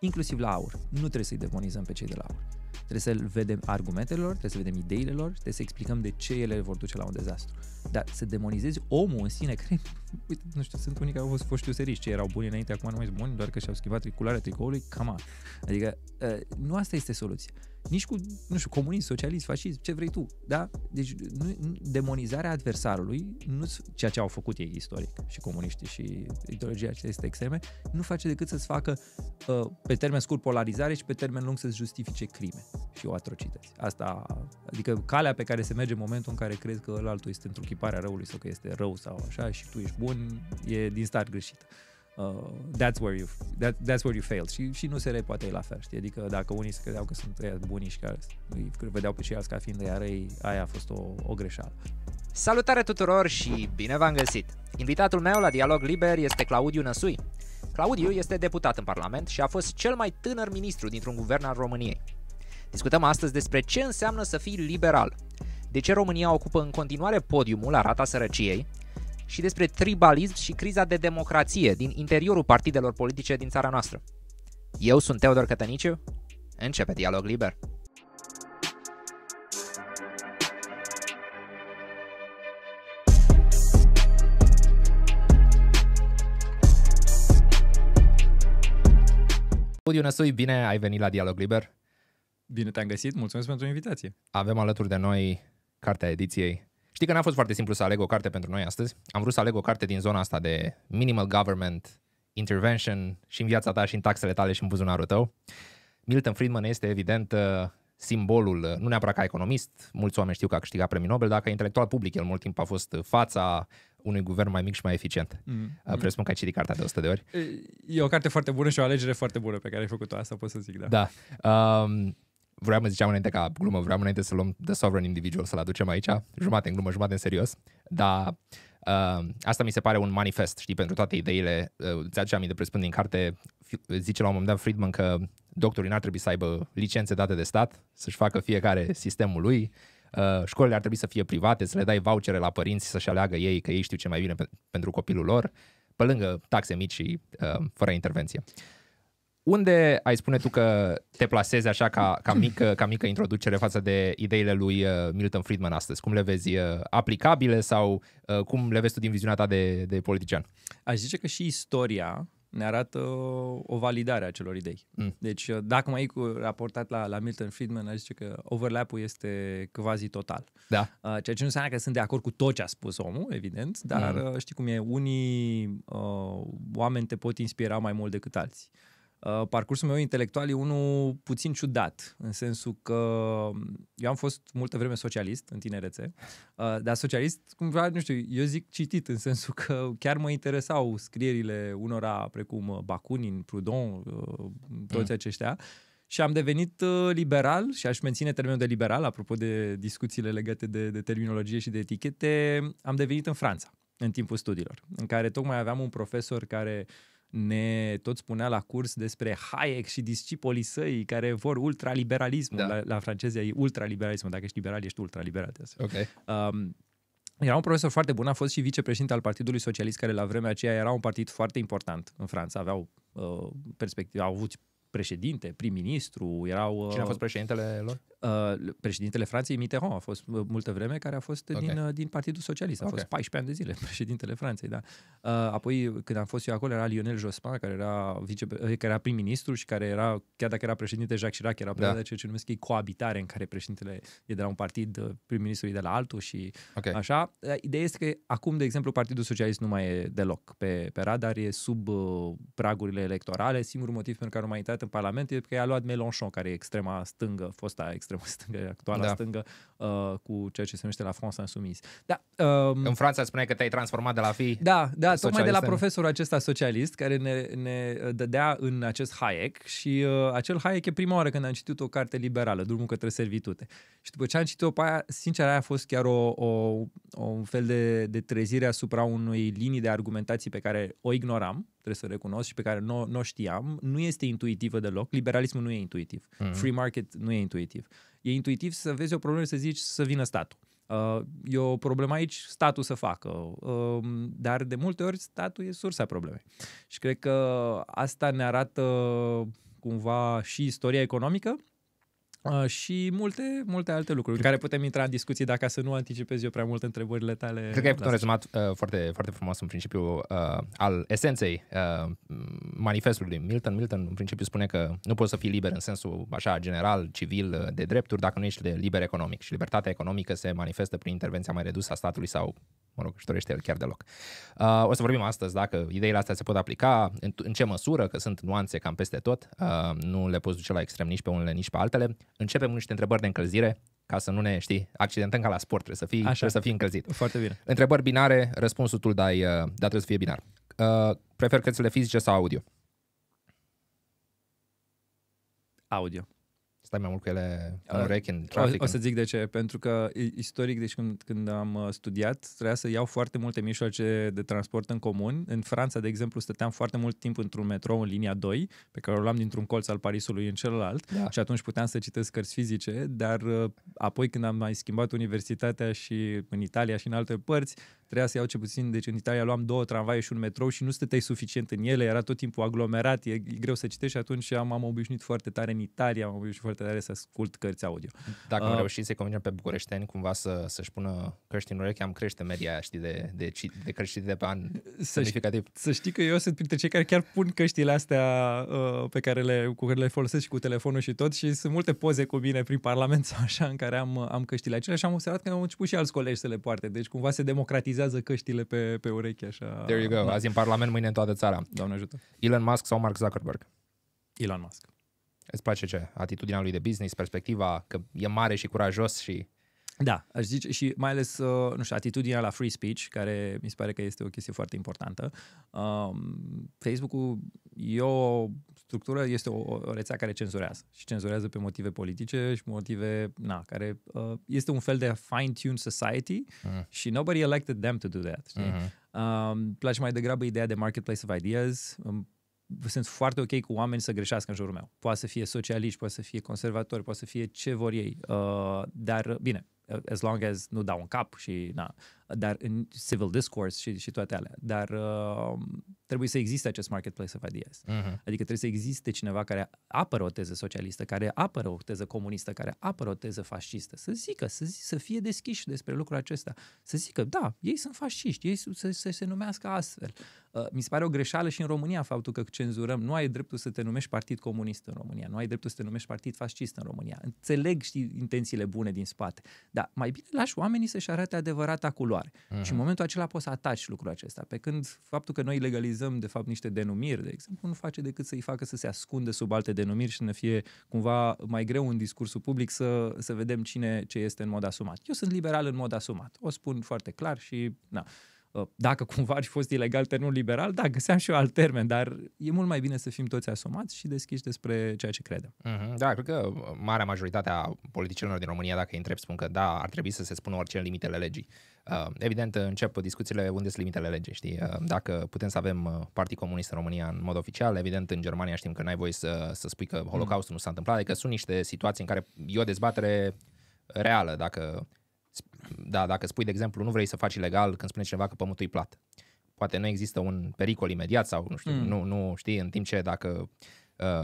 inclusiv la aur. Nu trebuie să-i demonizăm pe cei de la aur. Trebuie să vedem argumentelor, trebuie să vedem ideile lor, trebuie să explicăm de ce ele vor duce la un dezastru. Dar să demonizezi omul în sine, cred, uite, nu știu, sunt unii care au fost foști useriști, ce erau buni înainte, acum nu mai sunt buni, doar că și-au schimbat culoarea cam Adică, uh, nu asta este soluția nici cu, nu știu, comunism, socialist, fascist, ce vrei tu, da? Deci nu, demonizarea adversarului, nu, ceea ce au făcut ei istoric și comuniștii și ideologia acestei extreme, nu face decât să-ți facă uh, pe termen scurt polarizare și pe termen lung să-ți justifice crime și o atrocități. Asta, adică calea pe care se merge în momentul în care crezi că ălaltul este întruchiparea răului sau că este rău sau așa și tu ești bun, e din start greșită. Uh, that's where you that, that's where you failed și, și nu se poate la fel, știi? Adică dacă unii se credeau că sunt ăia bunii și care îi vedeau pe ceilalți ca fiind ăia răi, aia a fost o, o greșeală. Salutare tuturor și bine v-am găsit! Invitatul meu la Dialog Liber este Claudiu Năsui. Claudiu este deputat în Parlament și a fost cel mai tânăr ministru dintr-un guvern al României. Discutăm astăzi despre ce înseamnă să fii liberal, de ce România ocupă în continuare podiumul la rata sărăciei, și despre tribalism și criza de democrație din interiorul partidelor politice din țara noastră. Eu sunt Teodor Cătăniciu, începe Dialog Liber. Claudiu Năsui, bine ai venit la Dialog Liber. Bine te-am găsit, mulțumesc pentru invitație. Avem alături de noi cartea ediției Știi că n-a fost foarte simplu să aleg o carte pentru noi astăzi. Am vrut să aleg o carte din zona asta de minimal government, intervention și în viața ta și în taxele tale și în buzunarul tău. Milton Friedman este evident uh, simbolul, uh, nu neapărat ca economist, mulți oameni știu că a câștigat premiul Nobel, dar ca intelectual public el mult timp a fost uh, fața unui guvern mai mic și mai eficient. Mm. mm. Presupun că ai citit cartea de 100 de ori. E o carte foarte bună și o alegere foarte bună pe care ai făcut-o, asta pot să zic, da. Da. Um, vreau, ziceam înainte ca glumă, vreau înainte să luăm The Sovereign Individual, să-l aducem aici, jumate în glumă, jumate în serios, dar uh, asta mi se pare un manifest, știi, pentru toate ideile. Uh, ți aminte, presupun din carte, zice la un moment dat Friedman că doctorii n-ar trebui să aibă licențe date de stat, să-și facă fiecare sistemul lui, Uh, școlile ar trebui să fie private, să le dai vouchere la părinți să-și aleagă ei, că ei știu ce mai bine pe, pentru copilul lor, pe lângă taxe mici și uh, fără intervenție unde ai spune tu că te plasezi așa ca, ca, mică, ca mică introducere față de ideile lui uh, Milton Friedman astăzi? Cum le vezi uh, aplicabile sau uh, cum le vezi tu din viziunea ta de, de politician? Aș zice că și istoria ne arată o validare a celor idei. Mm. Deci, dacă mai ai cu raportat la, la Milton Friedman, aș zice că overlap-ul este quasi total. Da. Ceea ce nu înseamnă că sunt de acord cu tot ce a spus omul, evident, dar mm. știi cum e, unii uh, oameni te pot inspira mai mult decât alții. Uh, parcursul meu intelectual e unul puțin ciudat, în sensul că um, eu am fost multă vreme socialist în tinerețe, uh, dar socialist, cumva, nu știu, eu zic citit, în sensul că chiar mă interesau scrierile unora precum uh, Bakunin, Proudhon, toți mm. aceștia, și am devenit liberal și aș menține termenul de liberal, apropo de discuțiile legate de, de terminologie și de etichete, am devenit în Franța, în timpul studiilor, în care tocmai aveam un profesor care uh, ne tot spunea la curs despre Hayek și discipolii săi care vor ultraliberalismul. Da. La, la franceză e ultraliberalismul. Dacă ești liberal, ești ultraliberal. Okay. Um, era un profesor foarte bun, a fost și vicepreședinte al Partidului Socialist, care la vremea aceea era un partid foarte important în Franța. Aveau uh, perspectivă, au avut președinte, prim-ministru, erau... Uh, Cine a fost președintele lor? Uh, președintele Franței, Mitterrand, a fost uh, multă vreme, care a fost okay. din, uh, din Partidul Socialist. A okay. fost 14 ani de zile președintele Franței, da. Apoi, când am fost eu acolo, era Lionel Jospin, care era, vice, care era prim-ministru și care era, chiar dacă era președinte Jacques Chirac, era perioada da. ceea ce numesc ei coabitare, în care președintele e de la un partid, prim ministrului e de la altul și okay. așa. Ideea este că acum, de exemplu, Partidul Socialist nu mai e deloc pe, pe radar, e sub pragurile electorale. Singurul motiv pentru care nu mai intrat în Parlament e că i-a luat Mélenchon, care e extrema stângă, fosta extrema extremă stângă, actuala da. stângă, uh, cu ceea ce se numește la France Insoumise. Da, um, în Franța spune că te-ai transformat de la fi Da, da, tocmai de la profesorul acesta socialist care ne, ne dădea în acest Hayek și uh, acel Hayek e prima oară când am citit o carte liberală, Drumul către servitute. Și după ce am citit-o pe aia, sincer, aia a fost chiar o, o, o un fel de, de trezire asupra unui linii de argumentații pe care o ignoram trebuie să recunosc și pe care nu nu știam, nu este intuitivă deloc. Liberalismul nu e intuitiv. Mm. Free market nu e intuitiv. E intuitiv să vezi o problemă să zici să vină statul. Uh, e o problemă aici, statul să facă, uh, dar de multe ori statul e sursa problemei. Și cred că asta ne arată cumva și istoria economică, Uh, și multe, multe alte lucruri, care putem intra în discuții dacă să nu anticipez eu prea mult întrebările tale. Cred că ai putut un rezumat uh, foarte, foarte frumos în principiu uh, al esenței uh, manifestului Milton. Milton în principiu spune că nu poți să fii liber în sensul așa general, civil, uh, de drepturi, dacă nu ești liber economic. Și libertatea economică se manifestă prin intervenția mai redusă a statului sau mă rog, își dorește el chiar deloc. Uh, o să vorbim astăzi dacă ideile astea se pot aplica, în, în ce măsură, că sunt nuanțe cam peste tot, uh, nu le poți duce la extrem nici pe unele, nici pe altele. Începem cu niște întrebări de încălzire, ca să nu ne, știi, accidentăm ca la sport, trebuie să fii, Așa. Trebuie să fii încălzit. Foarte bine. Întrebări binare, răspunsul tu dai, uh, dar trebuie să fie binar. Uh, prefer cărțile fizice sau audio? Audio stai mai mult cu ele în urechi, în trafic. O, o să zic de ce, pentru că istoric, deci când, când am uh, studiat, trebuia să iau foarte multe mijloace de transport în comun. În Franța, de exemplu, stăteam foarte mult timp într-un metrou în linia 2, pe care o luam dintr-un colț al Parisului în celălalt da. și atunci puteam să citesc cărți fizice, dar uh, apoi când am mai schimbat universitatea și în Italia și în alte părți, trebuia să iau ce puțin, deci în Italia luam două tramvaie și un metrou și nu stăteai suficient în ele, era tot timpul aglomerat, e, greu să citești și atunci am, am obișnuit foarte tare în Italia, am obișnuit foarte foarte tare să ascult cărți audio. Dacă uh, am reușit să-i convingem pe bucureșteni cumva să, să-și pună căști în urechi, am crește media aia, știi, de, de, de căști de pe an să semnificativ. Știi, să știi că eu sunt printre cei care chiar pun căștile astea uh, pe care le, cu care le folosesc și cu telefonul și tot și sunt multe poze cu mine prin parlament sau așa în care am, am căștile acelea și am observat că au început și alți colegi să le poarte. Deci cumva se democratizează căștile pe, pe urechi așa. There you go. Da. Azi în parlament, mâine în toată țara. Doamne ajută. Elon Musk sau Mark Zuckerberg? Elon Musk. Îți place ce? Atitudinea lui de business, perspectiva că e mare și curajos și... Da, aș zice și mai ales, uh, nu știu, atitudinea la free speech, care mi se pare că este o chestie foarte importantă. Um, Facebook-ul e o structură, este o, o rețea care cenzurează și cenzurează pe motive politice și motive, na, care uh, este un fel de fine-tuned society uh. și nobody elected them to do that, știi? Uh-huh. Um, place mai degrabă ideea de marketplace of ideas. Îmi sunt foarte ok cu oameni să greșească în jurul meu. Poate să fie socialiști, poate să fie conservatori, poate să fie ce vor ei. Uh, dar, bine, as long as nu dau un cap și, na, dar în civil discourse și, și toate alea. Dar uh, trebuie să existe acest marketplace of ideas. Uh-huh. Adică trebuie să existe cineva care apără o teză socialistă, care apără o teză comunistă, care apără o teză fascistă. Să zică, să, zi, să fie deschiși despre lucrul acesta. Să zică, da, ei sunt fasciști, ei să, să, să se numească astfel. Uh, mi se pare o greșeală și în România faptul că cenzurăm. Nu ai dreptul să te numești partid comunist în România, nu ai dreptul să te numești partid fascist în România. Înțeleg, știi, intențiile bune din spate, dar mai bine lași oamenii să-și arate adevărata culoare. Uh-huh. Și în momentul acela poți să ataci lucrul acesta. Pe când faptul că noi legalizăm, de fapt, niște denumiri, de exemplu, nu face decât să-i facă să se ascundă sub alte denumiri și să ne fie cumva mai greu în discursul public să, să vedem cine ce este în mod asumat. Eu sunt liberal în mod asumat. O spun foarte clar și, na, Ă, dacă cumva ar fi fost ilegal termenul liberal, da, găseam și eu alt termen, dar e mult mai bine să fim toți asumați și deschiși despre ceea ce credem. Mm-hmm. Da, cred că marea majoritate a politicienilor din România, dacă îi întreb, spun că da, ar trebui să se spună orice în limitele legii. Uh, evident, încep discuțiile unde sunt limitele legii, știi? Uh, dacă putem să avem Partii Comunist în România în mod oficial, evident, în Germania știm că n-ai voie să, să spui că Holocaustul mm. nu s-a întâmplat, adică sunt niște situații în care e o dezbatere reală dacă da, dacă spui, de exemplu, nu vrei să faci ilegal când spune cineva că pământul e plat, poate nu există un pericol imediat sau nu știu, mm. nu, nu știi, în timp ce dacă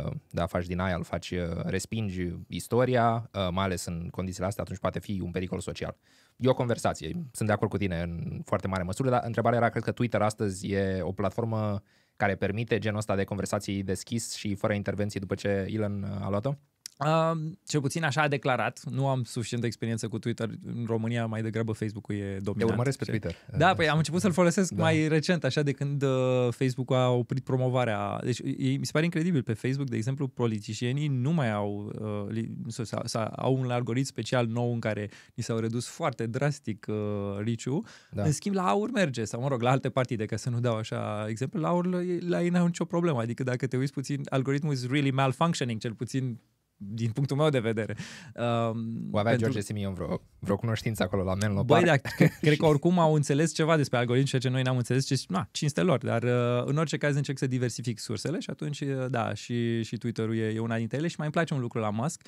uh, da, faci din aia, îl faci, uh, respingi istoria, uh, mai ales în condițiile astea, atunci poate fi un pericol social. E o conversație, sunt de acord cu tine în foarte mare măsură, dar întrebarea era, cred că Twitter astăzi e o platformă care permite genul ăsta de conversații deschis și fără intervenții după ce Elon uh, a luat-o? Uh, cel puțin așa a declarat. Nu am suficientă experiență cu Twitter. În România mai degrabă Facebook-ul e dominant. Te urmăresc pe Twitter. Da, păi am început să-l folosesc da. mai recent, așa de când uh, facebook a oprit promovarea. Deci mi se pare incredibil. Pe Facebook, de exemplu, politicienii nu mai au, uh, au un algoritm special nou în care ni s-au redus foarte drastic uh, riciu. Da. În schimb, la AUR merge, sau mă rog, la alte partide, ca să nu dau așa exemplu, la AUR la ei n-au nicio problemă. Adică dacă te uiți puțin, algoritmul is really malfunctioning, cel puțin din punctul meu de vedere. Um, o avea pentru... George Simion vreo, vreo cunoștință acolo la Menlo Băi, da, cred că oricum au înțeles ceva despre algoritmi, ceea ce noi n-am înțeles, ce, na, cinste lor, dar uh, în orice caz încerc să diversific sursele și atunci, uh, da, și, și Twitter-ul e, e una dintre ele și mai îmi place un lucru la Musk,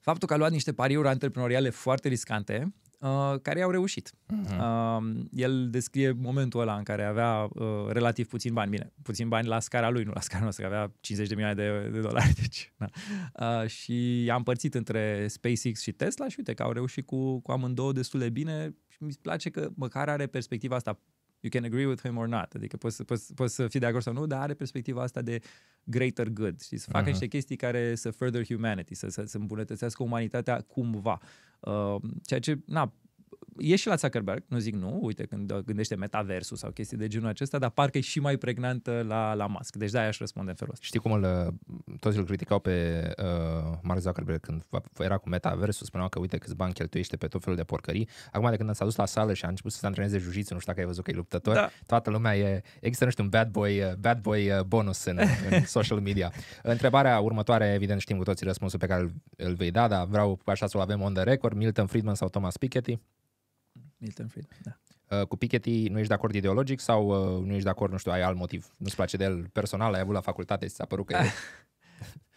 faptul că a luat niște pariuri antreprenoriale foarte riscante, Uh, care i-au reușit. Uh-huh. el descrie momentul ăla în care avea uh, relativ puțin bani, bine, puțin bani la scara lui, nu la scara noastră, avea 50 de milioane de, de dolari, deci, da. și i-a împărțit între SpaceX și Tesla și uite că au reușit cu, cu amândouă destul de bine și mi place că măcar are perspectiva asta you can agree with him or not, adică poți, poți, poți să fii de acord sau nu, dar are perspectiva asta de greater good și să facă uh-huh. niște chestii care să further humanity, să, să, să îmbunătățească umanitatea cumva. Ehm, ceea ce, na, e și la Zuckerberg, nu zic nu, uite, când gândește metaversul sau chestii de genul acesta, dar parcă e și mai pregnantă la, la Musk. Deci da, aia aș răspunde în felul ăsta. Știi cum îl, uh, toți îl criticau pe uh, Mark Zuckerberg când era cu metaversul, spuneau că uite câți bani cheltuiește pe tot felul de porcării. Acum de când s-a dus la sală și a început să se antreneze jujiță, nu știu dacă ai văzut că e luptător, da. toată lumea e, există, nu știu, un bad boy, uh, bad boy uh, bonus în, în social media. Întrebarea următoare, evident știm cu toții răspunsul pe care îl, îl vei da, dar vreau așa să o avem on the record, Milton Friedman sau Thomas Piketty? Milton Friedman, da. Uh, cu Piketty nu ești de acord ideologic sau uh, nu ești de acord, nu știu, ai alt motiv? Nu-ți place de el personal, ai avut la facultate și ți s-a părut că... E...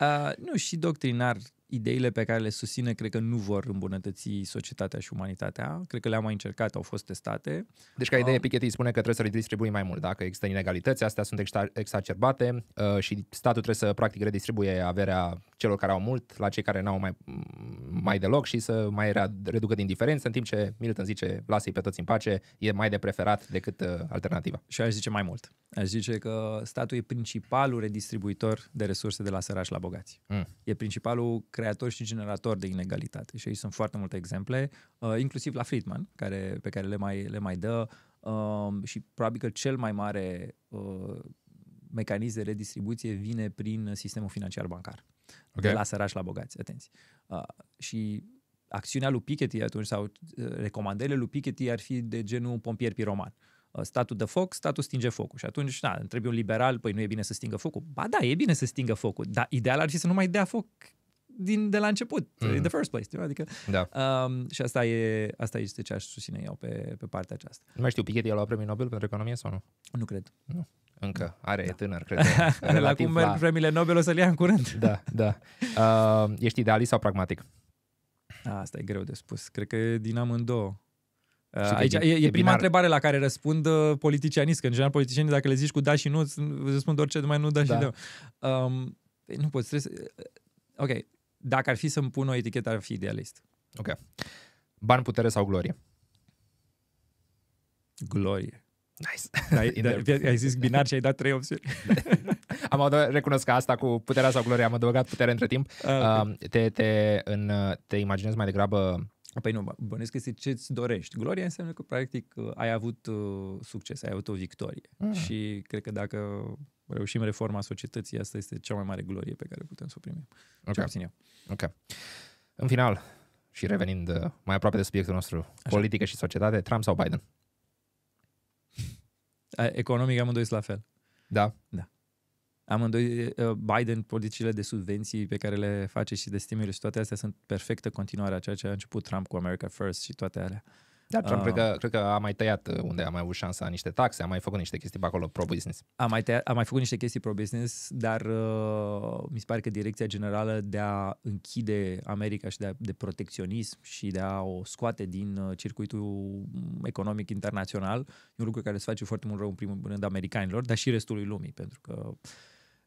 Uh, nu, și doctrinar ideile pe care le susține cred că nu vor îmbunătăți societatea și umanitatea. Cred că le-am mai încercat, au fost testate. Deci ca idee, Piketty spune că trebuie să redistribui mai mult. Dacă există inegalități, astea sunt exacerbate uh, și statul trebuie să practic redistribuie averea celor care au mult la cei care n-au mai, mai deloc și să mai reducă din diferență, în timp ce Milton zice lasă-i pe toți în pace, e mai de preferat decât uh, alternativa. Și aș zice mai mult. Aș zice că statul e principalul redistribuitor de resurse de la săraci la bogați. Mm. E principalul creator și generator de inegalitate. Și aici sunt foarte multe exemple, uh, inclusiv la Friedman, care, pe care le mai, le mai dă um, și probabil că cel mai mare uh, mecanism de redistribuție vine prin sistemul financiar bancar. Okay. De la sărași la bogați, atenție. Uh, și acțiunea lui Piketty atunci sau uh, recomandările lui Piketty ar fi de genul pompier piroman. Uh, statul de foc, statul stinge focul. Și atunci, da, întrebi un liberal, păi nu e bine să stingă focul? Ba da, e bine să stingă focul, dar ideal ar fi să nu mai dea foc din, de la început, mm. in the first place. Știu? Adică, da. um, și asta, e, asta este ce aș susține eu pe, pe partea aceasta. Nu mai știu, Piketty a luat premiul Nobel pentru economie sau nu? Nu cred. Nu. Încă are, da. e tânăr, cred. la cum merg la... premiile Nobel o să l ia în curând. Da, da. Uh, ești idealist sau pragmatic? A, asta e greu de spus. Cred că din amândouă. Uh, aici e, e, e prima binar. întrebare la care răspund uh, politicianist, că în general politicienii dacă le zici cu da și nu, îți răspund orice, numai nu da, da. și da. Um, păi nu poți, trebuie să... Ok, dacă ar fi să-mi pun o etichetă, ar fi idealist. Ok. Bani, putere sau glorie? Glorie. Nice. Dar, dar, ai zis binar și ai dat trei opțiuni. am adăugat, recunosc că asta cu puterea sau gloria, am adăugat putere între timp. Uh, okay. uh, te, te, în, te imaginezi mai degrabă Păi nu, bănesc că este ce-ți dorești. Gloria înseamnă că, practic, ai avut uh, succes, ai avut o victorie. Mm. Și cred că dacă reușim reforma societății, asta este cea mai mare glorie pe care putem să o primim. Okay. Ce eu. Ok. În final, și revenind uh, mai aproape de subiectul nostru, Așa. politică și societate, Trump sau Biden? Economic amândoi sunt la fel. Da? Da. Amândoi, uh, Biden, politicile de subvenții pe care le face și de și toate astea sunt perfectă continuare a ceea ce a început Trump cu America First și toate alea. Da, Trump uh, cred, că, uh. cred că a mai tăiat uh, unde a mai avut șansa niște taxe, a mai făcut niște chestii pe acolo pro-business. A mai, tăiat, a mai făcut niște chestii pro-business, dar uh, mi se pare că direcția generală de a închide America și de, a, de protecționism și de a o scoate din uh, circuitul mm, economic internațional e un lucru care se face foarte mult rău în primul rând americanilor, dar și restului lumii, pentru că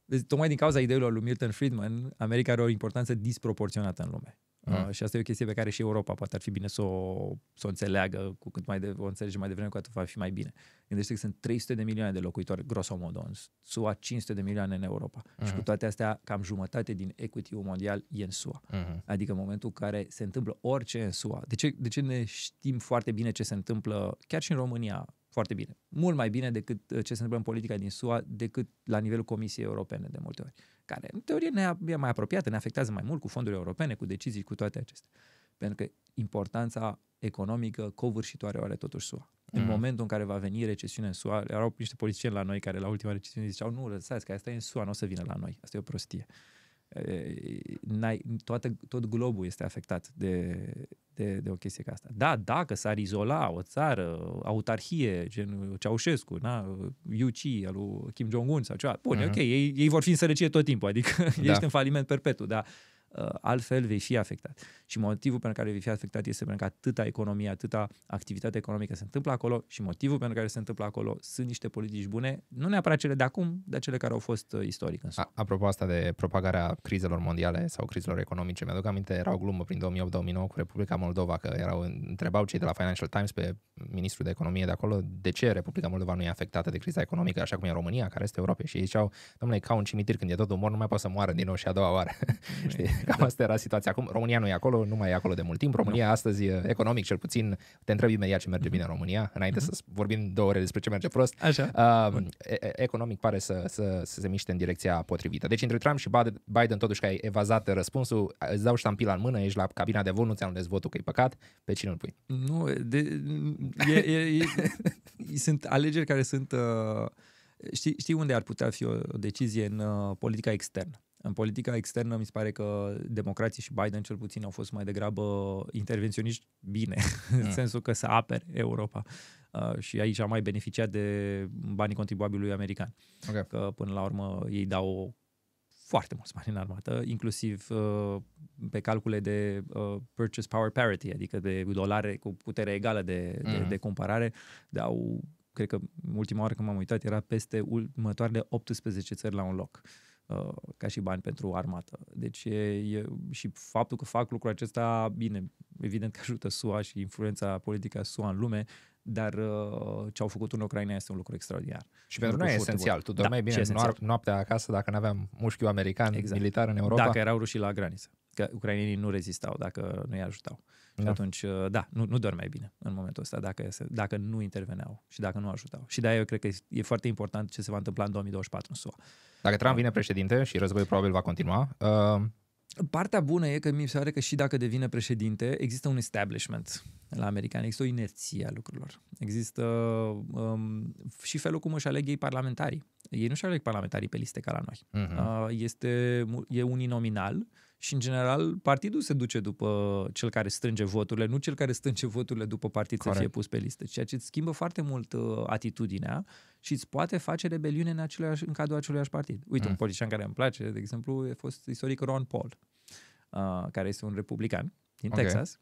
deci, tocmai din cauza ideilor lui Milton Friedman, America are o importanță disproporționată în lume. Mm. Uh, și asta e o chestie pe care și Europa poate ar fi bine să o, să o înțeleagă, cu cât mai de, o înțelege mai devreme, cu atât va fi mai bine. Gândește că sunt 300 de milioane de locuitori, grosomodo, în SUA 500 de milioane în Europa. Mm. Și mhm. cu toate astea, cam jumătate din equity-ul mondial e în SUA. Mm. Adică în momentul în care se întâmplă orice în SUA. De ce, de ce ne știm foarte bine ce se întâmplă, chiar și în România, foarte bine. Mult mai bine decât uh, ce se întâmplă în politica din SUA, decât la nivelul Comisiei Europene de multe ori, care în teorie ne e mai apropiată, ne afectează mai mult cu fondurile europene, cu decizii, cu toate acestea. Pentru că importanța economică covârșitoare o are totuși SUA. În mhm. momentul în care va veni recesiune în SUA, erau niște politicieni la noi care la ultima recesiune ziceau nu, lăsați că asta e în SUA, nu o să vină la noi. Asta e o prostie toată, tot globul este afectat de, de, de o chestie ca asta. Da, dacă s-ar izola o țară, autarhie, gen Ceaușescu, na, Yuchi, al lui Kim Jong-un sau ceva, bun, uh-huh. ok, ei, ei vor fi în sărăcie tot timpul, adică da. ești în faliment perpetu, dar uh, Uh, altfel vei fi afectat. Și motivul pentru care vei fi afectat este pentru că atâta economie, atâta activitate economică se întâmplă acolo și motivul pentru care se întâmplă acolo sunt niște politici bune, nu neapărat cele de acum, dar cele care au fost uh, istoric. În A, apropo asta de propagarea crizelor mondiale sau crizelor economice, mi-aduc aminte, era o glumă prin 2008-2009 cu Republica Moldova, că erau, întrebau cei de la Financial Times pe ministrul de economie de acolo de ce Republica Moldova nu e afectată de criza economică, așa cum e România, care este Europa. Și ei ziceau, domnule, ca un cimitir când e tot umor, nu mai poate să moară din nou și a doua oară. Cam asta era situația acum. România nu e acolo, nu mai e acolo de mult timp. România nu. astăzi, economic cel puțin, te întreb imediat ce merge bine în România, înainte mm-hmm. să mhm. vorbim două ore despre ce merge prost. Așa. Uh, economic pare să, să, să se miște în direcția potrivită. Deci între Trump și Biden, totuși că ai evazat răspunsul, îți dau ștampila în mână, ești la cabina de vot, nu ți-am votul că e păcat, pe cine îl pui? Nu, de, e, e, e, sunt alegeri care sunt... Uh, știi, știi unde ar putea fi o decizie în uh, politica externă? În politica externă mi se pare că democrații și Biden cel puțin au fost mai degrabă intervenționiști bine, mm. în sensul că să apere Europa. Uh, și aici a mai beneficiat de banii contribuabilului american. Okay. Că până la urmă ei dau foarte mulți bani în armată, inclusiv uh, pe calcule de uh, purchase power parity, adică de dolare cu putere egală de, mm. de, de cumpărare, dau cred că ultima oară când m-am uitat era peste următoarele 18 țări la un loc. Uh, Uh, ca și bani pentru armată. Deci e, e, și faptul că fac lucrul acesta, bine, evident că ajută SUA și influența politică a SUA în lume, dar uh, ce au făcut în Ucraina este un lucru extraordinar. Și pentru noi e esențial. Bun. Tu dormeai da, bine noar, noaptea acasă dacă nu aveam mușchiul american exact. militar în Europa. Dacă erau rușii la graniță. Că ucrainienii nu rezistau dacă nu i ajutau. Uh, da. Și atunci, uh, da, nu, nu dormeai bine în momentul ăsta dacă, dacă nu interveneau și dacă nu ajutau. Și de-aia eu cred că e foarte important ce se va întâmpla în 2024 în SUA. Dacă Trump vine președinte și războiul probabil va continua, uh... Partea bună e că mi se pare că și dacă devine președinte, există un establishment la americani, există o inerție a lucrurilor. Există um, și felul cum își aleg ei parlamentarii. Ei nu își aleg parlamentarii pe liste ca la noi. Uh-huh. Uh, este, e uninominal, uh, și, în general, partidul se duce după cel care strânge voturile, nu cel care strânge voturile după partid Corect. să fie pus pe listă, ceea ce îți schimbă foarte mult uh, atitudinea și îți poate face rebeliune în, aceleași, în cadrul aceluiași partid. Uite, mm. un politician care îmi place, de exemplu, a fost istoric Ron Paul, uh, care este un republican din okay. Texas.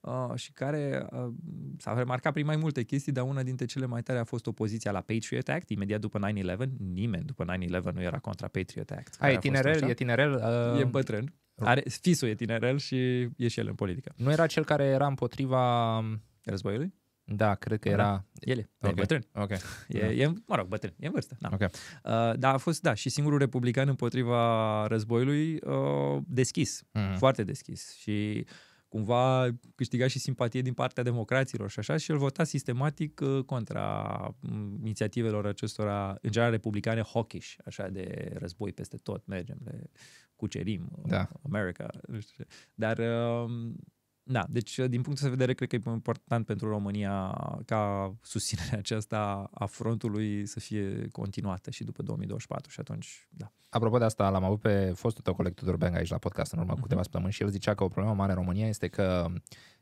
Uh, și care uh, s-a remarcat prin mai multe chestii, dar una dintre cele mai tare a fost opoziția la Patriot Act, imediat după 9-11. Nimeni după 9-11 nu era contra Patriot Act. A, e tinerel, e tinerel? Uh... E bătrân. Are, fisul e tinerel și e și el în politică. Nu era cel care era împotriva... Um, războiului? Da, cred că da. era... El e, okay. e bătrân. Okay. E, da. e, mă rog, bătrân, e în vârstă. Da. Okay. Uh, dar a fost, da, și singurul republican împotriva războiului uh, deschis, mm. foarte deschis. Și cumva câștiga și simpatie din partea democraților și așa, și el vota sistematic uh, contra mm, inițiativelor acestora, în general republicane, hawkish, așa, de război peste tot, mergem, le cucerim uh, da. America, nu știu ce. Dar, um, da, deci uh, din punctul de vedere cred că e important pentru România ca susținerea aceasta a frontului să fie continuată și după 2024 și atunci, da. Apropo de asta, l-am avut pe fostul tău coleg Tudor Beng aici la podcast în urmă cu mhm. câteva săptămâni și el zicea că o problemă mare în România este că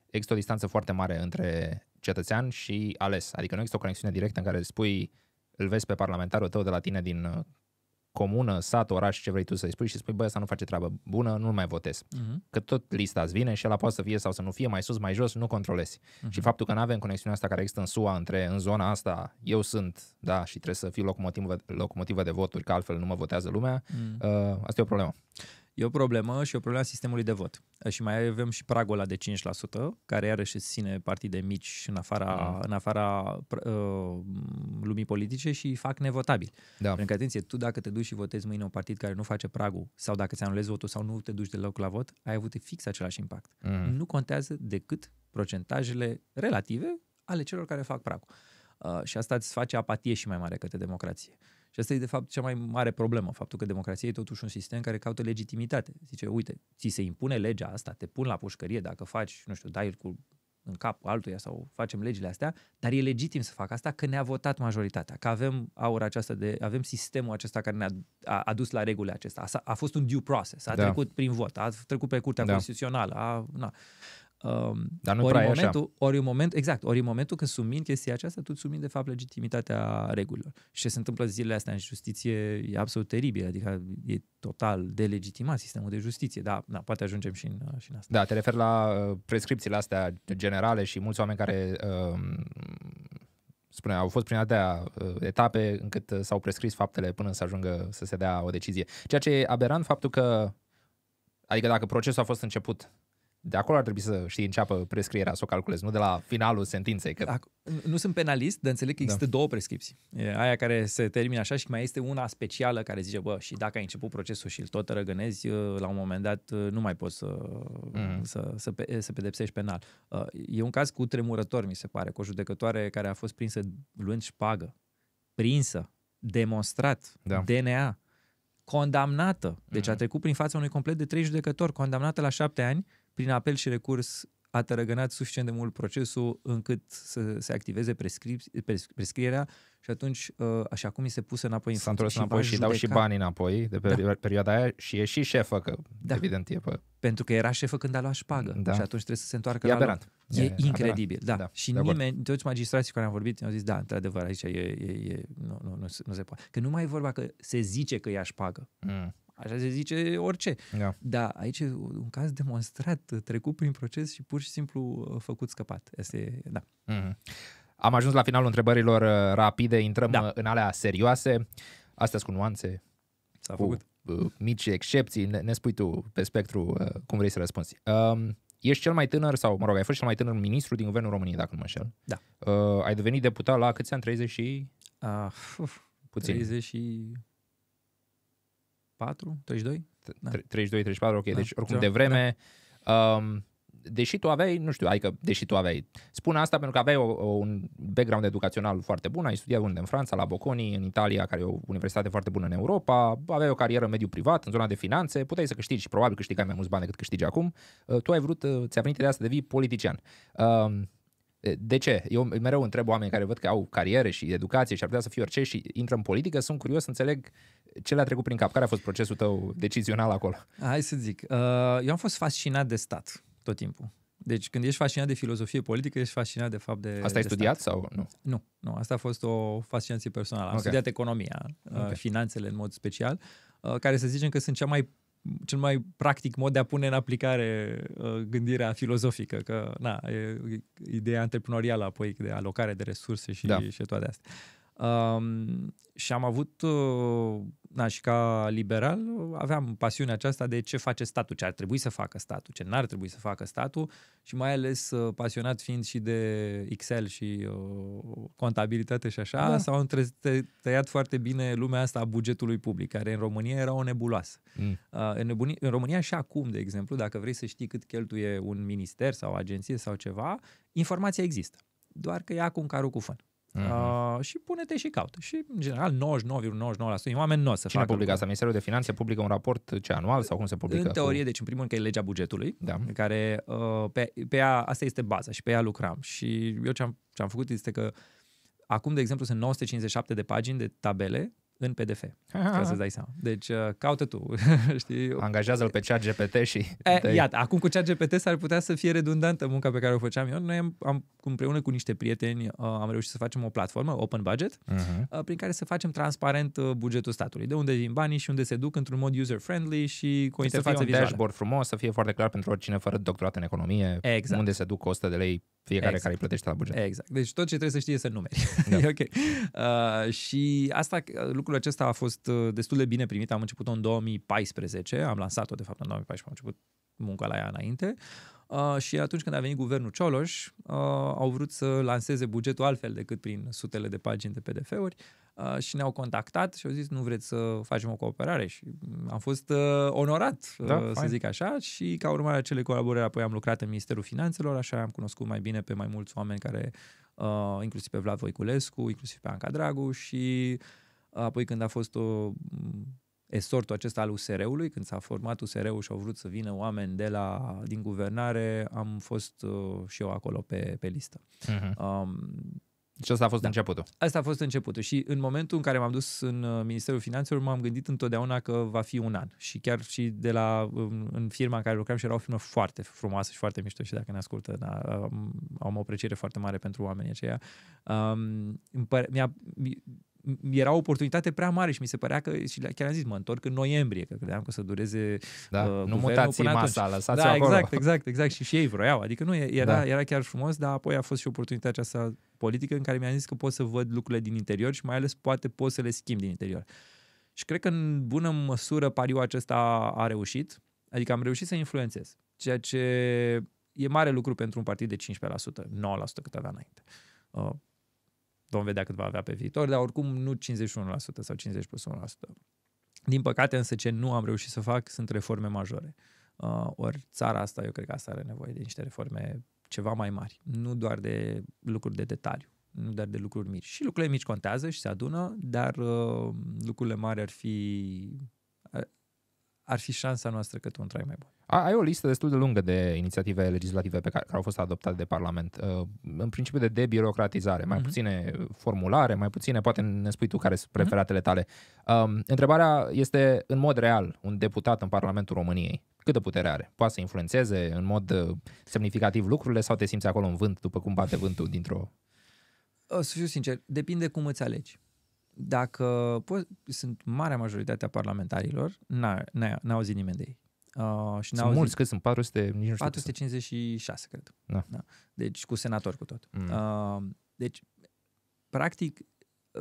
există o distanță foarte mare între cetățean și ales. Adică nu există o conexiune directă în care spui, îl vezi pe parlamentarul tău de la tine din uh, comună, sat, oraș, ce vrei tu să-i spui și spui, băi, asta nu face treabă bună, nu mai votez. Uh-huh. Că tot lista îți vine și ela poate să fie sau să nu fie mai sus, mai jos, nu controlezi. Uh-huh. Și faptul că nu avem conexiunea asta care există în SUA, între în zona asta, eu sunt, da, și trebuie să fiu locomotivă, locomotivă de voturi, că altfel nu mă votează lumea, uh-huh. uh, asta e o problemă. E o problemă și o problemă a sistemului de vot. Și mai avem și pragul ăla de 5%, care iarăși ține partide mici în afara, da. în afara uh, lumii politice și fac nevotabili. Da. Pentru că, atenție, tu dacă te duci și votezi mâine un partid care nu face pragul sau dacă ți anulezi votul sau nu te duci deloc la vot, ai avut fix același impact. Mm. Nu contează decât procentajele relative ale celor care fac pragul. Uh, și asta îți face apatie și mai mare către democrație. Uh, și asta e, de fapt, cea mai mare problemă, faptul că democrația e totuși un sistem care caută legitimitate. Zice, uite, ți se impune legea asta, te pun la pușcărie dacă faci, nu știu, dai cu în cap altuia sau facem legile astea, dar e legitim să fac asta că ne-a votat majoritatea, că avem aura aceasta de, avem sistemul acesta care ne-a adus la regulile acestea. A, a fost un due process, a da. trecut prin vot, a trecut pe Curtea da. Constituțională, a, na. Um, dar nu ori prea în momentul, așa. Ori în moment, exact, ori în momentul când sumin chestia aceasta, tu sumin de fapt legitimitatea regulilor. Și ce se întâmplă zilele astea în justiție e absolut teribil, adică e total delegitimat sistemul de justiție, dar na, da, poate ajungem și în, și în asta. Da, te refer la uh, prescripțiile astea generale și mulți oameni care uh, spune, au fost prin atâtea uh, etape încât uh, s-au prescris faptele până să ajungă să se dea o decizie. Ceea ce e aberant faptul că, adică dacă procesul a fost început de acolo ar trebui să știi înceapă prescrierea, să o calculezi, nu de la finalul sentinței. Că... Ac- nu sunt penalist, dar înțeleg că da. există da. două prescripții. E aia care se termină așa și mai este una specială care zice, bă, și dacă ai început procesul și îl tot răgânezi, la un moment dat nu mai poți să, mm. să, să, pe, să pedepsești penal. E un caz cu tremurător, mi se pare, cu o judecătoare care a fost prinsă luând șpagă, prinsă, demonstrat, da. DNA, condamnată. Deci mm. a mhm. trecut prin fața unui complet de trei judecători, condamnată la șapte ani, prin apel și recurs a tărăgănat suficient de mult procesul încât să se activeze prescri- prescrierea și atunci, uh, așa cum mi se pusă înapoi în S-a întors înapoi și judeca... dau și banii înapoi de pe da. perioada aia și e și șefă, că da. evident e pe... Pentru că era șefă când a luat șpagă da. și atunci trebuie să se întoarcă e la loc. E, e incredibil, aberant. da. da. Și de nimeni, acord. toți magistrații cu care am vorbit, au zis, da, într-adevăr, aici e, e, e nu, nu, nu, nu se poate. Că nu mai e vorba că se zice că e șpagă. Mm așa se zice orice. Da. Dar aici e un caz demonstrat, trecut prin proces și pur și simplu uh, făcut scăpat. Este, da. Mm-hmm. Am ajuns la finalul întrebărilor uh, rapide, intrăm da. Uh, în alea serioase, astea cu nuanțe, S-a cu făcut. mici excepții, ne, ne spui tu pe spectru cum vrei să răspunzi. Um, ești cel mai tânăr, sau mă rog, ai fost cel mai tânăr ministru din Guvernul României, dacă nu mă înșel. Da. Uh, ai devenit deputat la câți ani? 30 și... Uh, uf, puțin. 30 și... 34, 32? Da. 32, 34, ok, da. deci oricum da. de vreme... Da. Um, deși tu aveai, nu știu, adică deși tu aveai, spun asta pentru că aveai o, o, un background educațional foarte bun, ai studiat unde în Franța, la Bocconi, în Italia, care e o universitate foarte bună în Europa, aveai o carieră în mediul privat, în zona de finanțe, puteai să câștigi și probabil câștigai mai mulți bani decât câștigi acum, uh, tu ai vrut, uh, ți-a venit ideea asta devii politician. Uh, de ce? Eu mereu întreb oameni care văd că au cariere și educație și ar putea să fie orice și intră în politică, sunt curios să înțeleg ce le-a trecut prin cap, care a fost procesul tău decizional acolo. Hai să zic, uh, eu am fost fascinat de stat tot timpul. Deci când ești fascinat de filozofie politică, ești fascinat de fapt de Asta ai de studiat stat. sau nu? Nu, nu, asta a fost o fascinație personală. Am okay. studiat economia, uh, okay. finanțele în mod special, uh, care să zicem că sunt cea mai cel mai practic mod de a pune în aplicare uh, gândirea filozofică, că na, e, e ideea antreprenorială apoi de alocare de resurse și, da. și toate astea. Um, și am avut, uh, na, și ca liberal, aveam pasiunea aceasta de ce face statul, ce ar trebui să facă statul, ce n-ar trebui să facă statul și mai ales uh, pasionat fiind și de Excel și uh, contabilitate și așa, da. s-au tăiat foarte bine lumea asta a bugetului public, care în România era o nebuloasă. Mm. Uh, în, Nebuni- în România și acum, de exemplu, dacă vrei să știi cât cheltuie un minister sau o agenție sau ceva, informația există, doar că e acum carul cu fân. Uh-huh. Uh, și pune-te și caută. Și, în general, 99,99% oameni nu o să Cine facă. publică asta? Ministerul de Finanțe publică un raport ce anual sau cum se publică? În teorie, deci, în primul rând, că e legea bugetului, da. în care uh, pe, pe ea, asta este baza și pe ea lucram. Și eu ce am, ce am făcut este că acum, de exemplu, sunt 957 de pagini de tabele în PDF, ca să-ți dai seama. Deci uh, caută tu, știi? Angajează-l pe chat GPT și... E, Iată, acum cu chat GPT s-ar putea să fie redundantă munca pe care o făceam eu. Noi am, am împreună cu niște prieteni uh, am reușit să facem o platformă, Open Budget, uh-huh. prin care să facem transparent uh, bugetul statului, de unde vin banii și unde se duc într-un mod user-friendly și cu o interfață vizuală. un dashboard frumos, să fie foarte clar pentru oricine fără doctorat în economie, exact. unde se duc 100 de lei fiecare exact. care îi plătește la buget. Exact. Deci tot ce trebuie să știe să numeri. Da. e ok. Uh, și asta, lucrul acesta a fost uh, destul de bine primit, am început-o în 2014, am lansat-o de fapt în 2014, am început munca la ea înainte. Uh, și atunci când a venit guvernul Cioloș, uh, au vrut să lanseze bugetul altfel decât prin sutele de pagini de PDF-uri uh, și ne-au contactat și au zis nu vreți să facem o cooperare și am fost uh, onorat, uh, da, uh, să zic așa, și ca urmare a acelei colaborări apoi am lucrat în Ministerul Finanțelor, așa am cunoscut mai bine pe mai mulți oameni care, uh, inclusiv pe Vlad Voiculescu, inclusiv pe Anca Dragu și uh, apoi când a fost o esortul acesta al USR-ului, când s-a format USR-ul și au vrut să vină oameni de la, din guvernare, am fost uh, și eu acolo pe, pe listă. Uh-huh. Um, și asta a fost da. începutul. Asta a fost începutul și în momentul în care m-am dus în uh, Ministerul Finanțelor m-am gândit întotdeauna că va fi un an și chiar și de la în, firma în care lucram și era o firmă foarte frumoasă și foarte mișto și dacă ne ascultă da, am o apreciere foarte mare pentru oamenii aceia. Um, mi-a, era o oportunitate prea mare și mi se părea că, și chiar am zis, mă întorc în noiembrie, că credeam că o să dureze da, uh, Nu mutați până masa, lăsați da, acolo. exact, exact, exact. Și, și ei vroiau. Adică nu, era, da. era chiar frumos, dar apoi a fost și oportunitatea aceasta politică în care mi-am zis că pot să văd lucrurile din interior și mai ales poate pot să le schimb din interior. Și cred că în bună măsură pariul acesta a reușit. Adică am reușit să influențez, ceea ce e mare lucru pentru un partid de 15%, 9% cât avea înainte. Uh, Vom vedea cât va avea pe viitor, dar oricum nu 51% sau 50 plus 1%. Din păcate, însă, ce nu am reușit să fac sunt reforme majore. Uh, ori țara asta, eu cred că asta are nevoie de niște reforme ceva mai mari, nu doar de lucruri de detaliu, nu doar de lucruri mici. Și lucrurile mici contează și se adună, dar uh, lucrurile mari ar fi, ar, ar fi șansa noastră tu un trai mai bun. Ai o listă destul de lungă de inițiative legislative pe care, care au fost adoptate de Parlament. Uh, în principiu de debirocratizare, mai uh-huh. puține formulare, mai puține, poate ne spui tu care sunt mhm. preferatele tale. Um, întrebarea este, în mod real, un deputat în Parlamentul României, câtă putere are? Poate să influențeze în mod uh, semnificativ lucrurile sau te simți acolo în vânt, după cum bate vântul dintr-o... Să fiu sincer, depinde cum îți alegi dacă po- sunt marea majoritatea parlamentarilor, n-a, n-a, n-a auzit nimeni de ei. Uh, și sunt mulți, cât sunt? 400, nici nu știu 456, cred. Da. da. Deci cu senator cu tot. Mm. Uh, deci, practic,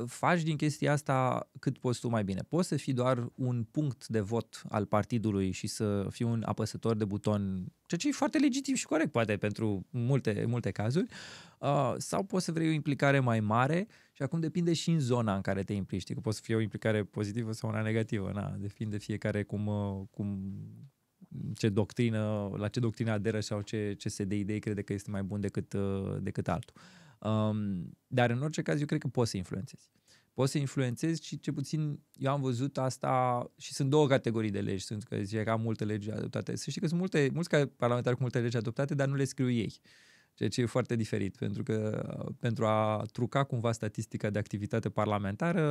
faci din chestia asta cât poți tu mai bine. Poți să fii doar un punct de vot al partidului și să fii un apăsător de buton, ceea ce e foarte legitim și corect, poate, pentru multe, multe cazuri, uh, sau poți să vrei o implicare mai mare și acum depinde și în zona în care te implici. Că poți să fie o implicare pozitivă sau una negativă, na, depinde fiecare cum, uh, cum, ce doctrină, la ce doctrină aderă sau ce, ce se de idei crede că este mai bun decât, uh, decât altul. Um, dar în orice caz eu cred că poți să influențezi. Poți să influențezi și ce puțin eu am văzut asta și sunt două categorii de legi, sunt că am multe legi adoptate. Să știi că sunt multe, mulți parlamentari cu multe legi adoptate, dar nu le scriu ei. Uh, ceea ce e foarte diferit, pentru că pentru a truca cumva statistica de activitate parlamentară,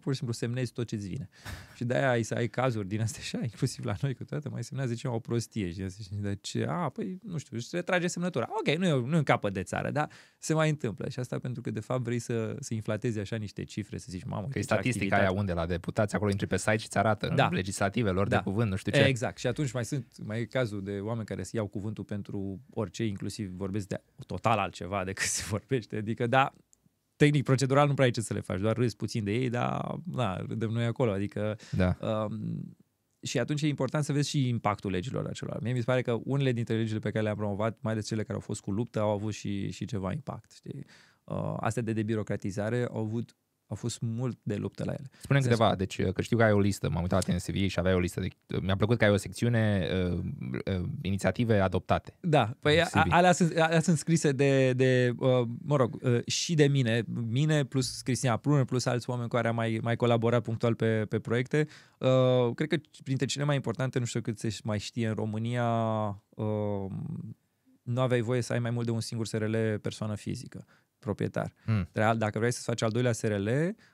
pur și simplu semnezi tot ce-ți vine. Și de-aia ai să ai cazuri din astea așa, inclusiv la noi cu toate, mai semnează cineva o prostie și zice, de ce? A, păi, nu știu, își retrage semnătura. Ok, nu e, nu e în capă de țară, dar se mai întâmplă. Și asta pentru că, de fapt, vrei să, să inflatezi așa niște cifre, să zici, mamă, că e statistica aia unde la deputați, acolo intri pe site și îți arată da. legislativelor da. de cuvânt, nu știu ce. Exact. Și atunci mai sunt, mai e cazul de oameni care se iau cuvântul pentru orice, inclusiv vorbesc de total altceva decât se vorbește, adică, da, tehnic, procedural, nu prea ai ce să le faci, doar râzi puțin de ei, dar, da, râdem noi acolo, adică... Da. Um, și atunci e important să vezi și impactul legilor acelor. Mie mi se pare că unele dintre legile pe care le-am promovat, mai ales cele care au fost cu luptă, au avut și, și ceva impact. Știi? Uh, astea de debirocratizare au avut au fost mult de luptă la ele. Spune câteva, deci uh, că știu că ai o listă, m-am uitat în CV și aveai o listă, de, uh, mi-a plăcut că ai o secțiune uh, uh, inițiative adoptate. Da, păi alea, sunt, alea sunt scrise de, de uh, mă rog, uh, și de mine, mine plus Cristina Plună, plus alți oameni cu care am mai, mai colaborat punctual pe, pe proiecte. Uh, cred că printre cele mai importante, nu știu cât se mai știe în România, uh, nu aveai voie să ai mai mult de un singur SRL persoană fizică proprietar. Mm. Dacă vrei să faci al doilea SRL,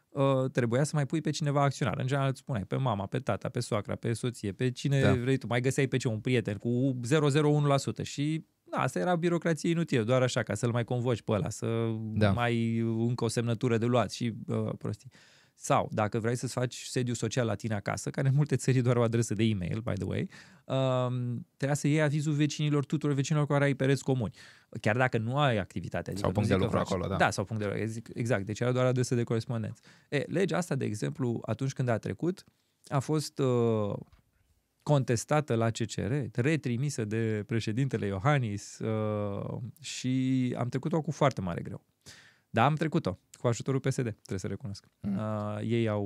uh, trebuia să mai pui pe cineva acționar. În general îți spuneai pe mama, pe tata, pe soacra, pe soție, pe cine da. vrei tu. Mai găseai pe ce un prieten cu 0,01% și da, asta era birocrație inutilă, doar așa, ca să-l mai convoci pe ăla, să da. mai încă o semnătură de luat și uh, prostii. Uh, sau, dacă vrei să-ți faci sediu social la tine acasă, care în multe țări e doar o adresă de e-mail, by the way, um, trebuie să iei avizul vecinilor, tuturor vecinilor cu care ai pereți comuni. Chiar dacă nu ai activitatea. Adică sau punct de lucru faci... acolo, da. Da, sau punct de lucru, exact. Deci era doar adresă de corespondență. E, legea asta, de exemplu, atunci când a trecut, a fost uh, contestată la CCR, retrimisă de președintele Iohannis uh, și am trecut-o cu foarte mare greu. Da, am trecut-o cu ajutorul PSD, trebuie să recunosc. Mm. Uh, ei au,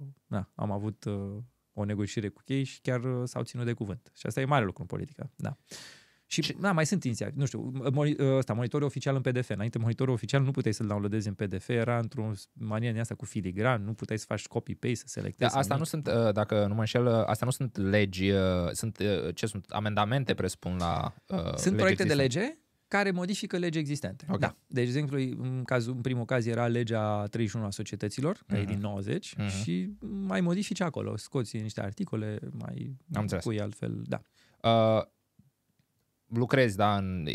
uh, na, am avut uh, o negociere cu ei și chiar uh, s-au ținut de cuvânt. Și asta e mare lucru în politică, da. Și, Ce? da, mai sunt inițiative. Nu știu, moni, uh, ăsta, monitorul oficial în PDF. Înainte, monitorul oficial nu puteai să-l downloadezi în PDF, era într-o manieră din asta cu filigran, nu puteai să faci copy-paste, să selectezi. Da, asta nu, sunt, uh, dacă nu mă înșel, uh, asta nu sunt legi, sunt, ce sunt, amendamente, presupun, la Sunt proiecte existen. de lege care modifică legi existente. Okay. Da. Deci, de exemplu, în, cazul, în primul caz era legea 31 a societăților, uh-huh. din 90, uh-huh. Mhm. și mai modifici acolo, scoți niște articole, mai Am înțeles. altfel, da. Uh, lucrezi, da, în,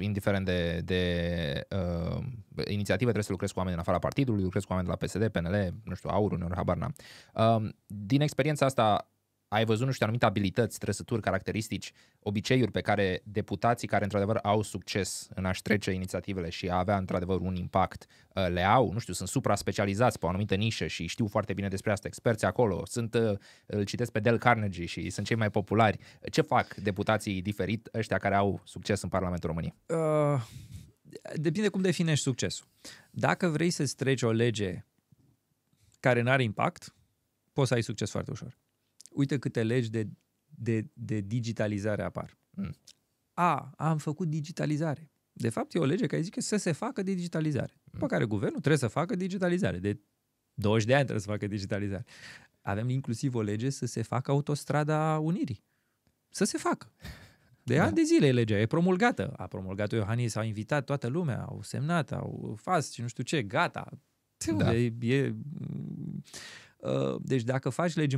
indiferent de, de uh, inițiative, trebuie să lucrezi cu oameni în afara partidului, lucrezi cu oameni de la PSD, PNL, nu știu, AUR, uneori, habar n-am. Uh, din experiența asta, ai văzut, nu știu, anumite abilități, trăsături, caracteristici, obiceiuri pe care deputații care într-adevăr au succes în a-și trece inițiativele și a avea într-adevăr un impact uh, le au, nu știu, sunt supra-specializați pe o anumită nișă și știu foarte bine despre asta, experți acolo, sunt, uh, îl citesc pe Del Carnegie și sunt cei mai populari. Ce fac deputații diferit ăștia care au succes în Parlamentul României? Uh, depinde cum definești succesul. Dacă vrei să-ți treci o lege care nu are impact, poți să ai succes foarte ușor uite câte legi de, de, de digitalizare apar. Mm. A, am făcut digitalizare. De fapt, e o lege care zice să se facă digitalizare. Mm. După care guvernul trebuie să facă digitalizare. De 20 de ani trebuie să facă digitalizare. Avem inclusiv o lege să se facă autostrada Unirii. Să se facă. De da. ani de zile e legea, e promulgată. A promulgat-o Iohannis, au invitat toată lumea, au semnat, au fas și nu știu ce, gata. Da. E, e, mm, ă, deci dacă faci legi,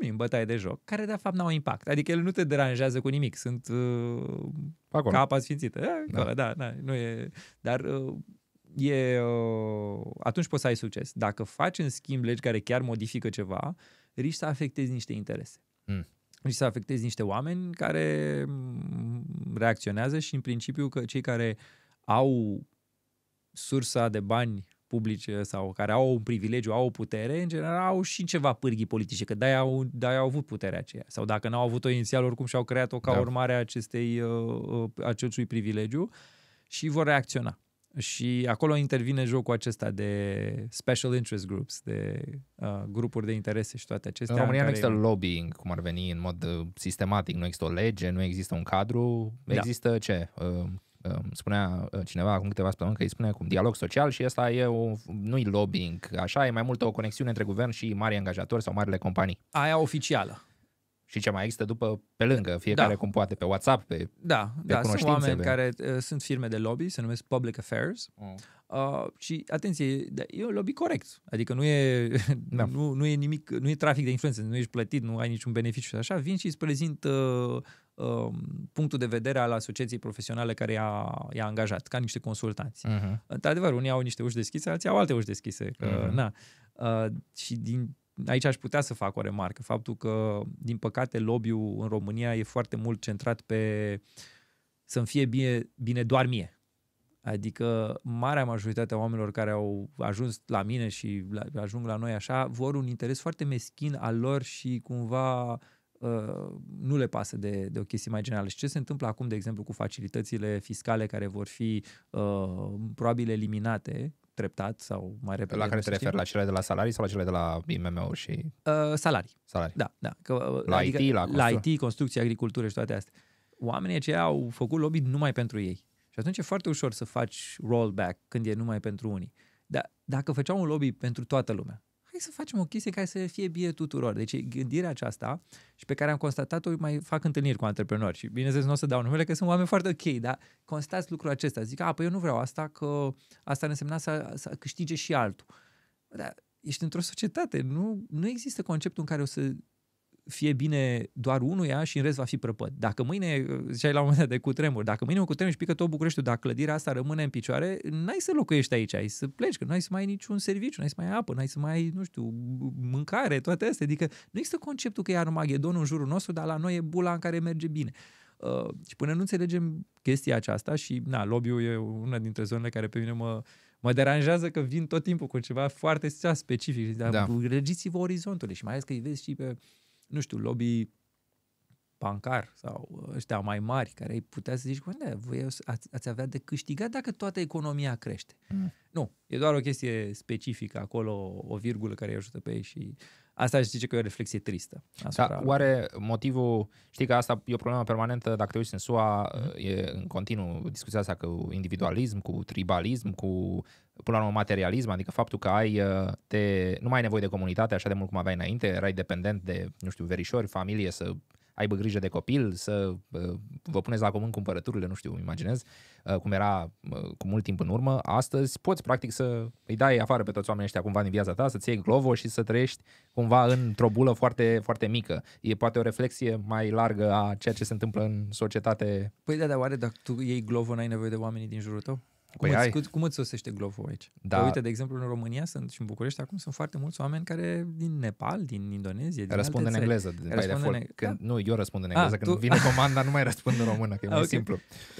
numim bătaie de joc, care de fapt n-au impact. Adică ele nu te deranjează cu nimic, sunt uh, acolo. capa sfințită. Da. da. da, da, nu e... Dar uh, e, uh, atunci poți să ai succes. Dacă faci în schimb legi care chiar modifică ceva, riști să afectezi niște interese. Mm și să afectezi niște oameni care mm, reacționează și în principiu că cei care au sursa de bani publice sau care au un privilegiu, au o putere, în general au și ceva pârghii politice, că de-aia au, de-aia au avut puterea aceea. Sau dacă n-au avut-o inițial, oricum și-au creat-o ca da. urmare a acestei, uh, uh, acestui privilegiu și vor reacționa. Și acolo intervine jocul acesta de special interest groups, de uh, grupuri de interese și toate acestea. În România nu există lobbying, cum ar veni, în mod uh, sistematic. Nu există o lege, nu există un cadru. Da. Există ce? Uh, spunea uh, cineva acum câteva săptămâni că îi spune cum dialog social și asta e o, nu-i lobbying, așa e mai mult o conexiune între guvern și mari angajatori sau marile companii. Aia oficială. Și ce mai există după, pe lângă, fiecare da. cum poate, pe WhatsApp, pe Da, pe da sunt oameni pe... care uh, sunt firme de lobby, se numesc Public Affairs. Mm. Uh, și, atenție, da, e un lobby corect. Adică nu e, da. nu, nu e nimic, nu e trafic de influență, nu ești plătit, nu ai niciun beneficiu. și Așa, vin și îți prezint uh, Um, punctul de vedere al asociației profesionale care i-a, i-a angajat, ca niște consultanți. Uh-huh. Într-adevăr, unii au niște uși deschise, alții au alte uși deschise. uh-huh. na. Uh, și din aici aș putea să fac o remarcă. Faptul că, din păcate, lobby-ul în România e foarte mult centrat pe să-mi fie bine, bine doar mie. Adică marea majoritate a oamenilor care au ajuns la mine și la, ajung la noi așa, vor un interes foarte meschin al lor și cumva uh, Uh, nu le pasă de, de o chestie mai generală. Și ce se întâmplă acum, de exemplu, cu facilitățile fiscale care vor fi uh, probabil eliminate treptat sau mai repede. La care te referi? La cele de la salarii sau la cele de la IMM-uri și... Uh, salarii. Salarii. Da, da. Că, uh, la adică, IT, la, constru... la IT, construcție, agricultură și toate astea. Oamenii aceia au făcut lobby numai pentru ei. Și atunci e foarte ușor să faci rollback când e numai pentru unii. Dar dacă făceau un lobby pentru toată lumea, hai să facem o chestie care să fie bine tuturor. Deci gândirea aceasta și pe care am constatat-o, mai fac întâlniri cu antreprenori și bineînțeles nu o să dau numele că sunt oameni foarte ok, dar constați lucrul acesta. Zic, a, păi eu nu vreau asta, că asta însemna să, să câștige și altul. Dar ești într-o societate, nu, nu există conceptul în care o să fie bine doar unuia și în rest va fi prăpăd. Dacă mâine, ziceai la un moment dat de cutremur, dacă mâine un cutremur și pică tot Bucureștiul, dacă clădirea asta rămâne în picioare, n-ai să locuiești aici, ai să pleci, că n-ai să mai ai niciun serviciu, n-ai să mai ai apă, n-ai să mai ai, nu știu, mâncare, toate astea. Adică nu există conceptul că e Armagedon în jurul nostru, dar la noi e bula în care merge bine. Uh, și până nu înțelegem chestia aceasta și, na, lobby-ul e una dintre zonele care pe mine mă, mă deranjează că vin tot timpul cu ceva foarte specific. Dar da. regiți-vă orizontul și mai ales că îi vezi și pe nu știu, lobby bancar sau ăștia mai mari, care ai putea să zici, unde voi ați, ați avea de câștigat dacă toată economia crește. Mm. Nu, e doar o chestie specifică acolo, o virgulă care îi ajută pe ei și asta aș zice că e o reflexie tristă. Da, oare motivul, știi că asta e o problemă permanentă, dacă te uiți în SUA, mm. e în continuu discuția asta cu individualism, cu tribalism, cu până la urmă, materialism, adică faptul că ai, uh, te, nu mai ai nevoie de comunitate așa de mult cum aveai înainte, erai dependent de, nu știu, verișori, familie, să aibă grijă de copil, să uh, vă puneți la comun cumpărăturile, nu știu, imaginez, uh, cum era cu mult timp în urmă. Astăzi poți, practic, să îi dai afară pe toți oamenii ăștia cumva din viața ta, să-ți iei glovo și să trăiești cumva într-o bulă foarte, foarte mică. E poate o reflexie mai largă a ceea ce se întâmplă în societate. Păi da, dar oare dacă tu iei glovo, n-ai nevoie de oamenii din jurul tău? Cum, păi îți, ai... cum îți sosește glovul aici? Da. Păi uite, de exemplu, în România sunt și în București acum sunt foarte mulți oameni care din Nepal, din Indonezia, din Răspund în engleză. De răspund în... Când, da? Nu, eu răspund în ah, engleză. A, când tu... vine comanda, nu mai răspund în română, că e mai okay. simplu.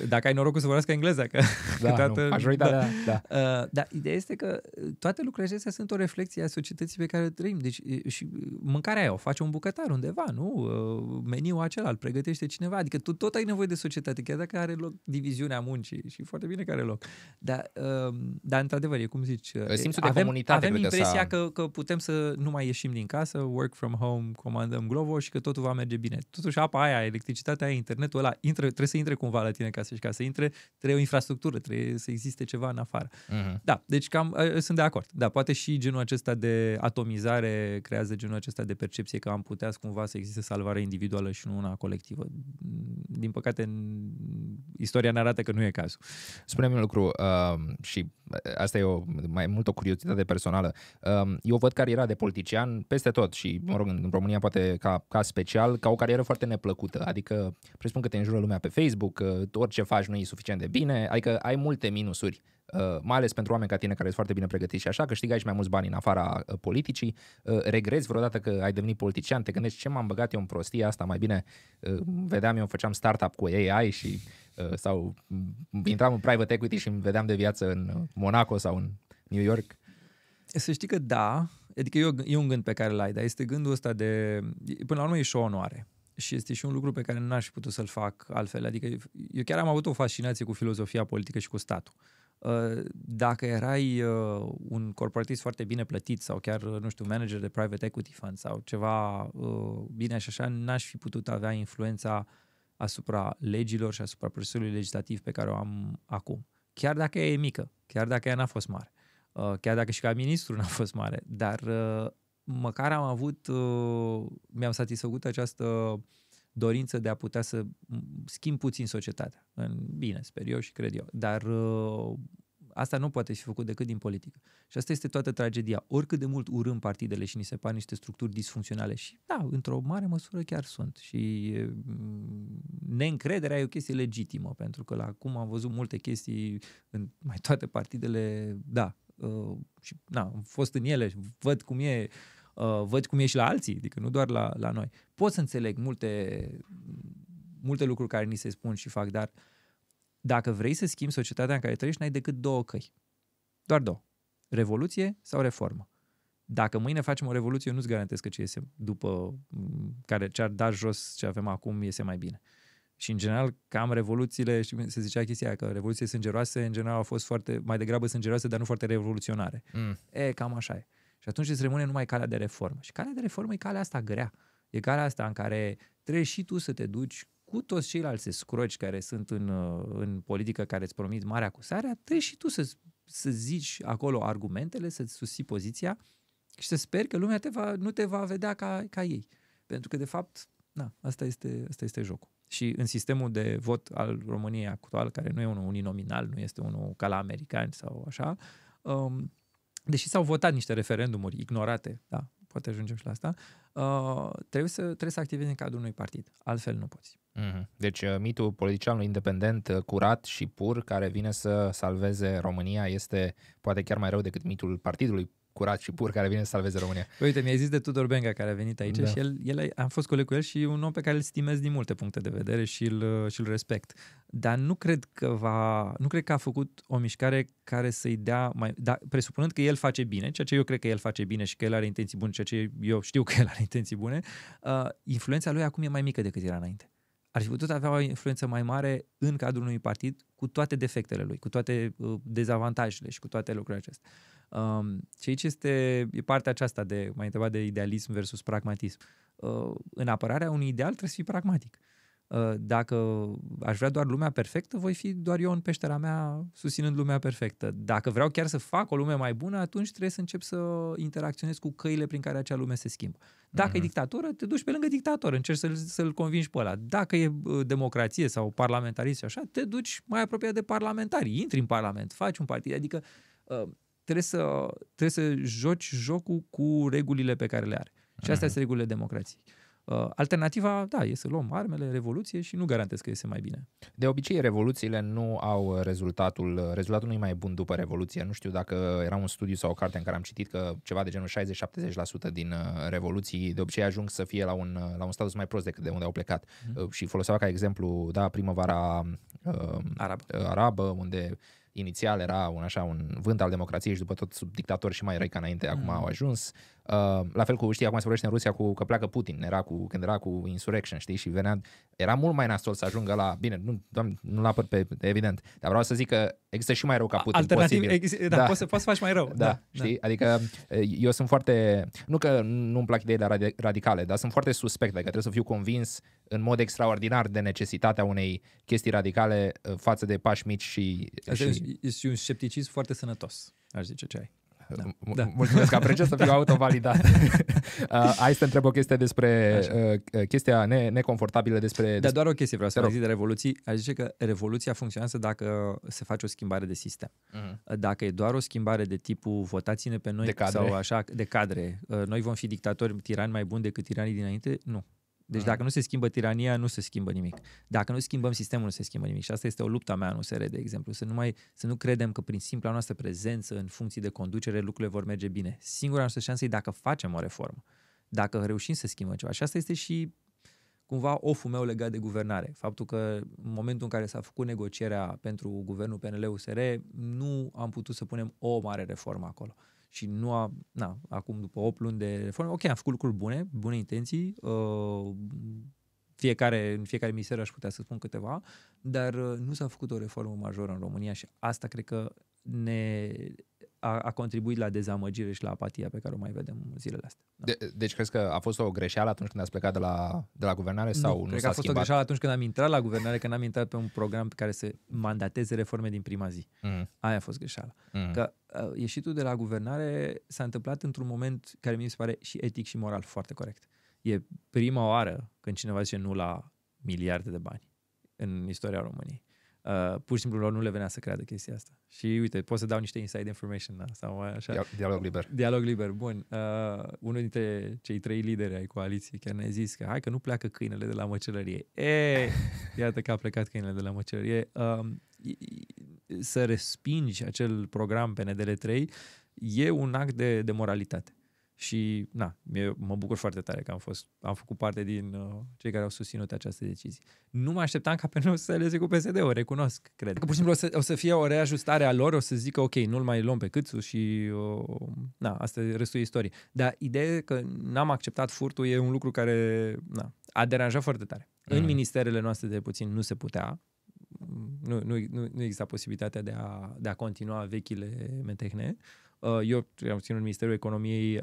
Dacă ai norocul să vorbească engleză, că da, toată... nu, majoritatea, da. Da. da. Uh, ideea este că toate lucrurile acestea sunt o reflexie a societății pe care trăim. Deci și mâncarea aia o face un bucătar undeva, nu? Uh, meniul acela îl pregătește cineva. Adică tu tot ai nevoie de societate, chiar dacă are loc diviziunea muncii și foarte bine că are loc. Dar, um, dar într-adevăr, e cum zici, Simțul avem, de comunitate avem impresia că, că putem să nu mai ieșim din casă, work from home, comandăm Glovo și că totul va merge bine. Totuși apa aia, electricitatea aia, internetul ăla, intră, trebuie să intre cumva la tine ca să, ca să intre, trebuie o infrastructură, trebuie să existe ceva în afară. Uh-huh. Da, deci cam sunt de acord. Da, poate și genul acesta de atomizare creează genul acesta de percepție că am putea cumva să existe salvare individuală și nu una colectivă. Din păcate, istoria ne arată că nu e cazul. Spune-mi un lucru, um, și uh, asta e o, mai mult o curiozitate personală, um, eu văd cariera de politician peste tot și, mă rog, în România poate ca, ca special, ca o carieră foarte neplăcută, adică presupun că te înjură lumea pe Facebook, că orice faci nu e suficient de bine, adică ai multe minusuri Uh, mai ales pentru oameni ca tine care sunt foarte bine pregătiți și așa, câștigai și mai mulți bani în afara uh, politicii, uh, regrezi vreodată că ai devenit politician, te gândești ce m-am băgat eu în prostia asta, mai bine vedeam eu, făceam startup cu AI și sau mm, intram în private equity și îmi vedeam de viață în Monaco sau în New York. Să știi că da, adică eu e un gând pe care l-ai, dar este gândul ăsta de, până la urmă e și o onoare și este și un lucru pe care n-aș fi putut să-l fac altfel. Adică eu chiar am avut o fascinație cu filozofia politică și cu statul. Ă, dacă erai ă, un corporatist foarte bine plătit sau chiar, nu știu, manager de private equity fund sau ceva ă, bine și așa, n-aș fi putut avea influența asupra legilor și asupra procesului legislativ pe care o am acum. Chiar dacă e mică, chiar dacă ea n-a fost mare, chiar dacă și ca ministru n-a fost mare, dar măcar am avut, mi-am satisfăcut această dorință de a putea să schimb puțin societatea. În bine, sper eu și cred eu. Dar uh, asta nu poate fi făcut decât din politică. Și asta este toată tragedia. Oricât de mult urâm partidele și ni se par niște structuri disfuncționale și, da, într-o mare măsură chiar sunt. Și mm, neîncrederea e o chestie legitimă, pentru că la acum am văzut multe chestii în mai toate partidele, da, Uh, și na, am fost în ele, văd cum e uh, Uh, văd cum e și la alții, adică nu doar la, la noi. Pot să înțeleg multe, multe lucruri care ni se spun și fac, dar dacă vrei să schimbi societatea în care trăiești, n-ai decât două căi. Doar două. Revoluție sau reformă. Dacă mâine facem o revoluție, eu nu-ți garantez că ce iese după care ce ar da jos ce avem acum iese mai bine. Și în general, cam revoluțiile, și se zicea chestia că revoluțiile sângeroase, în general au fost foarte, mai degrabă sângeroase, dar nu foarte revoluționare. Mm. E, cam așa e. Și atunci îți rămâne numai calea de reformă. Și calea de reformă e calea asta grea. E calea asta în care trebuie și tu să te duci cu toți ceilalți scroci care sunt în, uh, în politică, care îți promit marea acusarea, trebuie și tu să, să zici acolo argumentele, să-ți susții poziția și să speri că lumea te va, nu te va vedea ca, ca ei. Pentru că, de fapt, na, asta, este, asta este jocul. Și în sistemul de vot al României actual, care nu e unul uninominal, nu este unul ca la americani sau așa, um, deși s-au votat niște referendumuri ignorate, da, poate ajungem și la asta, uh, trebuie, să, trebuie să activezi în cadrul unui partid, altfel nu poți. Mm-hmm. Deci uh, mitul politicianului independent uh, curat și pur care vine să salveze România este poate chiar mai rău decât mitul partidului curat și pur care vine să salveze România. Uite, mi-ai zis de Tudor Benga care a venit aici da. și el, el, am fost coleg cu el și un om pe care îl stimez din multe puncte de vedere și îl, și îl respect. Dar nu cred că va, nu cred că a făcut o mișcare care să-i dea mai, da, presupunând că el face bine, ceea ce eu cred că el face bine și că el are intenții bune, ceea ce eu știu că el are intenții bune, uh, influența lui acum e mai mică decât era înainte ar fi putut avea o influență mai mare în cadrul unui partid cu toate defectele lui, cu toate uh, dezavantajele și cu toate lucrurile acestea. Um, și aici este e partea aceasta de, mai întrebat, de idealism versus pragmatism. Uh, în apărarea unui ideal trebuie să fii pragmatic. Uh, dacă aș vrea doar lumea perfectă, voi fi doar eu în peștera mea susținând lumea perfectă. Dacă vreau chiar să fac o lume mai bună, atunci trebuie să încep să interacționez cu căile prin care acea lume se schimbă. Dacă uh-huh. e mhm. dictatură, te duci pe lângă dictator, încerci să-l, să-l convingi pe ăla. Dacă e uh, democrație sau parlamentarism și așa, te duci mai apropiat de parlamentari, intri în parlament, faci un partid. Adică trebuie să, trebuie să joci jocul cu regulile pe care le are. Și astea uh-huh. sunt regulile democrației. Uh, alternativa, da, e să luăm armele, revoluție și nu garantez că iese mai bine. De obicei, revoluțiile nu au rezultatul, rezultatul nu e mai bun după revoluție. Nu știu dacă era un studiu sau o carte în care am citit că ceva de genul 60-70% din uh, revoluții de obicei ajung să fie la un, uh, la un status mai prost decât de unde au plecat. Mm. Și foloseau ca exemplu, da, primăvara uh, arabă. arabă, unde inițial era un, așa, un vânt al democrației și după tot sub dictator și mai răi ca înainte, acum au mm. ajuns Uh, la fel cu, știi, acum se vorbește în Rusia cu că pleacă Putin, era cu, când era cu insurrection, știi, și venea, era mult mai nasol să ajungă la, bine, nu, doamne, nu-l apăr pe, evident, dar vreau să zic că există și mai rău ca Putin, Alternativ, posibil. Exist, da, da. Poți, poți să faci mai rău. Da, da știi, da. adică eh, eu sunt foarte, nu că nu-mi plac ideile radicale, dar sunt foarte suspect, adică trebuie să fiu convins în mod extraordinar de necesitatea unei chestii radicale eh, față de pași mici și... și... Este un scepticism foarte sănătos, aș zice ce ai. Da. M- da. Mulțumesc, apreciez să fiu autovalidat. uh, hai să întreb o chestie despre uh, uh, chestia ne- neconfortabilă despre... Dar doar o chestie vreau să vă zic de revoluții. Aș zice că revoluția funcționează dacă se face o schimbare de sistem. Uh-huh. Dacă e doar o schimbare de tipul votați-ne pe noi de cadre. sau așa, de cadre, uh, noi vom fi dictatori, tirani mai buni decât tiranii dinainte, nu. Deci da. dacă nu se schimbă tirania, nu se schimbă nimic. Dacă nu schimbăm sistemul, nu se schimbă nimic. Și asta este o luptă a mea în USR, de exemplu. Să nu, mai, să nu credem că prin simpla noastră prezență în funcții de conducere lucrurile vor merge bine. Singura noastră șansă e dacă facem o reformă. Dacă reușim să schimbăm ceva. Și asta este și cumva oful meu legat de guvernare. Faptul că în momentul în care s-a făcut negocierea pentru guvernul PNL-USR, nu am putut să punem o mare reformă acolo. Uh, și nu a, na, acum după 8 luni de reforme, ok, am făcut lucruri bune, bune intenții, uh, fiecare, în fiecare miseră aș putea să spun câteva, dar uh, nu s-a făcut o reformă majoră în România și asta cred că ne a, a contribuit la dezamăgire și la apatia pe care o mai vedem zilele astea. Da. De, deci crezi că a fost o greșeală atunci când ați plecat de la, de la guvernare sau nu, nu cred că a fost schimbat? o greșeală atunci când am intrat la guvernare, că n am intrat pe un program pe care să mandateze reforme din prima zi. Mm. Aia a fost greșeala. Mm. Că ieșitul de la guvernare s-a întâmplat într-un moment care mi se pare și etic și moral foarte corect. E prima oară când cineva zice nu la miliarde de bani în istoria României. Uh, pur și simplu lor nu le venea să creadă chestia asta. Și uite, pot să dau niște inside information da, sau așa. Dialog liber. Dialog liber, bun. Uh, unul dintre cei trei lideri ai coaliției chiar ne-a zis că hai că nu pleacă câinele de la măcelărie. E, iată că a plecat câinele de la măcelărie. Uh, să respingi acel program PNDL 3 e un act de, de moralitate. Și, na, mă bucur foarte tare că am fost, am făcut parte din uh, cei care au susținut această decizie. Nu mă așteptam ca pe noi să aleze cu PSD, o recunosc, cred. Că pur și simplu o să, o să fie o reajustare a lor, o să zică, ok, nu-l mai luăm pe câțu și, uh, na, asta e restul istoriei. Dar ideea că n-am acceptat furtul e un lucru care, na, a deranjat foarte tare. Mm. În mhm. ministerele noastre, de puțin, nu se putea, nu, nu, nu, nu exista posibilitatea de a, de a continua vechile metehne. Uh, eu am ținut Ministerul Economiei,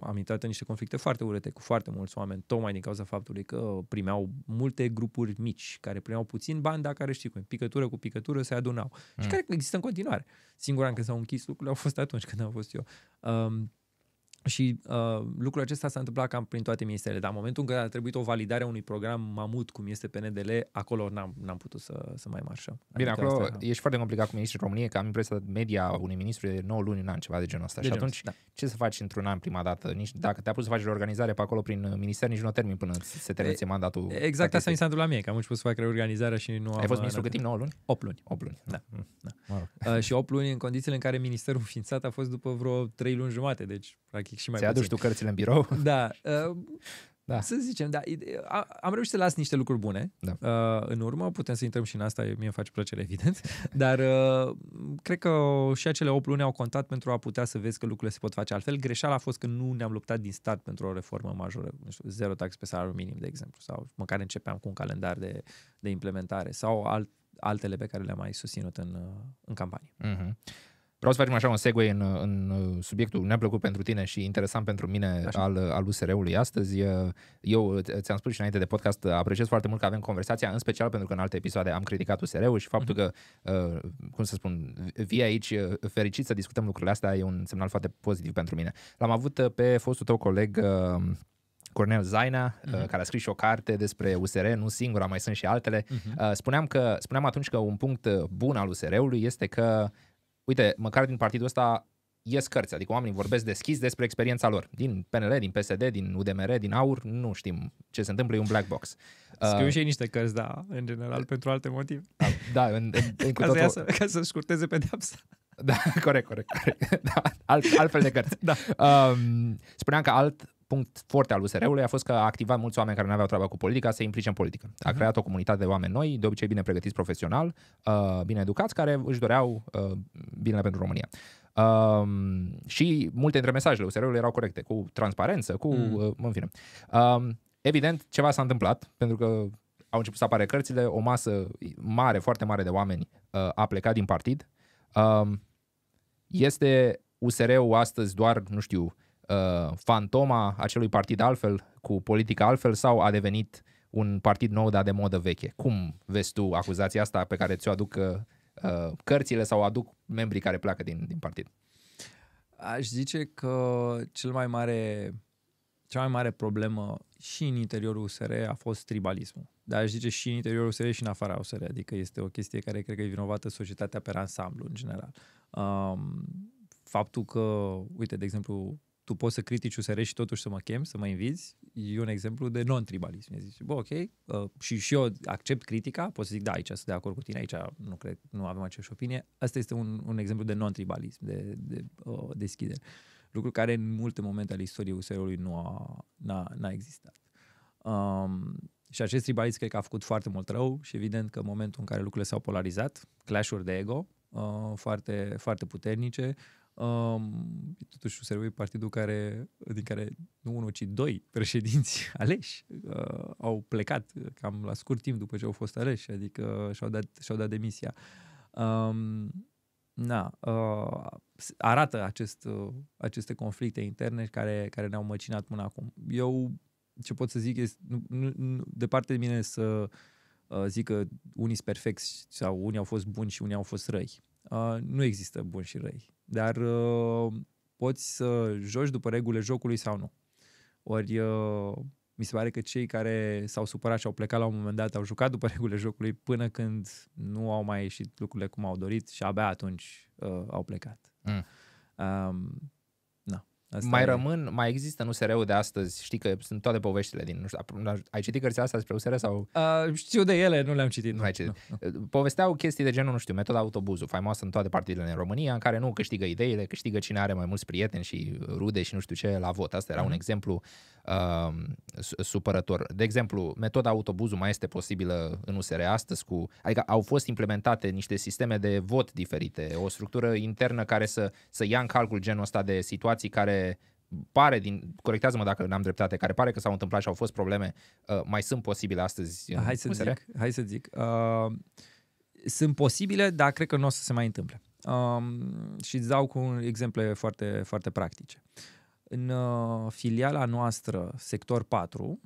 am intrat în niște conflicte foarte urâte cu foarte mulți oameni, tocmai din cauza faptului că primeau multe grupuri mici, care primeau puțin bani, dar care știi cum, picătură cu picătură se adunau. Mm. Și care există în continuare. Singura când s-au închis lucrurile au fost atunci când am fost eu. Um, și uh, lucrul acesta s-a întâmplat cam prin toate ministerele, dar în momentul în care a trebuit o validare a unui program mamut, cum este PNDL, acolo n-am, n-am putut să, să mai marșăm. Adică Bine, adică acolo astea, da. ești foarte complicat cu ministrul României, că am impresia media unui ministru e 9 luni, un an, ceva de genul ăsta. De și genul, atunci, da. ce să faci într-un an prima dată? Nici, dacă te-a pus să faci reorganizare pe acolo prin minister, nici nu o termin până se termină mandatul. Exact asta mi s-a întâmplat mie, că am început să fac reorganizarea și nu am... Ai fost uh, ministru cât timp? 9 luni? 8 luni. 8 luni, da. da. da. Mă rog. uh, și 8 luni în condițiile în care ministerul înființat a fost după vreo 3 luni jumate, deci practic practic și mai Ți-aduci tu cărțile în birou? Da. Uh, da. Să zicem, da, am reușit să las niște lucruri bune da. uh, în urmă, putem să intrăm și în asta, mie îmi face plăcere, evident, dar uh, cred că și acele 8 luni au contat pentru a putea să vezi că lucrurile se pot face altfel. Greșeala a fost că nu ne-am luptat din start pentru o reformă majoră, nu știu, zero tax pe salariu minim, de exemplu, sau măcar începeam cu un calendar de, de implementare sau alt, altele pe care le-am mai susținut în, uh, în campanie. Uh-huh. Vreau să facem așa un segue în, în subiectul neplăcut pentru tine și interesant pentru mine așa. al, al USR-ului astăzi. Eu ți-am spus și înainte de podcast, apreciez foarte mult că avem conversația, în special pentru că în alte episoade am criticat USR-ul și faptul mhm. că, uh, cum să spun, vii aici uh, fericit să discutăm lucrurile astea e un semnal foarte pozitiv pentru mine. L-am avut uh, pe fostul tău coleg Cornel Zaina, uh-huh. Mhm. care a scris și o carte despre USR, nu singura, mai sunt și altele. Uh-huh. Spuneam, că, spuneam atunci că un punct bun al USR-ului este că uh, uite, măcar din partidul ăsta ies cărți, adică oamenii vorbesc deschis despre experiența lor. Din PNL, din PSD, din UDMR, din AUR, nu știm ce se întâmplă, e un black box. Scriu uh, și ei niște cărți, da, în general, pentru alte motive. Da, da în, în, în cu ca, totul... să, ca să-și curteze pedeapsa. Da, corect, corect, corect. Da, alt, altfel de cărți. Da. Um, spuneam că alt punct foarte al USR-ului a fost că a activat mulți oameni care nu aveau treabă cu politica să se implice în politică. A uh-huh. creat o comunitate de oameni noi, de obicei bine pregătiți profesional, uh, bine educați, care își doreau uh, binele pentru România. Uh, și multe dintre mesajele USR-ului erau corecte, cu transparență, cu. Mm. Uh, în fine. Uh, evident, ceva s-a întâmplat, pentru că au început să apare cărțile, o masă mare, foarte mare de oameni uh, a plecat din partid. Uh, este USR-ul astăzi doar, nu știu, uh, fantoma acelui partid altfel, cu politică altfel, sau a devenit un partid nou, dar de modă veche? Cum vezi tu acuzația asta pe care ți-o aduc uh, cărțile sau aduc membrii care pleacă din, din partid? Aș zice că cel mai mare, cea mai mare problemă și în interiorul USR a fost tribalismul. Dar aș zice și în interiorul USR și în afara USR. Adică este o chestie care cred că e vinovată societatea pe ansamblu, în general. Um, faptul că, uite, de exemplu, tu poți să critici USR și totuși să mă chem, să mă invizi, e un exemplu de non-tribalism. Zici, bă, ok, uh, și, și eu accept critica, pot să zic, da, aici sunt de acord cu tine, aici nu cred, nu avem aceeași opinie. Asta este un, un exemplu de non-tribalism, de, de uh, deschidere. Lucru care în multe momente ale istoriei USR-ului nu a, n-a, n-a existat. Um, și acest tribalism cred că a făcut foarte mult rău și evident că în momentul în care lucrurile s-au polarizat, clash-uri de ego uh, foarte, foarte puternice, uh, Um, totuși USR-ul e partidul care, din care nu unul, ci doi președinți aleși uh, au plecat cam la scurt timp după ce au fost aleși, adică uh, și-au dat, și-au dat demisia. Um, na, uh, arată acest, uh, aceste conflicte interne care, care ne-au măcinat până acum. Eu ce pot să zic este, nu, nu, nu, departe de mine să uh, zic că unii sunt perfecți sau unii au fost buni și unii au fost răi Ah, nu există bun și răi, dar uh, poți să joci după regulile jocului sau nu. Ori uh, mi se pare că cei care s-au supărat și au plecat la un moment dat, au jucat după regulile jocului până când nu au mai ieșit lucrurile cum au dorit și abia atunci uh, au plecat. Mm. Asta mai e. rămân, mai există în USR-ul de astăzi, știi că sunt toate poveștile din, nu știu, ai citit cărțile astea despre USR sau? Uh, știu de ele, nu le-am citit. Nu, nu ai citit. Nu, nu. Povesteau chestii de genul, nu știu, metoda autobuzul, faimoasă în toate partidele în România, în care nu câștigă ideile, câștigă cine are mai mulți prieteni și rude și nu știu ce la vot. Asta era uh-huh. un mhm. exemplu uh, supărător. De exemplu, metoda autobuzul mai este posibilă în USR astăzi cu, adică au fost implementate niște sisteme de vot diferite, o structură internă care să, să ia în calcul genul ăsta de situații care pare din, corectează-mă dacă n-am dreptate, care pare că s-au întâmplat și au fost probleme, uh, mai sunt posibile astăzi? Hai să zic, hai să zic. Uh, sunt posibile, dar cred că nu o să se mai întâmple. uh, și îți dau cu exemple foarte, foarte practice. În uh, filiala noastră, sector 4,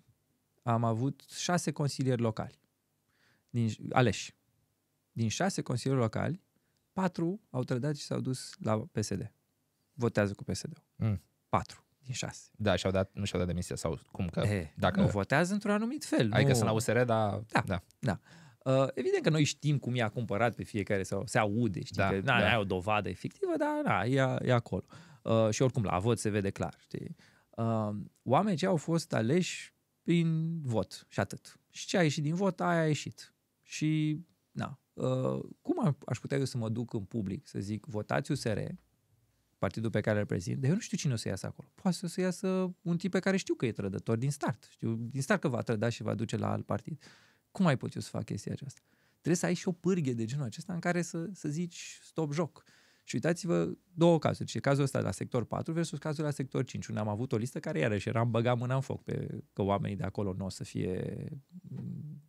am avut șase consilieri locali, din, aleși. Din șase consilieri locali, patru au trădat și s-au dus la PSD votează cu PSD-ul. Mm. 4 din 6. Da, și-au dat, nu și-au dat demisia sau cum că... E, dacă, nu, votează într-un anumit fel. Adică nu... sunt la USR, dar... Da, da. da. Uh, evident că noi știm cum i-a cumpărat pe fiecare sau se aude, știi da, că na, da. ai o dovadă efectivă, dar na, e, e acolo. Uh, și oricum la vot se vede clar, știi? Uh, oamenii ce au fost aleși prin vot și atât. Și ce a ieșit din vot, aia a ieșit. Și, na, uh, cum aș putea eu să mă duc în public să zic votați USR, partidul pe care îl prezint, dar eu nu știu cine o să iasă acolo. Poate să iasă un tip pe care știu că e trădător din start. Știu din start că va trăda și va duce la alt partid. Cum mai pot eu să fac chestia aceasta? Trebuie să ai și o pârghie de genul acesta în care să, să zici stop joc. Și uitați-vă două cazuri. Și cazul ăsta la sector 4 versus cazul la sector 5, unde am avut o listă care iarăși eram băgat mâna în foc pe că oamenii de acolo nu o să fie mm,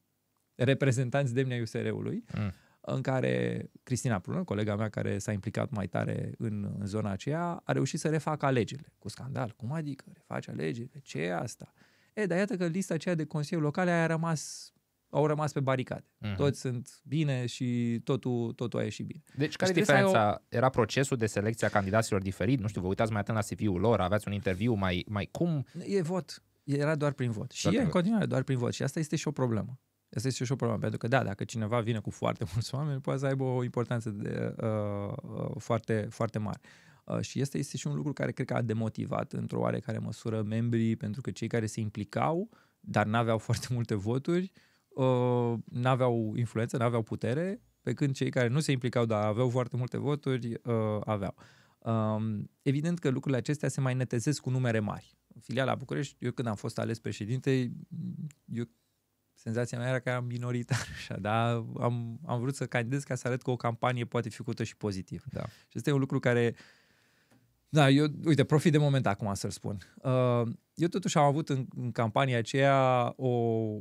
reprezentanți demnii USR-ului. Mm în care Cristina Prună, colega mea care s-a implicat mai tare în, în zona aceea, a reușit să refacă alegerile. Cu scandal. Cum adică? Refaci alegerile? Ce e asta? E, dar iată că lista aceea de consilieri locale a rămas au rămas pe baricade. Uh-huh. Toți sunt bine și totul, totul a ieșit bine. Deci care diferența? O... Era procesul de selecție a candidaților diferit? Nu știu, vă uitați mai atent la CV-ul lor, aveați un interviu mai, mai cum? E vot. Era doar prin vot. Și doar e în continuare doar prin vot. Și asta este și o problemă. Asta este și o problemă, pentru că da, dacă cineva vine cu foarte mulți oameni, poate să aibă o importanță de, uh, uh, foarte, foarte mare. Uh, și este, este și un lucru care cred că a demotivat într-o oarecare măsură membrii, pentru că cei care se implicau, dar n-aveau foarte multe voturi, uh, n-aveau influență, n-aveau putere, pe când cei care nu se implicau, dar aveau foarte multe voturi, uh, aveau. Um, evident că lucrurile acestea se mai netezesc cu numere mari. Filiala București, eu când am fost ales președinte, eu senzația mea era că eram minoritar, așa, dar am, am vrut să candidez ca să arăt că o campanie poate fi făcută și pozitiv. Da. Și este un lucru care da, eu, uite, profit de moment acum să-l spun. Uh, eu totuși am avut în, în campania aceea o,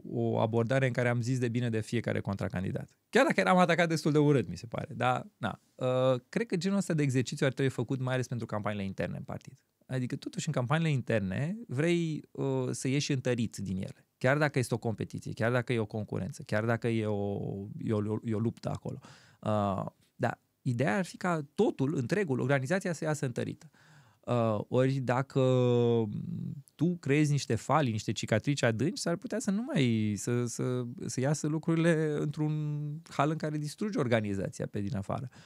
o abordare în care am zis de bine de fiecare contracandidat. Chiar dacă eram atacat destul de urât, mi se pare. Dar, na, uh, cred că genul ăsta de exercițiu ar trebui făcut mai ales pentru campaniile interne în partid. Adică, totuși, în campaniile interne vrei uh, să ieși întărit din ele. Chiar dacă este o competiție, chiar dacă e o concurență, chiar dacă e o, e o, e o luptă acolo. Uh, dar ideea ar fi ca totul, întregul, organizația să iasă întărită. Uh, ori dacă tu crezi niște falii, niște cicatrici adânci, s-ar putea să nu mai să, să, să iasă lucrurile într-un hal în care distrugi organizația pe din afară. Uh,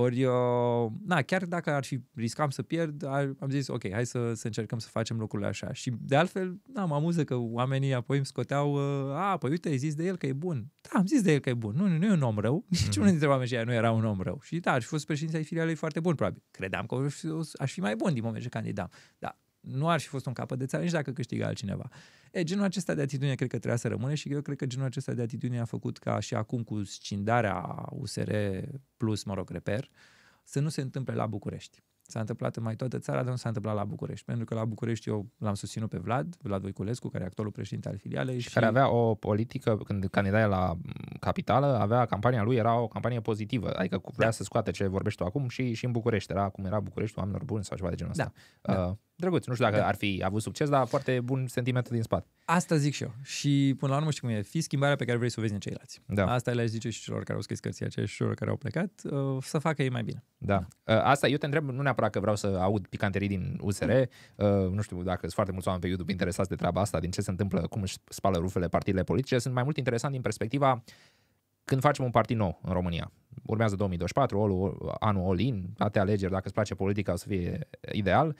ori, uh, na, chiar dacă ar fi riscam să pierd, am zis, ok, hai să, să încercăm să facem lucrurile așa. Și de altfel, na, da, mă amuză că oamenii apoi îmi scoteau, uh, a, păi uite, ai zis de el că e bun. Da, am zis de el că e bun. Nu, nu, e un om rău. Niciunul mhm. mm-hmm. dintre oamenii nu era un om rău. Și da, aș fi fost președinte ai filialei foarte bun, probabil. Credeam că aș fi, mai bun din moment ce candidam. da nu ar fi fost un capăt de țară nici dacă câștiga altcineva. Uh, E, genul acesta de atitudine cred că trebuia să rămână și eu cred că genul acesta de atitudine a făcut ca și acum cu scindarea USR plus, mă rog, reper, să nu se întâmple la București. S-a întâmplat în mai toată țara, dar nu s-a întâmplat la București. Pentru că la București eu l-am susținut pe Vlad, Vlad Voiculescu, care e actualul președinte al filialei. Și, și... care avea o politică, când candida la capitală, avea campania lui, era o campanie pozitivă. Adică vrea da. să scoate ce vorbești tu acum și, și în București. Era cum era București, oamenilor buni sau ceva de genul da. ăsta. Da. Uh, drăguț. Nu știu dacă da. ar fi avut succes, dar foarte bun sentimentul din spate. Asta zic și eu. Și până la urmă știi cum e. Fi schimbarea pe care vrei să o vezi în ceilalți. Da. Asta le-aș zice și celor care au scris cărții aceia și celor care au plecat, uh, să facă ei mai bine. Da. da. Uh, asta eu te întreb nu neapărat că vreau să aud picanterii din USR. Mm. Uh, nu știu dacă sunt foarte mulți oameni pe YouTube interesați de treaba asta, din ce se întâmplă, cum își spală rufele partidele politice. Sunt mai mult interesant din perspectiva când facem un partid nou în România, urmează 2024, anul all-in, alte alegeri, dacă îți place politica, o să fie ideal,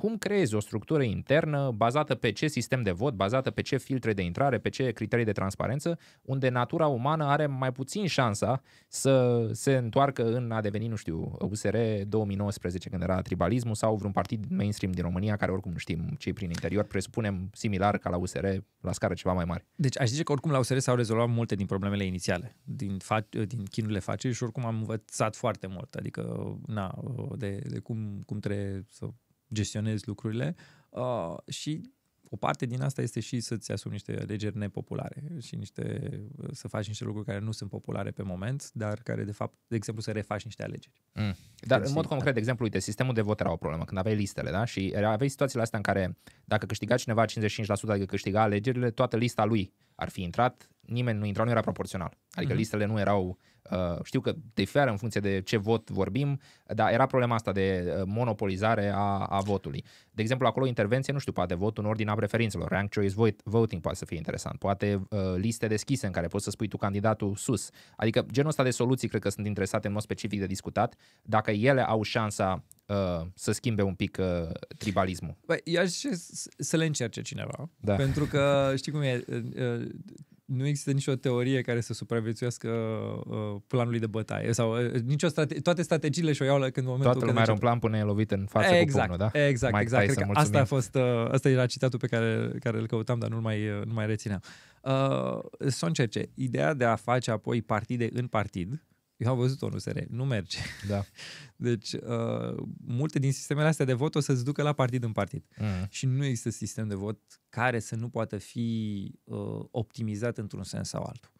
cum creezi o structură internă bazată pe ce sistem de vot, bazată pe ce filtre de intrare, pe ce criterii de transparență, unde natura umană are mai puțin șansa să se întoarcă în a deveni, nu știu, USR 2019 când era tribalismul sau vreun partid mainstream din România care oricum nu știm cei prin interior, presupunem similar ca la USR, la scară ceva mai mare. Deci aș zice că oricum la USR s-au rezolvat multe din problemele inițiale, din, fa- din chinurile facerii și oricum am învățat foarte mult, adică na, de, de cum, cum trebuie să gestionezi lucrurile uh, și o parte din asta este și să-ți asumi niște alegeri nepopulare și niște, uh, să faci niște lucruri care nu sunt populare pe moment, dar care de fapt, de exemplu, să refaci niște alegeri. Mm. Dar Când în mod concret, da. de exemplu, uite, sistemul de vot era o problemă când aveai listele, da? Și aveai situațiile astea în care dacă câștiga cineva 55%, adică câștiga alegerile, toată lista lui ar fi intrat, nimeni nu intra, nu era proporțional. Adică mm-hmm. listele nu erau Uh, știu că diferă în funcție de ce vot vorbim, dar era problema asta de uh, monopolizare a, a votului. De exemplu, acolo intervenție, nu știu, poate vot în ordinea preferințelor, rank choice vote, voting poate să fie interesant, poate uh, liste deschise în care poți să spui tu candidatul sus. Adică genul ăsta de soluții cred că sunt interesate în mod specific de discutat, dacă ele au șansa uh, să schimbe un pic uh, tribalismul. Băi, i-aș să le încerce cineva, da. pentru că știi cum e, uh, nu există nicio teorie care să supraviețuiască uh, uh, planului de bătaie sau uh, nicio strate- toate strategiile și o iau la când momentul Toată lumea are un plan până e lovit în față exact, cu pumnul, da? Exact, Mike exact. Tyson, Cred că asta a fost uh, asta era citatul pe care, care îl căutam, dar nu mai uh, nu mai rețineam. Uh, să încerce ideea de a face apoi partide în partid eu am văzut o în USR, nu merge. Da. Deci, uh, multe din sistemele astea de vot o să-ți ducă la partid în partid. Uh-huh. Și nu există sistem de vot care să nu poată fi uh, optimizat într-un sens sau altul.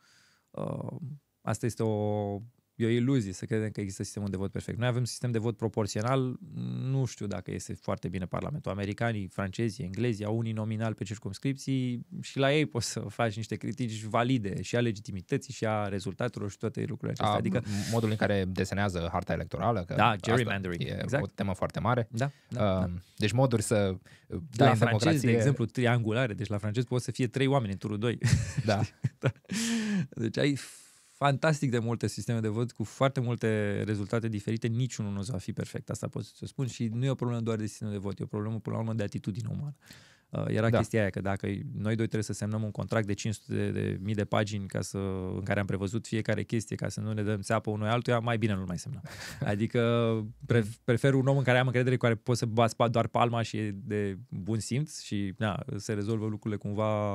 Uh, asta este o e o iluzie să credem că există sistemul de vot perfect. Noi avem sistem de vot proporțional, nu știu dacă este foarte bine Parlamentul. Americanii, francezii, englezii au unii nominal pe circumscripții și la ei poți să faci niște critici valide și a legitimității și a rezultatelor și toate lucrurile acestea. A, adică modul în care desenează harta electorală, că da, gerrymandering, e exact. o temă foarte mare. Da, da, uh, da. Deci moduri să... Da, la francez, democrație... de exemplu, triangulare, deci la francez poți să fie trei oameni în turul 2. Da. da. Deci ai fantastic de multe sisteme de vot cu foarte multe rezultate diferite, niciunul nu va fi perfect, asta pot să spun și nu e o problemă doar de sistem de vot, e o problemă până la urmă de atitudine umană. Uh, era da. chestia aia că dacă noi doi trebuie să semnăm un contract de 500 de, de mii de pagini ca să, în care am prevăzut fiecare chestie ca să nu ne dăm țeapă unul altuia, mai bine nu-l mai semnăm. Adică prefer un om în care am încredere, cu care pot să bați doar palma și e de bun simț și na, se rezolvă lucrurile cumva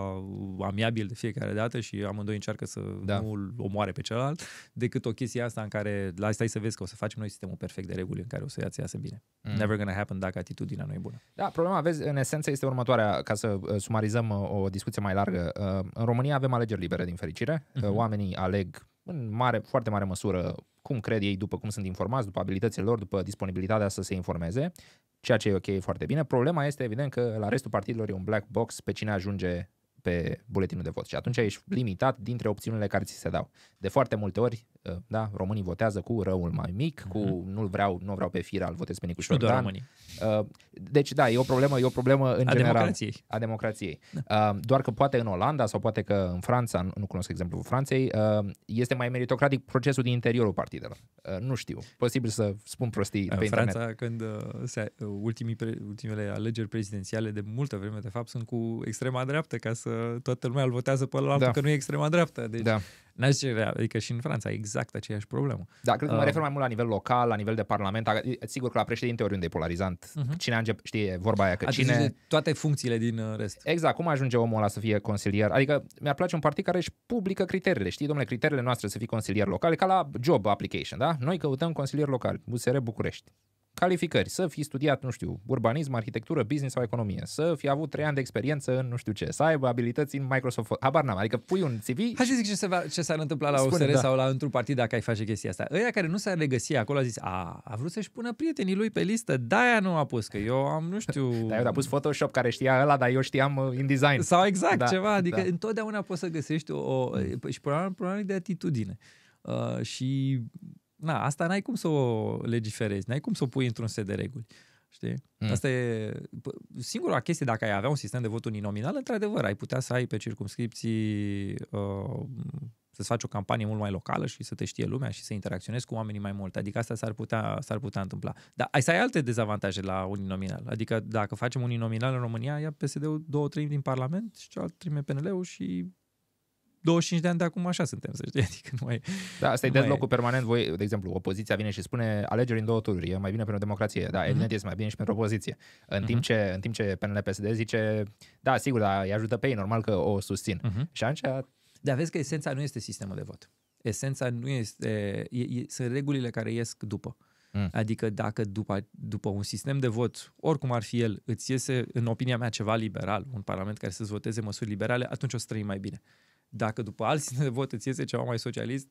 amiabil de fiecare dată și amândoi încearcă să da. nu-l omoare pe celălalt, decât o chestie asta în care la stai să vezi că o să facem noi sistemul perfect de reguli în care o să ia iasă bine. Mm. Never gonna happen dacă atitudinea nu e bună. Da, problema, vezi, în esență este următoarea ca să uh, sumarizăm uh, o discuție mai largă, uh, în România avem alegeri libere, din fericire. Uh-huh. Oamenii aleg în mare, foarte mare măsură cum cred ei, după cum sunt informați, după abilitățile lor, după disponibilitatea să se informeze, ceea ce e ok, foarte bine. Problema este, evident, că la restul partidelor e un black box pe cine ajunge pe buletinul de vot și atunci ești limitat dintre opțiunile care ți se dau. De foarte multe ori Uh, da, românii votează cu răul mai mic, cu mm-hmm. nu vreau, nu vreau pe fir al votez pe Nicu Șordan. Uh, deci da, e o problemă, e o problemă în a general democrației. a democrației. Da. Uh, doar că poate în Olanda sau poate că în Franța, nu cunosc exemplul Franței, este mai meritocratic procesul din interiorul partidelor. Nu știu, posibil să spun prostii în pe Franța, internet. când se, ultimii, ultimele alegeri prezidențiale de multă vreme, de fapt, sunt cu extrema dreaptă, ca să toată lumea îl votează pe ăla, da. că nu e extrema dreaptă. Deci da nașterea, adică și în Franța, exact aceeași problemă. Da, cred că uh, mă refer mai mult la nivel local, la nivel de parlament, sigur că la președinte oriunde e polarizant, uh-huh. cine începe, știe vorba aia, că adică cine... toate funcțiile din uh, rest. Exact, cum ajunge omul ăla să fie consilier? Adică mi-ar place un partid care își publică criteriile, știi, domnule, criteriile noastre să fii consilier local, e ca la job application, da? Noi căutăm consilier local, USR București calificări, să fi studiat, nu știu, urbanism, arhitectură, business sau economie, să fi avut trei ani de experiență în nu știu ce, să aibă abilități în Microsoft, habar n-am, adică pui un CV... Hai să zic ce, se va, ce s-ar întâmpla la Spune, USR da. sau la într-un partid dacă ai face chestia asta. Ăia care nu s-ar regăsi acolo a zis, a, a vrut să-și pună prietenii lui pe listă, de aia nu a pus, că eu am, nu știu... da, eu a pus Photoshop care știa ăla, dar eu știam uh, InDesign. Sau exact, da, ceva, adică da. întotdeauna poți să găsești o... o mm. păi și probabil, probabil de atitudine. Uh, și na, asta n-ai cum să o legiferezi, n-ai cum să o pui într-un set de reguli. Știi? Mm. Asta e singura chestie, dacă ai avea un sistem de vot uninominal, într-adevăr, ai putea să ai pe circumscripții uh, să-ți faci o campanie mult mai locală și să te știe lumea și să interacționezi cu oamenii mai mult. Adică asta s-ar putea, s-ar putea întâmpla. Dar ai să ai alte dezavantaje la uninominal. Adică dacă facem uninominal în România, ia PSD-ul două treimi din Parlament și cealaltă treime PNL-ul și 25 de ani de acum așa suntem, să știi, adică nu mai... Da, asta e deadlock e. permanent. Voi, de exemplu, opoziția vine și spune alegeri în două tururi, e mai bine pentru democrație. Da, mm-hmm. evident este mai bine și pentru opoziție. În, mm-hmm. timp mhm. ce, în timp ce PNL-PSD zice, da, sigur, dar îi ajută pe ei, normal că o susțin. Mm-hmm. Și atunci... Dar vezi că esența nu este sistemul de vot. Esența nu este... E, e, sunt regulile care ies după. Mm. Adică dacă după, după un sistem de vot, oricum ar fi el, îți iese, în opinia mea, ceva liberal, un parlament care să-ți voteze măsuri liberale, atunci o să trăim mai bine. Dacă după alții de vot îți iese ceva mai socialist,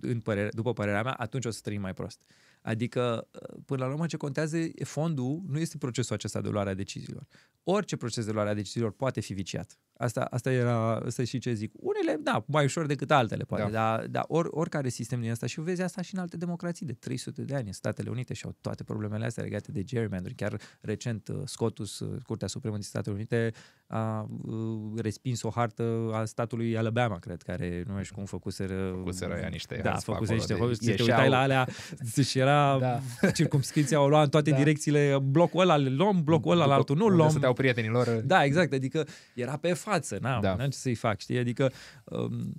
în părere, după părerea mea, atunci o să trăim mai prost. Adică, uh, până la urmă, ce contează fondul, nu este procesul acesta de luare a deciziilor. Orice proces de luare a deciziilor poate fi viciat. Asta, asta era, să și ce zic. Unele, da, mai ușor decât altele, poate, da. dar, dar or, oricare sistem din asta și vezi asta și în alte democrații de 300 de ani, în Statele Unite și au toate problemele astea legate de gerrymandering. Chiar recent, uh, Scotus, uh, Curtea Supremă din Statele Unite, a respins o hartă a statului Alabama, cred, care nu știu cum făcuseră... Făcuseră ea niște... Da, făcuseră niște... Te uitai la alea și era da. circumscriția o lua în toate da. direcțiile, blocul ăla le luăm, blocul ăla la altul nu luăm. Să prietenilor. Da, exact, adică era pe față, na, da. n-am ce să-i fac, știi, adică um,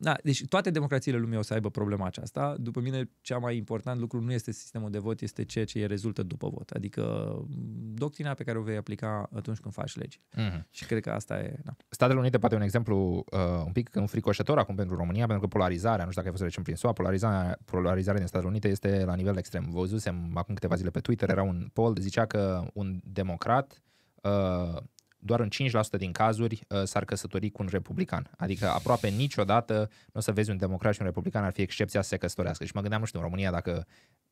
na, da, deci toate democrațiile lumii o să aibă problema aceasta. După mine, cea mai important lucru nu este sistemul de vot, este ceea ce rezultă după vot. Adică mm, doctrina pe care o vei aplica atunci când faci legi. Mm-hmm. Și cred că asta e... Da. Statele Unite poate un exemplu uh, un pic fricoșător acum pentru România, pentru că polarizarea, nu știu dacă ai fost recent prin SUA, polarizarea, polarizarea din Statele Unite este la nivel extrem. Văzusem acum câteva zile pe Twitter, era un poll, zicea că un democrat uh, doar în 5% din cazuri uh, s-ar căsători cu un republican. Adică aproape niciodată nu o să vezi un democrat și un republican ar fi excepția să se căsătorească. Și mă gândeam, nu știu, în România dacă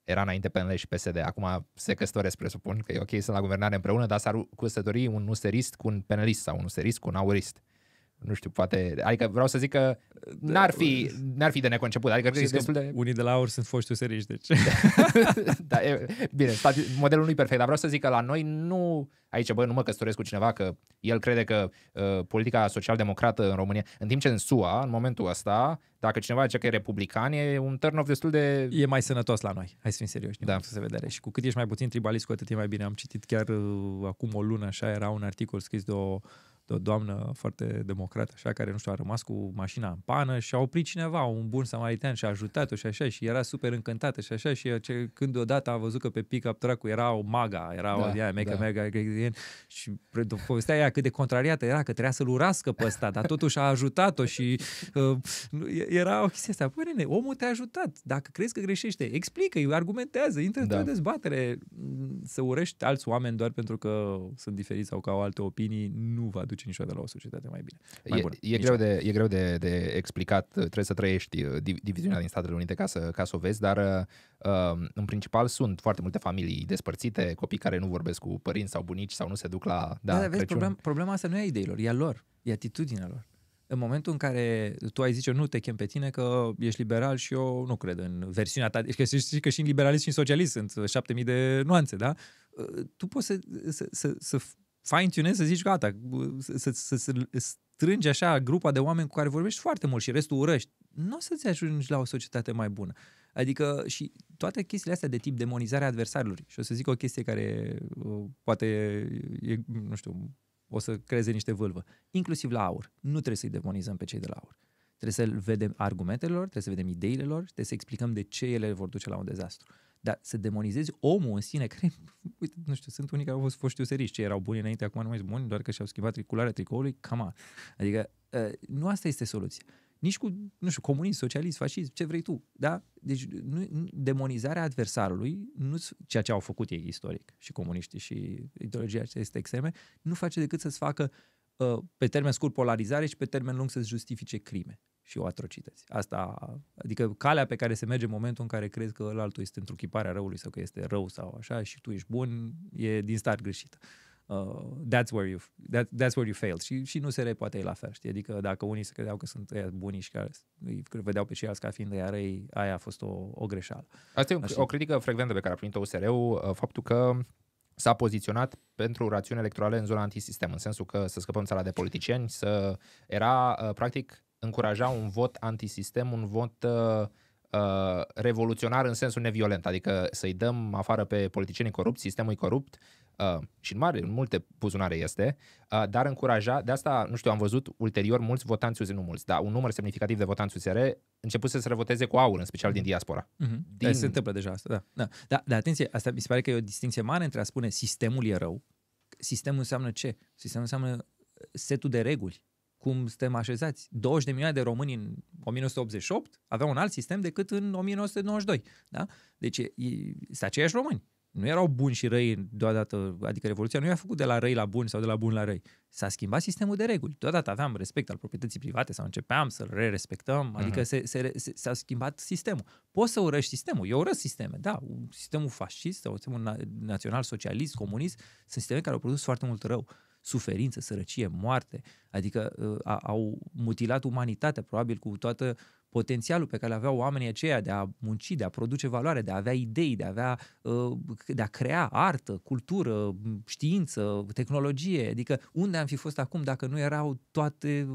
era înainte PNL și PSD, acum se căsătoresc, presupun că e ok să la guvernare împreună, dar s-ar căsători un userist cu un penalist sau un userist cu un aurist. Uh, nu știu, poate, adică vreau să zic că n-ar fi, n-ar fi de neconceput, adică cred că destul de... Unii de la ori sunt foști useriști, deci. da, e, bine, stati, modelul nu e perfect, dar vreau să zic că la noi nu, aici, bă, nu mă căsătoresc cu cineva că el crede că uh, politica social-democrată în România, în timp ce în SUA, în momentul ăsta, dacă cineva zice că e republican, e un turn off destul de... E mai sănătos la noi, hai să fim serioși, din da. punctul se vedere. Și cu cât ești mai puțin tribalist, cu atât e mai bine. Am citit chiar uh, acum o lună, așa, era un articol scris de o de o doamnă foarte democrată, așa, care, nu știu, a rămas cu mașina în pană și a oprit cineva, un bun samaritan și a ajutat-o și așa, și era super încântată și așa, și ce, când deodată a văzut că pe pick-up truck era o maga, era da, o ea, mega, da. mega, și povestea ea cât de contrariată era, că trebuia să-l urască pe ăsta, dar totuși a ajutat-o și uh, era o chestie asta. Păi, nene, omul te-a ajutat, dacă crezi că greșește, explică-i, argumentează, intră da. într-o dezbatere, mm, să urăști alți oameni doar pentru că sunt diferiți sau că au alte opinii, nu va duce duce niciodată la o societate mai bine. Mai e, bună, e greu, de, e greu de, de explicat, trebuie să trăiești uh, diviziunea din Statele Unite ca să, ca să o vezi, dar uh, um, în principal sunt foarte multe familii despărțite, copii care nu vorbesc cu părinți sau bunici sau nu se duc la da, da, vezi, problem, problema asta nu e a ideilor, e a lor, e atitudinea lor. În momentul în care tu ai zice nu te chem pe tine că ești liberal și eu nu cred în versiunea ta, deci că știi că și în liberalism și în socialism sunt șapte mii de nuanțe, da? Uh, tu poți să, să, să, să fine-tunezi, să zici, gata, să, să, să strângi așa grupa de oameni cu care vorbești foarte mult și restul urăști, nu o să-ți ajungi la o societate mai bună. Adică și toate chestiile astea de tip demonizare adversarilor. Și o să zic o chestie care uh, poate e, e nu știu, o să creeze niște vâlvă. Inclusiv la aur. Nu trebuie să-i demonizăm pe cei de la aur. Trebuie să vedem argumentele lor, trebuie să vedem ideile lor, trebuie să explicăm de ce ele vor duce la un dezastru. Uh, dar să demonizezi omul în sine, care, uite, nu știu, sunt unii care au fost foști useriști, ce erau buni înainte, acum nu mai sunt buni, doar că și-au schimbat tricularea tricoului, cam Adică, ă, nu asta este soluția nici cu, nu știu, comunism, socialism, fascism, ce vrei tu, da? Deci nu, demonizarea adversarului, nu, ceea ce au făcut ei istoric și comuniștii și ideologia acestea extreme, nu face decât să-ți facă uh, Uh, pe termen scurt polarizare și pe termen lung să-ți justifice crime și o atrocități. Asta, adică calea pe care se merge în momentul în care crezi că altul este întruchiparea răului sau că este rău sau așa și tu ești bun, e din start greșită. Uh, that's, where you, that, that's where you failed. Și, și nu se re poate la fel, știi? Adică dacă unii se credeau că sunt ăia buni și care îi vedeau pe ceilalți ca fiind ăia răi, aia a fost o, o greșeală. Asta e o, o critică frecventă pe care a primit-o USR-ul, uh, faptul că s-a poziționat pentru rațiuni electorale în zona antisistem, în sensul că să scăpăm țara de politicieni, să era, uh, practic, încuraja un vot antisistem, un vot uh, uh, revoluționar în sensul neviolent, adică să-i dăm afară pe politicienii corupți, sistemul e corupt, Uh, și în mare, în multe buzunare este, uh, dar încuraja, de asta, nu știu, am văzut ulterior mulți votanți USR, nu mulți, dar un număr semnificativ de votanți USR început să se revoteze cu aur, în special din mm-hmm. diaspora. Mm-hmm. Din... Eh, se întâmplă deja asta, da. da. Dar da, atenție, asta mi se pare că e o distinție mare între a spune sistemul e rău, sistemul înseamnă ce? Sistemul înseamnă uh, setul de reguli cum suntem așezați. 20 de milioane de români în 1988 aveau un alt sistem decât în 1992. Da? Deci sunt aceiași români. Nu erau buni și răi deodată, adică Revoluția nu i-a făcut de la răi la buni sau de la bun la răi. S-a schimbat sistemul de reguli. Deodată aveam respect al proprietății private sau începeam să-l re-respectăm, adică mhm. se, se, se, s-a schimbat sistemul. Poți să urăști sistemul, eu urăsc sisteme, da, sistemul fascist sau sistemul național-socialist, comunist, sunt sisteme care au produs foarte mult rău suferință, sărăcie, moarte, adică uh, au mutilat umanitatea, probabil cu toată potențialul pe care îl aveau oamenii aceia de a munci, de a produce valoare, de a avea idei, de a, avea, uh, de a crea artă, cultură, știință, tehnologie. Adică unde am fi fost acum dacă nu erau toate,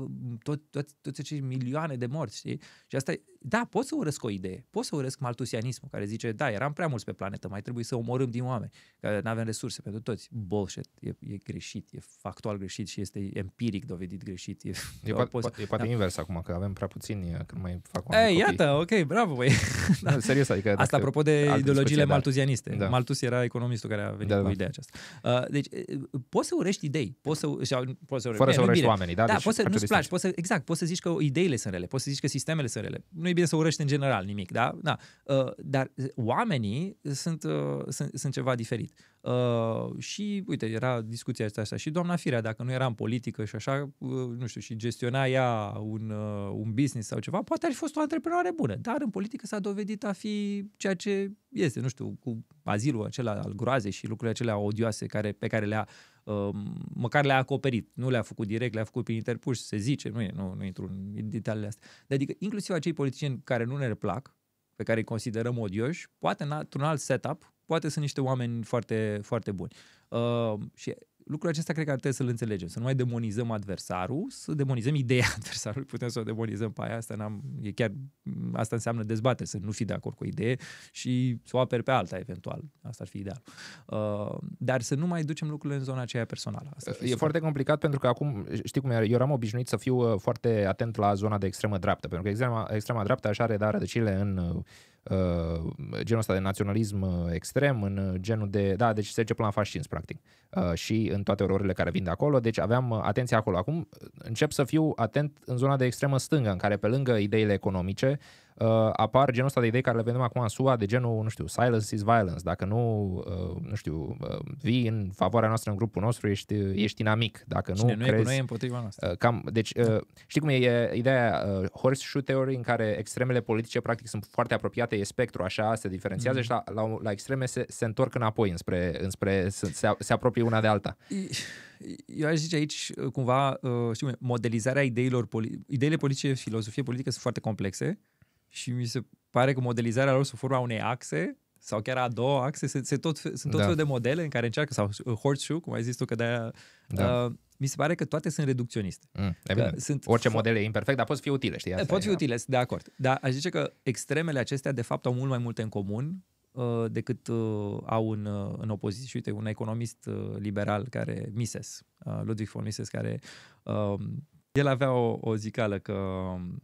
tot, toate toate cei milioane de morți, știi? Și asta, da, pot să urăsc o idee, pot să urăsc maltusianismul care zice, da, eram prea mulți pe planetă, mai trebuie să omorâm din oameni, că nu avem resurse pentru toți. Bullshit, e, e greșit, e factual greșit și este empiric dovedit greșit. E, e, po- po- e poate da. invers acum, că avem prea puțini, că mai fac oameni Ei, iată, ok, bravo, băi. da. Serios, adică... Asta apropo de ideologiile da. maltuzianiste. Da. Maltus era economistul care a venit da, cu da. ideea aceasta. Uh, deci, uh, poți să urești idei, poți să, poți să urești, Fără să urești oamenii, da? Da, deci poți să nu-ți place. poți să, exact, poți să zici că ideile sunt rele, poți să zici că sistemele sunt rele. Nu e bine să urești în general nimic, da? da. Uh, dar oamenii sunt, uh, sunt, sunt ceva diferit. Uh, și, uite, era discuția asta, asta și doamna Firea, dacă nu era în politică și așa, uh, nu știu, și gestiona ea un, uh, un business sau ceva, poate ar fi fost o antreprenoare bună, dar în politică s-a dovedit a fi ceea ce este, nu știu, cu azilul acela al groazei și lucrurile acelea odioase care, pe care le-a uh, măcar le-a acoperit, nu le-a făcut direct, le-a făcut prin interpuș, se zice, nu, e, nu, nu intru în detaliile astea. De adică inclusiv acei politicieni care nu ne plac, pe care îi considerăm odioși, poate într-un alt setup, poate sunt niște oameni foarte, foarte buni. Uh, și lucrul acesta cred că ar trebui să-l înțelegem, să nu mai demonizăm adversarul, să demonizăm ideea adversarului, putem să o demonizăm pe păi aia, asta, n-am, e chiar, asta înseamnă dezbatere, să nu fii de acord cu o idee și să o aperi pe alta eventual, asta ar fi ideal. Uh, dar să nu mai ducem lucrurile în zona aceea personală. Asta e foarte complicat pentru că acum, știi cum e, eu eram obișnuit să fiu uh, foarte atent la zona de extremă dreaptă, pentru că extrema, extrema dreaptă așa are de rădăcile în uh, Uh, genul ăsta de naționalism uh, extrem, în uh, genul de... Da, deci se începe la fascism, practic. și în toate ororile care vin de acolo, deci aveam atenția acolo. Acum încep să fiu atent în zona de extremă stângă, în care pe lângă ideile economice, uh, apar genul ăsta de idei care le vedem acum în SUA, de genul, nu știu, silence is violence. Dacă nu, uh, nu știu, uh, vii în favoarea noastră, în grupul nostru, ești, uh, ești inamic. Dacă Cine nu, nu crezi, e cu noi, e împotriva noastră. Uh, cam, deci, uh, știi cum e, e ideea uh, horseshoe theory, în care extremele politice, practic, sunt foarte apropiate, e spectru, așa, se diferențiază mm-hmm. și la, la, la extreme se, se întorc înapoi, înspre, înspre se, se, se apropie una de alta. Eu aș zice aici, uh, cumva, uh, știu, modelizarea ideilor, ideile politice, filozofie politică sunt foarte complexe și mi se pare că modelizarea lor sub forma unei axe sau chiar a două axe, se, se tot, sunt tot da. felul de modele în care încearcă, sau uh, horseshoe, cum ai zis tu, că de-aia... Da. Uh, mi se pare că toate sunt reducționiste. Mm, Sunt Orice fo- model e imperfect, dar pot fi utile, știi? Asta pot fi e, utile, da? de acord. Dar aș zice că extremele acestea, de fapt, au mult mai multe în comun uh, decât uh, au în, uh, în opoziție. Și uite, un economist uh, liberal care, Mises, uh, Ludwig von Mises, care... Uh, el avea o, o zicală că um,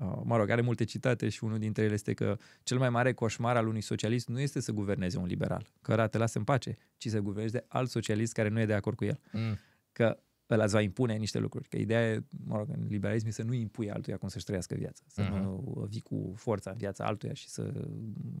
Uh, mă rog, are multe citate și unul dintre ele este că cel mai mare coșmar al unui socialist nu este să guverneze un liberal, că te lasă în pace, ci să guverneze alt socialist care nu e de acord cu el. Mm. Că ăla îți va impune niște lucruri. Că ideea e, mă rog, în liberalism e să nu impui altuia cum să-și trăiască viața, să uh-huh. nu vii cu forța viața altuia și să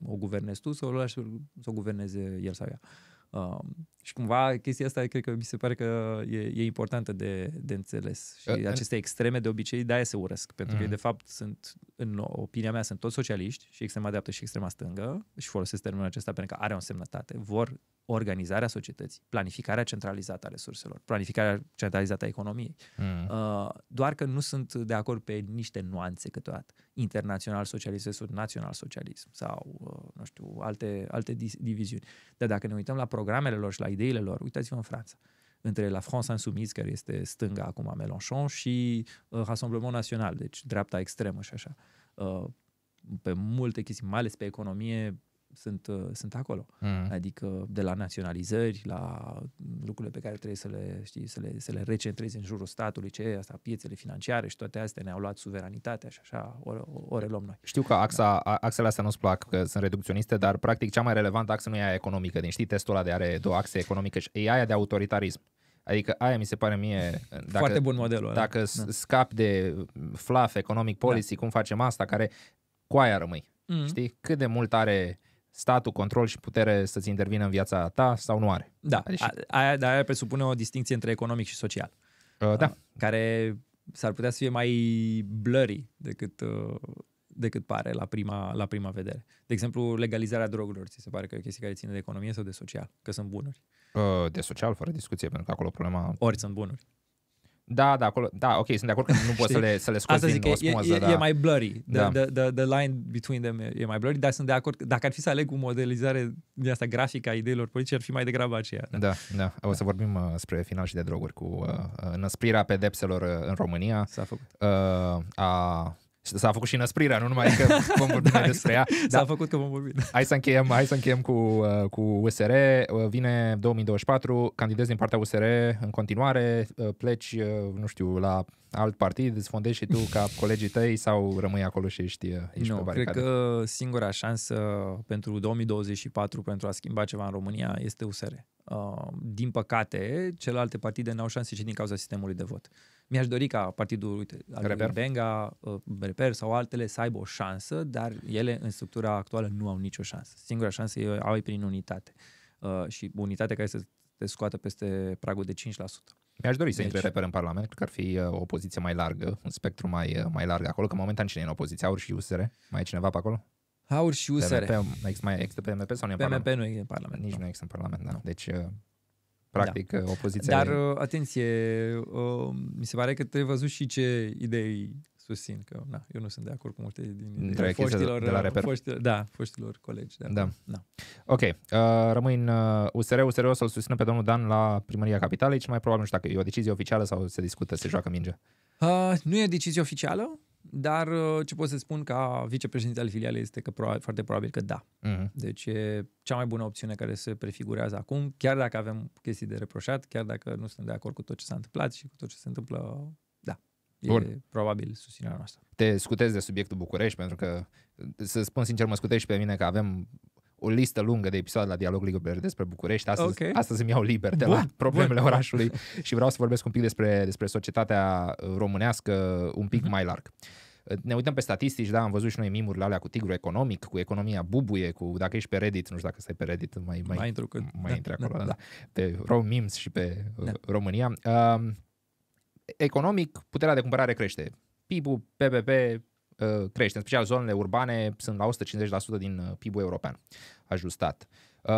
o guvernezi tu, să o să o guverneze el sau ea. Uh, Um, și cumva chestia asta cred că mi se pare că e, e importantă de, de înțeles. Și uh, aceste extreme de obicei de-aia se urăsc, pentru uh. că mhm. de fapt sunt, în opinia mea, sunt toți socialiști și extrema dreaptă și extrema stângă și folosesc termenul acesta pentru că are o semnătate. Vor organizarea societății, planificarea centralizată a resurselor, planificarea centralizată a economiei. Mm. Uh, doar că nu sunt de acord pe niște nuanțe câteodată. Internațional socialism sau național socialism sau, uh, nu știu, alte, alte diviziuni. Dar dacă ne uităm la programele lor și la ideile lor, uitați-vă în Franța între la France Insoumise, care este stânga acum a Mélenchon, și uh, Rassemblement National, deci dreapta extremă și așa. Uh, pe multe chestii, mai ales pe economie, sunt, uh, sunt acolo. Mm. Adică de la naționalizări, la lucrurile pe care trebuie să le, știi, să le, să le recentrezi în jurul statului, ce e asta, piețele financiare și toate astea ne-au luat suveranitatea și așa o, o reluăm noi. Știu că axa, da. axele astea nu-ți plac, că sunt reducționiste, dar practic cea mai relevantă axă nu e aia economică. Din știi, testul ăla de are două axe economică și e aia de autoritarism. Adică aia mi se pare mie... Dacă, Foarte bun modelul. Dacă da. scap de fluff, economic policy, da. cum facem asta, care cu aia rămâi. Mm. Știi? Cât de mult are statul, control și putere să-ți intervină în viața ta sau nu are. Da, are dar aia, aia presupune o distinție între economic și social. Uh, da. Uh, care s-ar putea să fie mai blurry decât, uh, decât pare la prima, la prima vedere. De exemplu, legalizarea drogurilor, ți se pare că e o chestie care ține de economie sau de social? Că sunt bunuri. Uh, de social, fără discuție, pentru că acolo problema... Ori sunt bunuri. Da, da, acolo, da, ok, sunt de acord că nu poți să le, să le scoți Asta zic din osmoză, e, e, da. e mai blurry, the, da. the, the, the line between them e, mai blurry, dar sunt de acord, că dacă ar fi să aleg o modelizare din asta grafică a ideilor politice, ar fi mai degrabă aceea. Da, da, da. o să da. vorbim uh, spre final și de droguri cu uh, uh, înăsprirea pedepselor uh, în România. S-a făcut. Uh, a S-a făcut și năsprirea, nu numai că vom vorbi da, despre ea. S-a da. făcut că vom vorbi. Hai să încheiem, hai să încheiem cu, uh, cu USR. Uh, vine 2024, candidezi din partea USR în continuare, uh, pleci, nu știu, la alt partid, îți fondezi și tu ca colegii tăi sau rămâi acolo și ești, ești nu, pe Nu, cred că singura șansă pentru 2024 pentru a schimba ceva în România este USR. Din păcate, celelalte partide n-au șanse și din cauza sistemului de vot. Mi-aș dori ca partidul uite, al Reper. Benga, uh, Reper sau altele să aibă o șansă, dar ele în structura actuală nu au nicio șansă. Singura șansă e au prin unitate. Uh, și unitate care să te scoată peste pragul de 5%. Mi-aș dori să deci... intre reper în Parlament, cred că ar fi uh, o poziție mai largă, un spectru mai, uh, mai larg acolo, că momentan cine e în opoziție? Aur și USR? Mai e cineva pe acolo? Aur și USR. PMP, mai există PMP sau nu e PMP în Parlament? PMP nu e în Parlament. Nici nu, nu există în Parlament, da. Deci practic, da. Uh, opoziția. Dar, ei. Uh, atenție, uh, mi se pare că trebuie văzut și ce idei susțin, că na, eu nu sunt de acord cu multe din foștilor, de la uh, reper. foștilor, da, foștilor colegi. De da. da. Ok, uh, rămâi în USR, USR o să-l susțină pe domnul Dan la primăria capitalei, și mai probabil, nu știu dacă e o decizie oficială sau se discută, se joacă mingea. Uh, nu e decizie oficială, dar uh, ce pot să spun ca vicepreședinte al filialei este că probabil, foarte probabil că da. Uh-huh. Deci e cea mai bună opțiune care se prefigurează acum, chiar dacă avem chestii de reproșat, chiar dacă nu suntem de acord cu tot ce s-a întâmplat și cu tot ce se întâmplă, da. E Bun. probabil susținerea noastră. Te scutezi de subiectul București pentru că, să spun sincer, mă scutești pe mine că avem o listă lungă de episoade la Dialog Liber despre București. Astăzi, okay. astăzi îmi iau liber de bun, la problemele bun. orașului și vreau să vorbesc un pic despre, despre societatea românească un pic mm-hmm. mai larg ne uităm pe statistici, da, am văzut și noi mimurile alea cu tigru economic, cu economia bubuie, cu dacă ești pe Reddit, nu știu dacă stai pe Reddit, mai, mai, mai intru, când, mai da, intri acolo, da, da. da. pe Romims și pe uh, da. România. Uh, economic, puterea de cumpărare crește. PIB-ul, PPP, Uh, crește. În special zonele urbane sunt la 150% din uh, PIB-ul european ajustat. Uh,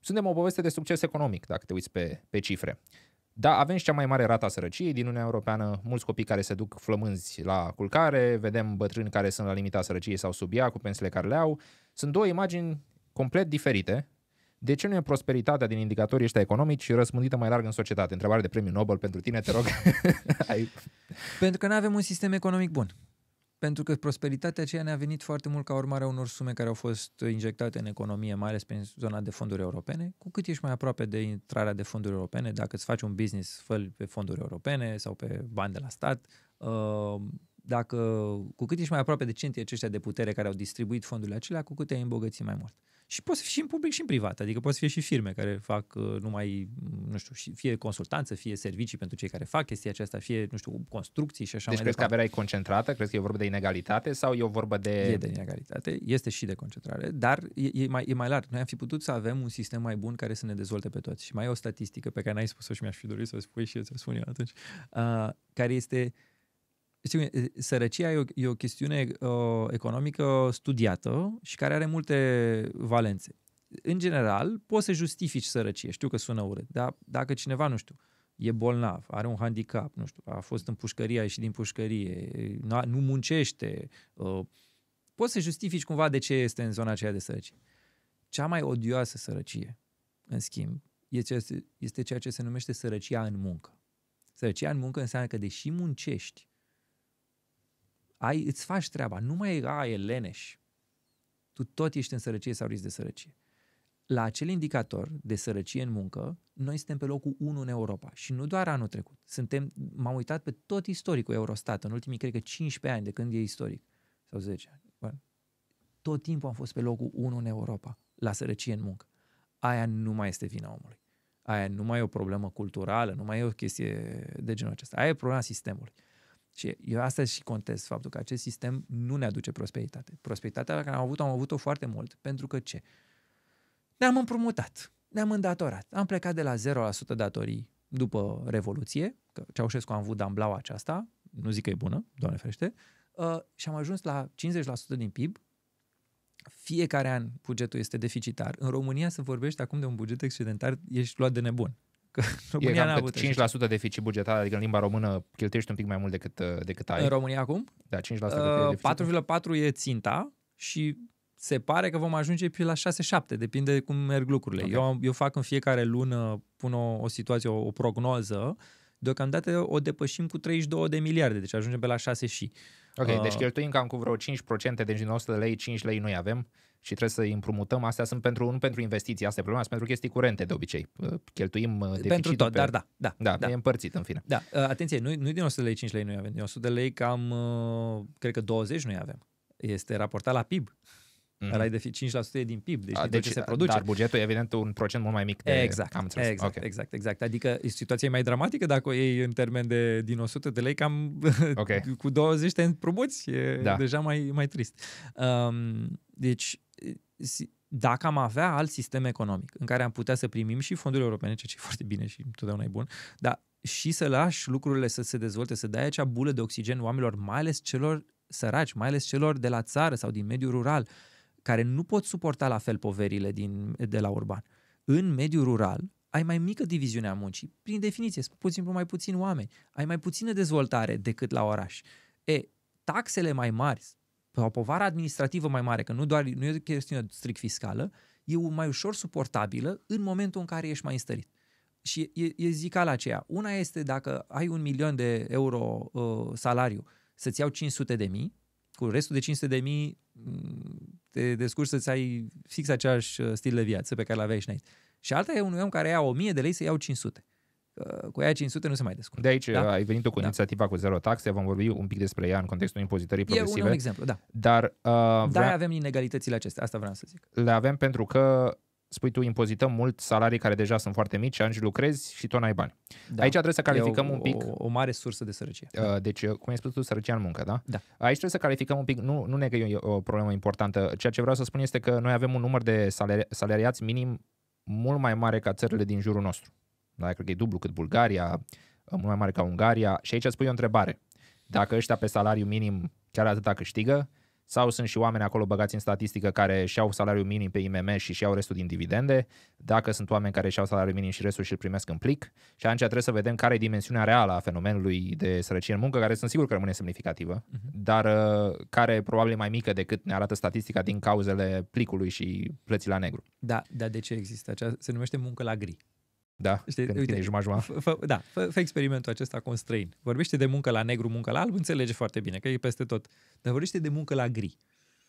suntem o poveste de succes economic, dacă te uiți pe, pe cifre. Da, avem și cea mai mare rata sărăciei din Uniunea Europeană, mulți copii care se duc flămânzi la culcare, vedem bătrâni care sunt la limita sărăciei sau sub ea, cu pensiile care le au. Sunt două imagini complet diferite. De ce nu e prosperitatea din indicatorii ăștia economici răspândită mai larg în societate? Întrebare de premiu Nobel pentru tine, te rog. Pentru că nu avem un sistem economic bun pentru că prosperitatea aceea ne-a venit foarte mult ca urmare a unor sume care au fost injectate în economie, mai ales prin zona de fonduri europene. Cu cât ești mai aproape de intrarea de fonduri europene, dacă îți faci un business, fă pe fonduri europene sau pe bani de la stat, uh, dacă, cu cât ești mai aproape de centrii aceștia de putere care au distribuit fondurile acelea, cu cât te îmbogățit mai mult. Și poți fi și în public și în privat, adică poți fi și firme care fac uh, numai, mm, nu știu, fie consultanță, fie servicii pentru cei care fac chestia aceasta, fie, nu știu, construcții și așa deci mai departe. Deci crezi că averea e concentrată? Crezi că e o vorbă de inegalitate sau e o vorbă de... E de inegalitate, este și de concentrare, dar e, e, mai, e mai larg. Noi am fi putut să avem un sistem mai bun care să ne dezvolte pe toți. Și mai e o statistică pe care n-ai spus-o și mi-aș fi dorit să o spui și eu ți-o spun eu atunci, uh, care este uh, știu, sărăcia e o, e o chestiune uh, economică studiată și care are multe valențe. În general, poți să justifici sărăcie, știu că sună urât, dar dacă cineva, nu știu, e bolnav, are un handicap, nu știu, a fost în pușcărie, a ieșit din pușcărie, nu muncește, uh, poți să justifici cumva de ce este în zona aceea de sărăcie. Cea mai odioasă sărăcie, în schimb, este, este ceea ce se numește sărăcia în muncă. Sărăcia în muncă înseamnă că deși muncești, ai, îți faci treaba, nu mai a, e leneș. Tu tot ești în sărăcie sau risc de sărăcie. La acel indicator de sărăcie în muncă, noi suntem pe locul 1 în Europa și nu doar anul trecut. Suntem, m-am uitat pe tot istoricul Eurostat în ultimii, cred că 15 ani de când e istoric, sau 10 ani. Tot timpul am fost pe locul 1 în Europa la sărăcie în muncă. Aia nu mai este vina omului. Aia nu mai e o problemă culturală, nu mai e o chestie de genul acesta. Aia e problema sistemului. Și eu asta și contest faptul că acest sistem nu ne aduce prosperitate. Prosperitatea pe care am avut-o, am avut-o foarte mult. Pentru că ce? Ne-am împrumutat, ne-am îndatorat. Am plecat de la 0% datorii după Revoluție, că Ceaușescu a avut damblaua aceasta, nu zic că e bună, doamne ferește, uh, și am ajuns la 50% din PIB. Fiecare an bugetul este deficitar. În România se vorbește acum de un buget excedentar, ești luat de nebun. Că România n-a avut 5% deficit bugetar, adică în limba română cheltuiești un pic mai mult decât, uh, decât ai. În România acum? Da, 5% uh, 4,4 e ținta și se pare că vom ajunge pe la 6-7, depinde de cum merg lucrurile. Okay. Eu, eu fac în fiecare lună, pun o, o situație, o, o prognoză, deocamdată o depășim cu 32 de miliarde, deci ajungem pe la 6 și. Ok, uh, deci cheltuim cam cu vreo 5%, deci din 100 de lei, 5 lei noi avem și trebuie să îi împrumutăm. Astea sunt pentru, nu pentru investiții, astea problema, sunt pentru chestii curente de obicei. Ă, cheltuim ă, Pentru tot, pe... dar da, da. Da, da. e împărțit în fine. Da, ă, atenție, nu, nu din 100 de lei 5 lei noi avem, din 100 de lei cam, cred că 20 noi avem. Este raportat la PIB. Mm-hmm. Ăla e de 5% din PIB, deci, A, deci ce se produce. Dar bugetul e evident un procent mult mai mic de Exact, am înțeles. exact, okay. exact, exact. Adică situația e mai dramatică dacă o iei în termen de din 100 de lei, cam okay. cu 20 te împrumuți, e da. deja mai, mai trist. Um, deci dacă am avea alt sistem economic în care am putea să primim și fondurile europene, ceea ce e foarte bine și întotdeauna e bun, dar și să lași lucrurile să se dezvolte, să dai acea bulă de oxigen oamenilor, mai ales celor săraci, mai ales celor de la țară sau din mediul rural, care nu pot suporta la fel poverile din, de la urban. În mediul rural ai mai mică diviziune a muncii, prin definiție, sunt puțin mai puțini oameni, ai mai puțină dezvoltare decât la oraș. E, taxele mai mari, o povară administrativă mai mare, că nu, doar, nu e o chestiune strict fiscală, e mai ușor suportabilă în momentul în care ești mai înstărit. Și e, e zicala aceea. Una este dacă ai un milion de euro uh, salariu, să-ți iau 500 de mii, cu restul de 500 de mii mm, te descurci să-ți ai fix același uh, stil de viață pe care l-aveai și înainte. Și alta e un om care ia 1000 de lei să iau 500 cu aia 500 nu se mai descurcă. De aici da? ai venit cu da. inițiativa cu zero taxe, vom vorbi un pic despre ea în contextul impozitării progresive. E un, un exemplu, da. Dar uh, vrea... avem inegalitățile acestea, asta vreau să zic. Le avem pentru că spui tu impozităm mult salarii care deja sunt foarte mici, ani lucrezi și tu n-ai bani. Da. Aici trebuie să calificăm e o, un pic. O, o mare sursă de sărăcie. Uh, deci, cum ai spus tu, sărăcia în muncă, da? Da. Aici trebuie să calificăm un pic, nu, nu ne că e o problemă importantă. Ceea ce vreau să spun este că noi avem un număr de salari- salariați minim mult mai mare ca țările din jurul nostru da? cred că e dublu cât Bulgaria, mult mai mare ca Ungaria. Și aici îți pui o întrebare. Dacă ăștia pe salariu minim chiar atâta câștigă, sau sunt și oameni acolo băgați în statistică care și-au salariul minim pe IMM și și-au restul din dividende, dacă sunt oameni care și-au salariul minim și restul și-l primesc în plic, și atunci trebuie să vedem care e dimensiunea reală a fenomenului de sărăcie în muncă, care sunt sigur că rămâne semnificativă, uh-huh. dar uh, care probabil e mai mică decât ne arată statistica din cauzele plicului și plății la negru. Da, dar de ce există? Acea, se numește muncă la gri. Da, Știi, când uite, jumătate. Fă, fă, da, fă, fă experimentul acesta cu un străin. Vorbește de muncă la negru, muncă la alb, înțelege foarte bine, că e peste tot. Dar vorbește de muncă la gri.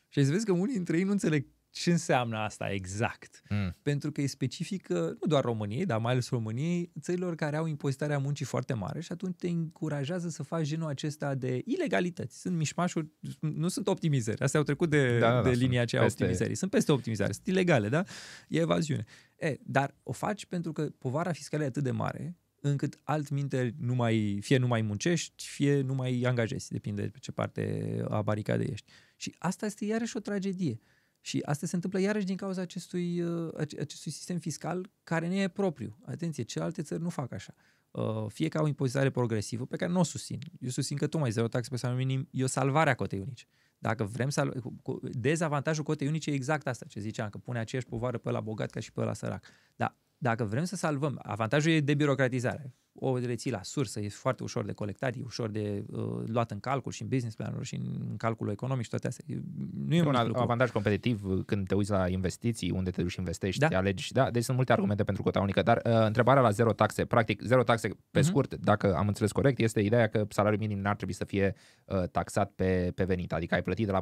Și ai să vezi că unii dintre ei nu înțeleg ce înseamnă asta exact. Mm. Pentru că e specifică uh, nu doar României, dar mai ales României, țărilor care au impozitarea muncii foarte mare și atunci te încurajează să faci genul acesta de ilegalități. Sunt mișmașuri, nu sunt optimizări. Astea au trecut de, da, da, da de da, linia aceea peste... optimizării. Sunt peste optimizare, sunt ilegale, da? E evaziune. E, dar o faci pentru că povara fiscală e atât de mare încât minte nu mai, fie nu mai muncești, fie nu mai angajezi, depinde pe ce parte a baricadei ești. Și asta este iarăși o tragedie. Și asta se întâmplă iarăși din cauza acestui, uh, acestui sistem fiscal care ne e propriu. Atenție, celelalte țări nu fac așa. Uh, fie că au impozitare progresivă, pe care nu o susțin. Eu susțin că tu mai zero taxe pe salariu minim e o salvare a cotei unice. Dacă vrem să... Dezavantajul cotei unice e exact asta ce ziceam, că pune aceeași povară pe la bogat ca și pe la sărac. Dar dacă vrem să salvăm, avantajul e birocratizare o reții la sursă, e foarte ușor de colectat, e ușor de uh, luat în calcul și în business plan și în calculul economic și toate astea. Nu e, un un, lucru. avantaj competitiv uh, când te uiți la investiții, unde te duci investești, da? te alegi. Da, deci sunt multe argumente pentru cota unică, dar uh, întrebarea la zero taxe, practic zero taxe pe uh-huh. scurt, dacă am înțeles corect, este ideea că salariul minim n-ar trebui să fie uh, taxat pe, pe venit, adică ai plătit de la 45%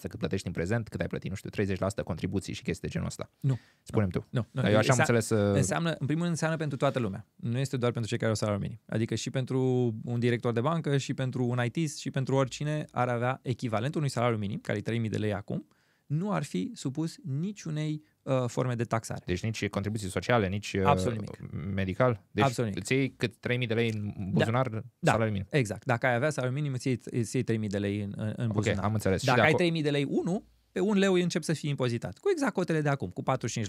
cât plătești în prezent, cât ai plătit, nu știu, 30% contribuții și chestii de genul ăsta. Nu. Spune-mi nu, tu. Nu, nu, Eu așa am înțeles. Uh, înseamnă, în primul rând, înseamnă pentru toată lumea. Nu este doar pentru cei care care o să ar minim. Adică și pentru un director de bancă, și pentru un IT, și pentru oricine ar avea echivalentul unui salariu minim, care e 3.000 de lei acum, nu ar fi supus niciunei uh, forme de taxare. Deci nici contribuții sociale, nici uh, Absolut nimic. medical. Deci Absolut nimic. îți iei cât 3.000 de lei în da. buzunar da. salariu minim. exact. Dacă ai avea salariu minim, îți iei, îți iei 3.000 de lei în, în okay, buzunar. am înțeles. Dacă ai acolo... 3.000 de lei 1, pe un leu încep să fie impozitat. Cu exact cotele de acum, cu 45%.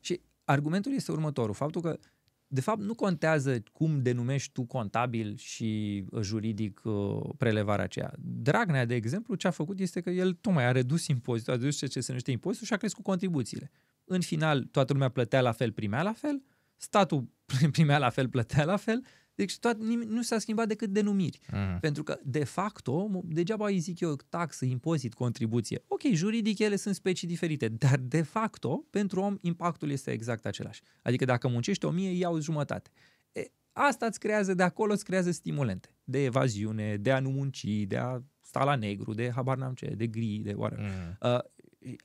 Și argumentul este următorul. Faptul că de fapt, nu contează cum denumești tu contabil și uh, juridic uh, prelevarea aceea. Dragnea, de exemplu, ce a făcut este că el tocmai a redus impozitul, a redus ce se numește impozitul și a crescut contribuțiile. În final, toată lumea plătea la fel, primea la fel, statul primea la fel, plătea la fel deci toat, nim- nu s-a schimbat decât denumiri. Mm. Pentru că, de facto, degeaba îi zic eu taxă, impozit, contribuție. Ok, juridic ele sunt specii diferite, dar de facto, pentru om, impactul este exact același. Adică dacă muncești 1000, iau jumătate. E, asta îți creează, de acolo îți creează stimulente. De evaziune, de a nu munci, de a sta la negru, de habar n-am ce, de gri, de oare. Mm. Uh,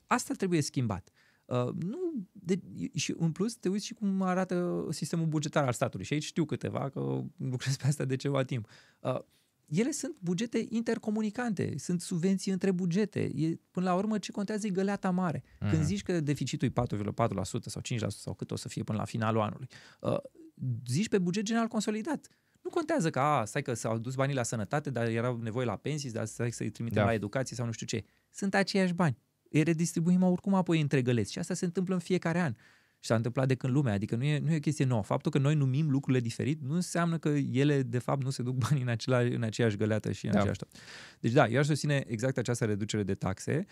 asta trebuie schimbat. Uh, nu, de, și în plus te uiți și cum arată sistemul bugetar al statului. Și aici știu câteva, că lucrez pe asta de ceva timp. Uh, ele sunt bugete intercomunicante, sunt subvenții între bugete. E, până la urmă, ce contează e găleata mare. Uh-huh. Când mhm. zici că deficitul e 4,4% sau 5% sau cât o să fie până la finalul anului, uh, zici pe buget general consolidat. Nu contează că, a, stai că s-au dus banii la sănătate, dar erau nevoie la pensii, dar stai să-i trimitem da. la educație sau nu știu ce. Sunt aceiași bani îi redistribuim oricum apoi între găleți. Și asta se întâmplă în fiecare an. Și s-a întâmplat de când lumea, adică nu e, nu e o chestie nouă. Faptul că noi numim lucrurile diferit nu înseamnă că ele, de fapt, nu se duc banii în, acela, în aceeași găleată și în da. aceeași tot. Deci da, eu aș susține exact această reducere de taxe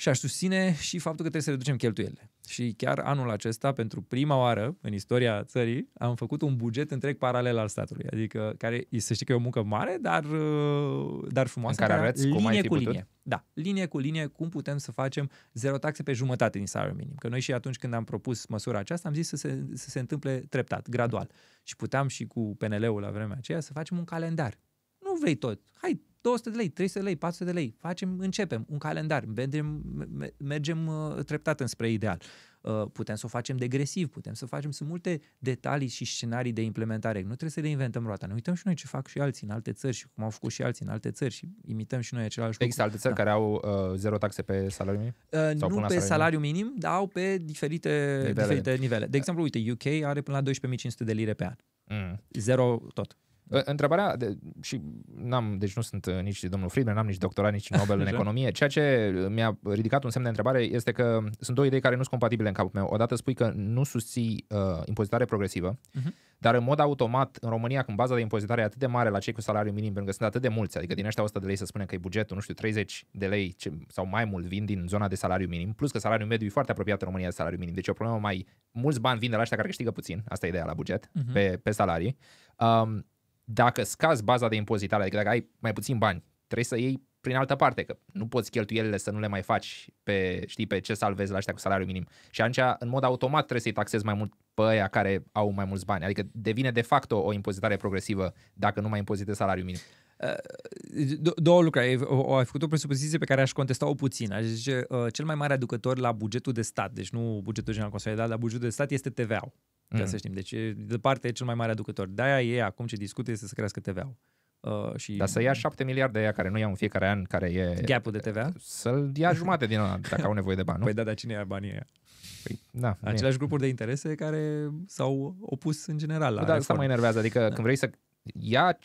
și aș susține și faptul că trebuie să reducem cheltuielile. Și chiar anul acesta, pentru prima oară în istoria țării, am făcut un buget întreg paralel al statului. Adică, care să știi că e o muncă mare, dar, uh, dar frumoasă. În care, care arăți linie cum ai cu putut? linie. Da, linie cu linie, cum putem să facem zero taxe pe jumătate din salariul minim. Că noi și atunci când am propus măsura aceasta, am zis să se, să se întâmple treptat, gradual. Și puteam și cu PNL-ul la vremea aceea să facem un calendar. Nu vrei tot. Hai 200 de lei, 300 de lei, 400 de lei. Facem, începem un calendar, mergem, mergem uh, treptat înspre ideal. Uh, putem să o facem degresiv, putem să facem, sunt multe detalii și scenarii de implementare. Nu trebuie să reinventăm roata. Ne uităm și noi ce fac și alții în alte țări și cum au făcut și alții în alte țări și imităm și noi același lucru. Există alte țări da. care au uh, zero taxe pe salariu minim? Uh, nu salariu pe salariu minim, minim dar au pe diferite nivele. diferite nivele. De exemplu, uite, UK are până la 12.500 de lire pe an. Mm. Zero tot. Întrebarea, de, și n-am, deci nu sunt uh, nici domnul Friedman, n-am nici doctorat, nici Nobel în economie. Ceea ce uh, mi-a ridicat un semn de întrebare este că um, sunt două idei care nu sunt compatibile în capul meu. Odată spui că nu susții uh, impozitare progresivă, uh-huh. dar în mod automat, în România, când baza de impozitare e atât de mare la cei cu salariu minim, pentru că sunt atât de mulți, adică din ăștia 100 de lei să spunem că e bugetul, nu știu, 30 de lei ce, sau mai mult vin din zona de salariu minim, plus că salariul mediu e foarte apropiat în România de salariu minim. Deci e o problemă mai... Mulți bani vin de la ăștia care câștigă puțin, asta e ideea la buget, uh-huh. pe, pe salarii. Um, dacă scazi baza de impozitare, adică dacă ai mai puțin bani, trebuie să iei prin altă parte, că nu poți cheltuielile să nu le mai faci pe, știi, pe ce salvezi la ăștia cu salariu minim. Și atunci, în mod automat, trebuie să-i taxezi mai mult pe aia care au mai mulți bani. Adică devine de facto o impozitare progresivă dacă nu mai impozitezi salariul minim. Uh, două lucruri. O, ai făcut o presupoziție pe care aș contesta-o puțin. Aș zice, uh, cel mai mare aducător la bugetul de stat, deci nu bugetul general consolidat, dar bugetul de stat este TVA-ul. Ca mm. să știm. Deci, e cel mai mare aducător. De-aia e acum ce discută este să crească tva Uh, și... Dar să ia 7 miliarde aia care nu iau în fiecare an, care e... Gapul de TVA? Uh, să-l ia jumate din ăla, dacă au nevoie de bani, nu? Păi da, dar cine ia banii aia? Păi, da, Aceleași e. grupuri de interese care s-au opus în general la păi Da, asta mă enervează, adică da. când vrei să ia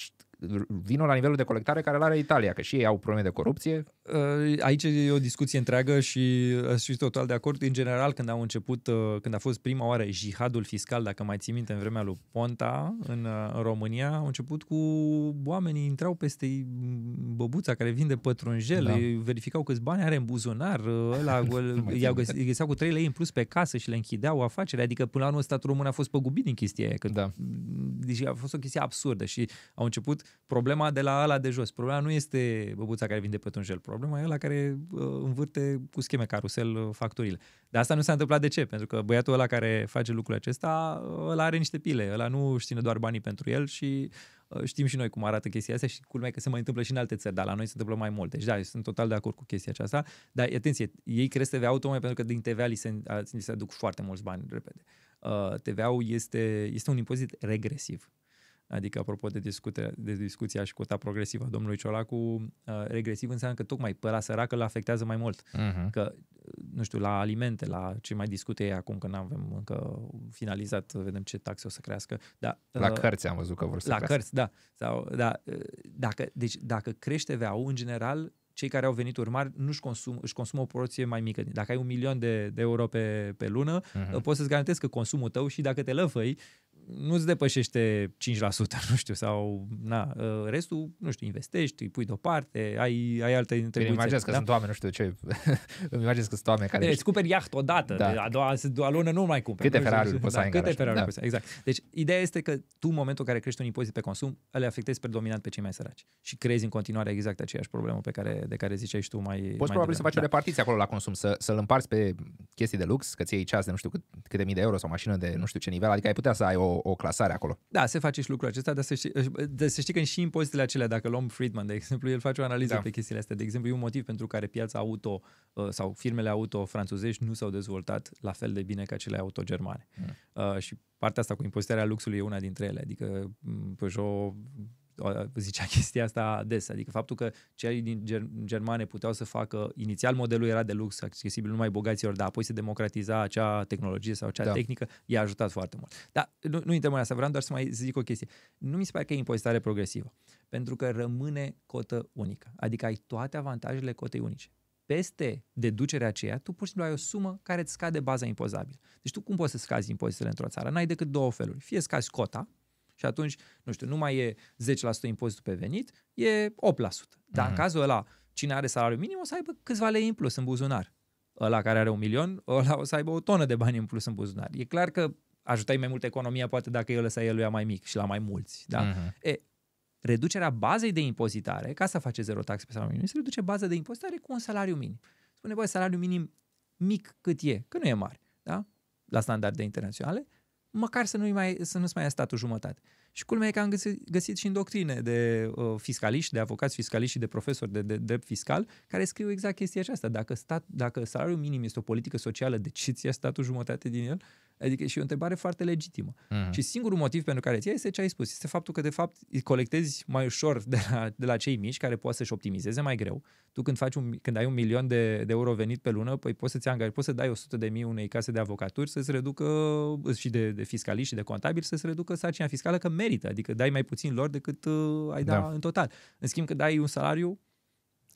vinul la nivelul de colectare care l are Italia, că și ei au probleme de corupție. Uh, aici e o discuție întreagă și sunt uh, total de acord. În general, când au început, uh, când a fost prima oară jihadul fiscal, dacă mai ții minte, în vremea lui Ponta, în, România, au început cu oamenii intrau peste băbuța care vinde pătrunjel, da. verificau câți bani are în buzunar, ăla, i-au găs, găseau cu 3 lei în plus pe casă și le închideau afacerea. Adică, până la anul statul român a fost păgubit din chestia aia. Că, da. Deci a fost o chestie absurdă și au început problema de la ala de jos. Problema nu este băbuța care vinde pe tunjel, problema e la care uh, învârte cu scheme carusel uh, facturile. Dar asta nu s-a întâmplat de ce? Pentru că băiatul ăla care face lucrul acesta, uh, ăla are niște pile, ăla nu știne doar banii pentru el și uh, știm și noi cum arată chestia asta și culmea că se mai întâmplă și în alte țări, dar la noi se întâmplă mai multe. Deci da, eu sunt total de acord cu chestia aceasta, dar atenție, ei cresc TVA automat pentru că din TVA li se, li se aduc foarte mulți bani repede. Uh, TVA-ul este, este un impozit regresiv Adică, apropo de, discute, de discuția și cota progresivă a domnului Ciolacu, uh, regresiv înseamnă că tocmai pe la sărac îl afectează mai mult. Uh-huh. Că, nu știu, la alimente, la ce mai discute ei acum, că nu avem încă finalizat, vedem ce taxe o să crească. Da, la uh, cărți am văzut că vor să La crească. cărți, da. Sau, da uh, dacă, deci, dacă crește vea în general, cei care au venit urmari nu-și consum, își consumă o porție mai mică. Dacă ai un milion de, de euro pe, pe lună, uh-huh. poți să-ți garantezi că consumul tău și dacă te lăfăi, nu-ți depășește 5%, nu știu, sau na, ă, restul, nu știu, investești, îi pui deoparte, ai, ai alte întrebări. Îmi imaginez că da? sunt oameni, nu știu ce, îmi imaginez că sunt oameni care... Deci, cumperi iaht odată, da. a, doua, a doua lună nu mai cumperi. Câte Ferrari da, poți da, să ai Câte Ferrari da. poți exact. Deci, ideea este că tu, în momentul în care crești un impozit pe consum, le afectezi predominant pe cei mai săraci și crezi în continuare exact aceeași problemă pe care, de care ziceai și tu mai Poți mai probabil devreme. să faci da. o repartiție acolo la consum, să, să-l împarți pe chestii de lux, că ți iei ceas de nu știu cât, câte mii de euro sau mașină de nu știu ce nivel, adică ai putea să ai o o, clasare acolo. Da, se face și lucrul acesta, dar să știi, de, să știi că și impozitele acelea, dacă luăm Friedman, de exemplu, el face o analiză da. pe chestiile astea. De exemplu, e un motiv pentru care piața auto uh, sau firmele auto franțuzești nu s-au dezvoltat la fel de bine ca cele auto germane. Mm. Uh, și partea asta cu impozitarea luxului e una dintre ele. Adică mm, Peugeot zicea chestia asta des, adică faptul că cei din Germane puteau să facă, inițial modelul era de lux, accesibil numai bogaților, dar apoi se democratiza acea tehnologie sau acea da. tehnică, i-a ajutat foarte mult. Dar nu, nu intrăm în asta, vreau doar să mai zic o chestie. Nu mi se pare că e impozitare progresivă, pentru că rămâne cotă unică, adică ai toate avantajele cotei unice peste deducerea aceea, tu pur și simplu ai o sumă care îți scade baza impozabilă. Deci tu cum poți să scazi impozitele într-o țară? N-ai decât două feluri. Fie scazi cota, și atunci, nu știu, nu mai e 10% impozitul pe venit, e 8%. Dar mm-hmm. în mhm. cazul ăla, cine are salariu minim o să aibă câțiva lei în plus în buzunar. Ăla care are un milion, ăla o să aibă o tonă de bani în plus în buzunar. E clar că ajutai mai mult economia poate dacă eu lăsai el mai mic și la mai mulți. Da? Uh-huh. E, reducerea bazei de impozitare, ca să face zero taxe pe salariu minim, se reduce baza de impozitare cu un salariu minim. Spune, băi, salariu minim mic cât e, că nu e mare, da? la standarde internaționale, măcar să, nu-i mai, să nu mai ia statul jumătate. Și culmea e că am găsit, găsit și în doctrine de uh, fiscaliști, de avocați fiscaliști și de profesori de, de drept fiscal, care scriu exact chestia aceasta. Dacă, stat, dacă salariul minim este o politică socială, de ce ți statul jumătate din el? Adică și o întrebare foarte legitimă. Uh-huh. Și singurul motiv pentru care ți este ce ai spus. Este faptul că, de fapt, îi colectezi mai ușor de la, de la cei mici care poate să-și optimizeze mai greu. Tu când, faci un, când ai un milion de, de euro venit pe lună, păi poți să-ți angajezi, poți să dai 100 de mii unei case de avocaturi să-ți reducă, și de, de fiscaliști și de contabili, să-ți reducă sarcina fiscală, că merită, adică dai mai puțin lor decât uh, ai da, da în total. În schimb că dai un salariu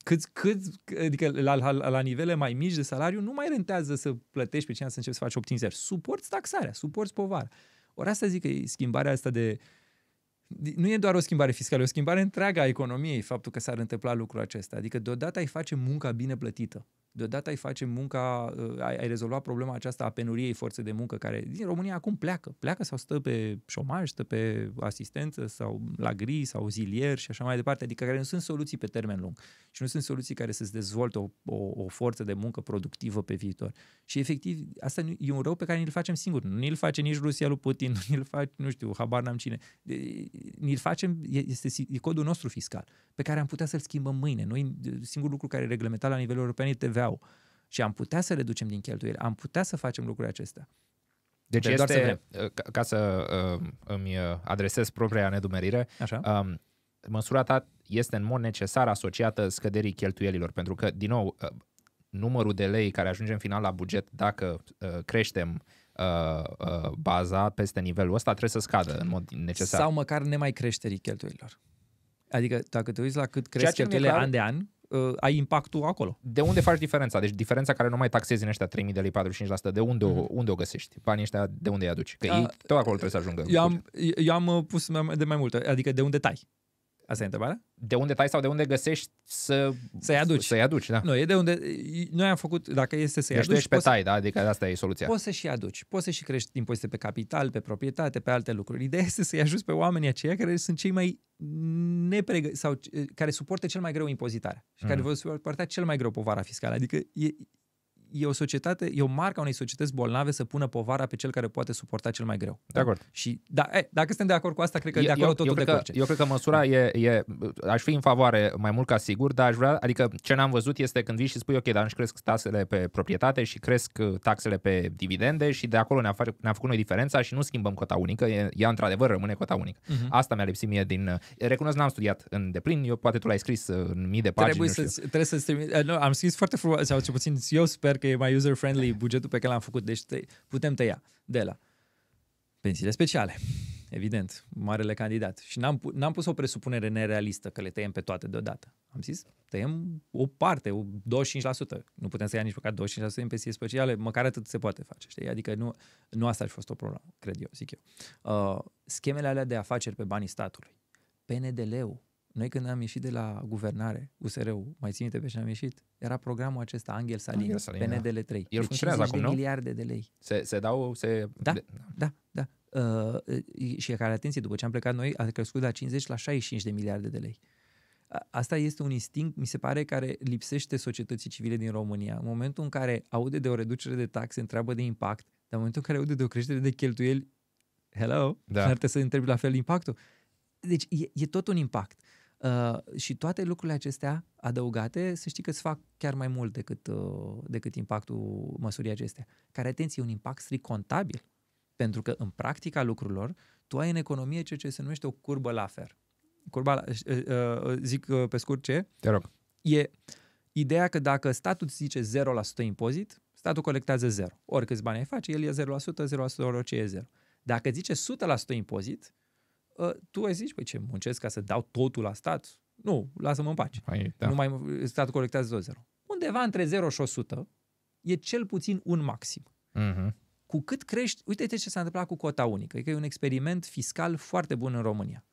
cât, cât, adică la, la, la nivele mai mici de salariu nu mai rentează să plătești pe cineva să începi să faci optimizări. Suporți taxarea, suporți povara. Ori asta zic că e schimbarea asta de... Nu e doar o schimbare fiscală, e o schimbare întreaga a economiei, faptul că s-ar întâmpla lucrul acesta. Adică deodată ai face munca bine plătită. Deodată ai face munca, uh, ai, ai rezolvat problema aceasta a penuriei forței de muncă care din România acum pleacă. Pleacă sau stă pe șomaj, stă pe asistență sau la gri sau zilier și așa mai departe. Adică care nu sunt soluții pe termen lung și nu sunt soluții care să-ți dezvolte o, o, o forță de muncă productivă pe viitor. Și efectiv, asta e un rău pe care ni-l facem singur. Nu ni-l face nici Rusia lui Putin, nu ni-l face, nu știu, habar n-am cine. Ni-l facem, este e codul nostru fiscal, pe care am putea să-l schimbăm mâine. Noi, singurul lucru care e reglementat la nivel european este aveau și am putea să reducem din cheltuieli, am putea să facem lucrurile acestea. Deci de este, să vrem. Uh, ca, ca să uh, îmi uh, adresez propria nedumerire, Așa. uh, măsura ta este în mod necesar asociată scăderii cheltuielilor, pentru că, din nou, uh, numărul de lei care ajunge în final la buget, dacă uh, creștem uh, uh, baza peste nivelul ăsta, trebuie să scadă în mod necesar. Sau măcar nemai creșterii cheltuielilor. Adică, dacă te uiți la cât cresc cheltuielile an de an, uh, ai impactul acolo. De unde faci diferența? Deci diferența care nu mai taxezi în ăștia 3000 de lei, 45%, de unde, mm-hmm. o, mhm. unde o găsești? Banii ăștia de unde îi aduci? Că A, ei tot acolo trebuie să ajungă. Eu am, eu am pus de mai multe, adică de unde tai. Asta e întrebarea? De unde tai sau de unde găsești să... Să-i aduci. Să-i aduci, da. Nu, e de unde... Noi am făcut, dacă este să-i deci aduci... Deci pe tai, să... da? Adică asta e soluția. Poți să și aduci. Poți să și crești impozite pe capital, pe proprietate, pe alte lucruri. Ideea este să-i ajuți pe oamenii aceia care sunt cei mai nepregă... sau care suportă cel mai greu impozitarea și mm. care vor suporta cel mai greu povara fiscală. Adică e, e o societate, e o marca unei societăți bolnave să pună povara pe cel care poate suporta cel mai greu. De acord. Da? Și da, e, dacă suntem de acord cu asta, cred că eu, de acolo totul eu cred decurge. Că, eu cred că măsura e, e, aș fi în favoare mai mult ca sigur, dar aș vrea, adică ce n-am văzut este când vii și spui, ok, dar nu-și cresc taxele pe proprietate și cresc uh, taxele pe dividende și de acolo ne-a, făcut ne făcut noi diferența și nu schimbăm cota unică, e, ea într-adevăr rămâne cota unică. Uh-huh. Asta mi-a lipsit mie din, uh, recunosc, n-am studiat în deplin, eu poate tu l-ai scris uh, în mii de pagini. Trebuie să-ți, trebuie să-ți trimit, nu, am scris foarte frumos, sau ce puțin eu sper că e mai user-friendly bugetul pe care l-am făcut, deci te, putem tăia de la pensiile speciale. Evident, marele candidat. Și n-am, n-am pus o presupunere nerealistă că le tăiem pe toate deodată. Am zis, tăiem o parte, o 25%. Nu putem să ia nici măcar 25% din pensii speciale, măcar atât se poate face. Știi? Adică nu, nu asta ar fi fost o problemă, cred eu, zic eu. Uh, schemele alea de afaceri pe banii statului, PNDL-ul, noi când am ieșit de la guvernare, USR-ul, mai ținite pe ce am ieșit, era programul acesta Angel Salin, Salin PNDL 3. Da. El funcționează acum, de nu? miliarde de lei. Se, se dau, se... Da, de... da, da. Uh, și care, atenție, după ce am plecat noi, a crescut de la 50 la 65 de miliarde de lei. Asta este un instinct, mi se pare, care lipsește societății civile din România. În momentul în care aude de o reducere de taxe, întreabă de impact, dar în momentul în care aude de o creștere de cheltuieli, hello, da. ar trebui să întrebi la fel impactul. Deci e, e tot un impact. Uh, și toate lucrurile acestea adăugate, să știi că îți fac chiar mai mult decât, uh, decât impactul măsurii acestea, care, atenție, e un impact strict contabil, pentru că în practica lucrurilor, tu ai în economie ceea ce se numește o curbă la fer. Curba, la, uh, uh, zic uh, pe scurt ce? Te rog. E ideea că dacă statul îți zice 0% impozit, statul colectează 0. Oricâți bani ai face, el e 0%, 0%, orice e 0. Dacă zice 100% impozit, tu ai zis, păi ce, muncesc ca să dau totul la stat? Nu, lasă-mă în pace. Hai, păi, da. Nu mai, statul colectează tot zero. Undeva între 0 și 100 e cel puțin un maxim. Uh-huh. Cu cât crești, uite ce s-a întâmplat cu cota unică, că e un experiment fiscal foarte bun în România.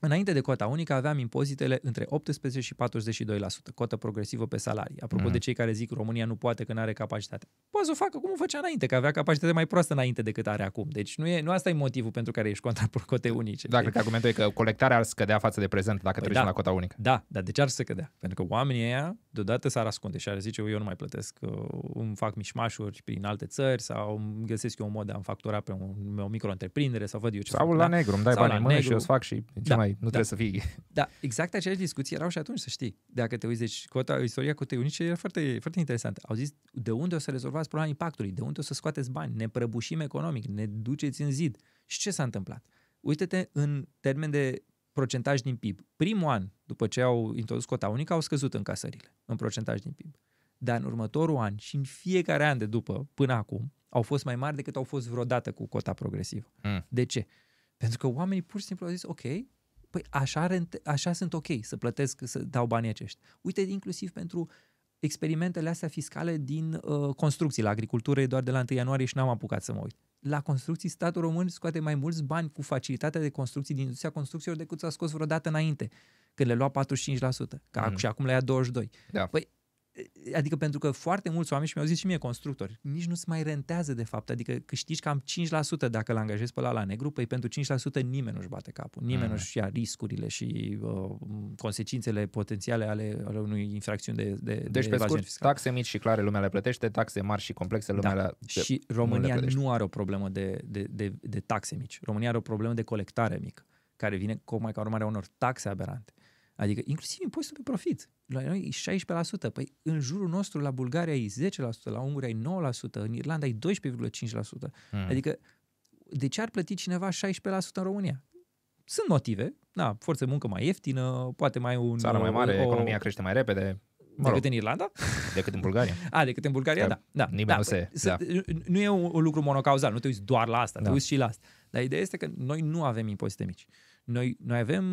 Înainte de cota unică aveam impozitele între 18 și 42%, cotă progresivă pe salarii. Apropo mm. de cei care zic România nu poate că nu are capacitate. Poate să o facă cum o făcea înainte, că avea capacitate mai proastă înainte decât are acum. Deci nu, e, nu asta e motivul pentru care ești contra cote unice. Da, cred că argumentul e că colectarea ar scădea față de prezent dacă păi trecem da, la cota unică. Da, dar de ce ar scădea? Pentru că oamenii aia deodată s-ar ascunde și ar zice eu nu mai plătesc, uh, îmi fac mișmașuri prin alte țări sau îmi găsesc eu un mod de a-mi factura pe un, o micro-întreprindere sau văd eu ce sau fac. La da? negru, îmi dai sau bani în mână negru. și eu fac și ce da. mai nu da. trebuie să fii... Da, exact aceleași discuții erau și atunci, să știi. Dacă te uiți, deci cota, istoria cu unice era foarte, foarte interesantă. Au zis de unde o să rezolvați problema impactului, de unde o să scoateți bani, ne prăbușim economic, ne duceți în zid. Și ce s-a întâmplat? Uite-te în termen de procentaj din PIB. Primul an, după ce au introdus cota unică, au scăzut încasările în procentaj din PIB. Dar în următorul an și în fiecare an de după, până acum, au fost mai mari decât au fost vreodată cu cota progresivă. Mm. De ce? Pentru că oamenii pur și simplu au zis, ok, Păi așa, rente, așa sunt ok să plătesc, să dau banii acești. Uite, inclusiv pentru experimentele astea fiscale din uh, construcții. La agricultură e doar de la 1 ianuarie și n-am apucat să mă uit. La construcții, statul român scoate mai mulți bani cu facilitatea de construcții din industria construcțiilor decât s-a scos vreodată înainte, când le lua 45%, ca mm. și acum le ia 22%. Da. Păi adică pentru că foarte mulți oameni și mi-au zis și mie constructori, nici nu se mai rentează de fapt, adică câștigi cam 5% dacă îl angajezi pe la la negru, păi pentru 5% nimeni nu-și bate capul, nimeni mm. nu-și ia riscurile și uh, consecințele potențiale ale, ale unei infracțiuni de, de Deci de pe scurt, fiscal. taxe mici și clare lumea le plătește, taxe mari și complexe lumea da. le Și România nu, nu are o problemă de, de, de, de taxe mici, România are o problemă de colectare mică care vine mai ca urmare a unor taxe aberante. Adică inclusiv impozitul pe profit. La noi e 16%. Păi în jurul nostru, la Bulgaria e 10%, la Unguria e 9%, în Irlanda e 12,5%. Mm. Adică de ce ar plăti cineva 16% în România? Sunt motive, da, forță de muncă mai ieftină, poate mai un... Țara mai mare, o, economia crește mai repede. Mă decât rog. în Irlanda? Decât în Bulgaria. A, decât în Bulgaria, da. da nimeni da, nu se... Da. Nu e un, un lucru monocauzal, nu te uiți doar la asta, da. te uiți și la asta. Dar ideea este că noi nu avem impozite mici. Noi, noi avem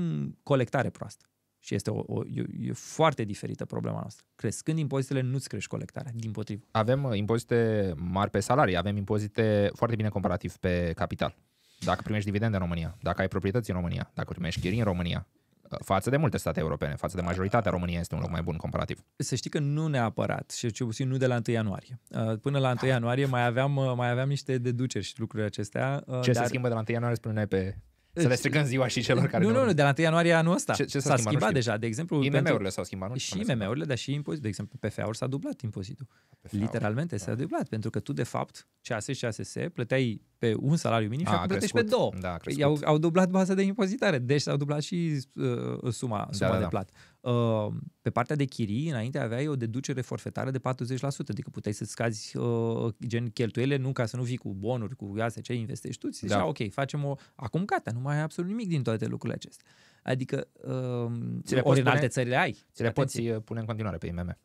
colectare proastă. Și este o, o e, e foarte diferită problema noastră. Crescând impozitele, nu-ți crești colectarea, din potrivă. Avem uh, impozite mari pe salarii, avem impozite foarte bine comparativ pe capital. Dacă primești dividende în România, dacă ai proprietăți în România, dacă primești chirii în România, uh, față de multe state europene, față de majoritatea România este un loc mai bun comparativ. Să știi că nu neapărat și ce puțin nu de la 1 ianuarie. Uh, până la 1 ah. ianuarie mai aveam, mai aveam niște deduceri și lucrurile acestea. Ce dar... se schimbă de la 1 ianuarie, spune pe să le stricăm ziua și celor care... Nu, nu, nu, de la 1 ianuarie anul ăsta. Ce, ce s-a, s-a schimbat, schimbat deja, de exemplu... IMM-urile pentru... s-au schimbat, nu? Și IMM-urile, dar și impozitul. De exemplu, pfa ul s-a dublat impozitul. Literalmente da. s-a dublat, pentru că tu, de fapt, 6 și ASS plăteai pe un salariu minim și acum plătești pe două. Da, păi au, au dublat baza de impozitare, deci s-au dublat și uh, suma, da, suma da, da, de plat. Da. Uh, pe partea de chirii, înainte aveai o deducere forfetară de 40%, adică puteai să scazi uh, gen cheltuiele, nu ca să nu vii cu bonuri, cu astea ce investești tu, și da. ok, facem o... Acum gata, nu mai ai absolut nimic din toate lucrurile acestea. Adică, uh, ți le ori în alte țări le ai. Ți le poți uh, pune în continuare pe IMM.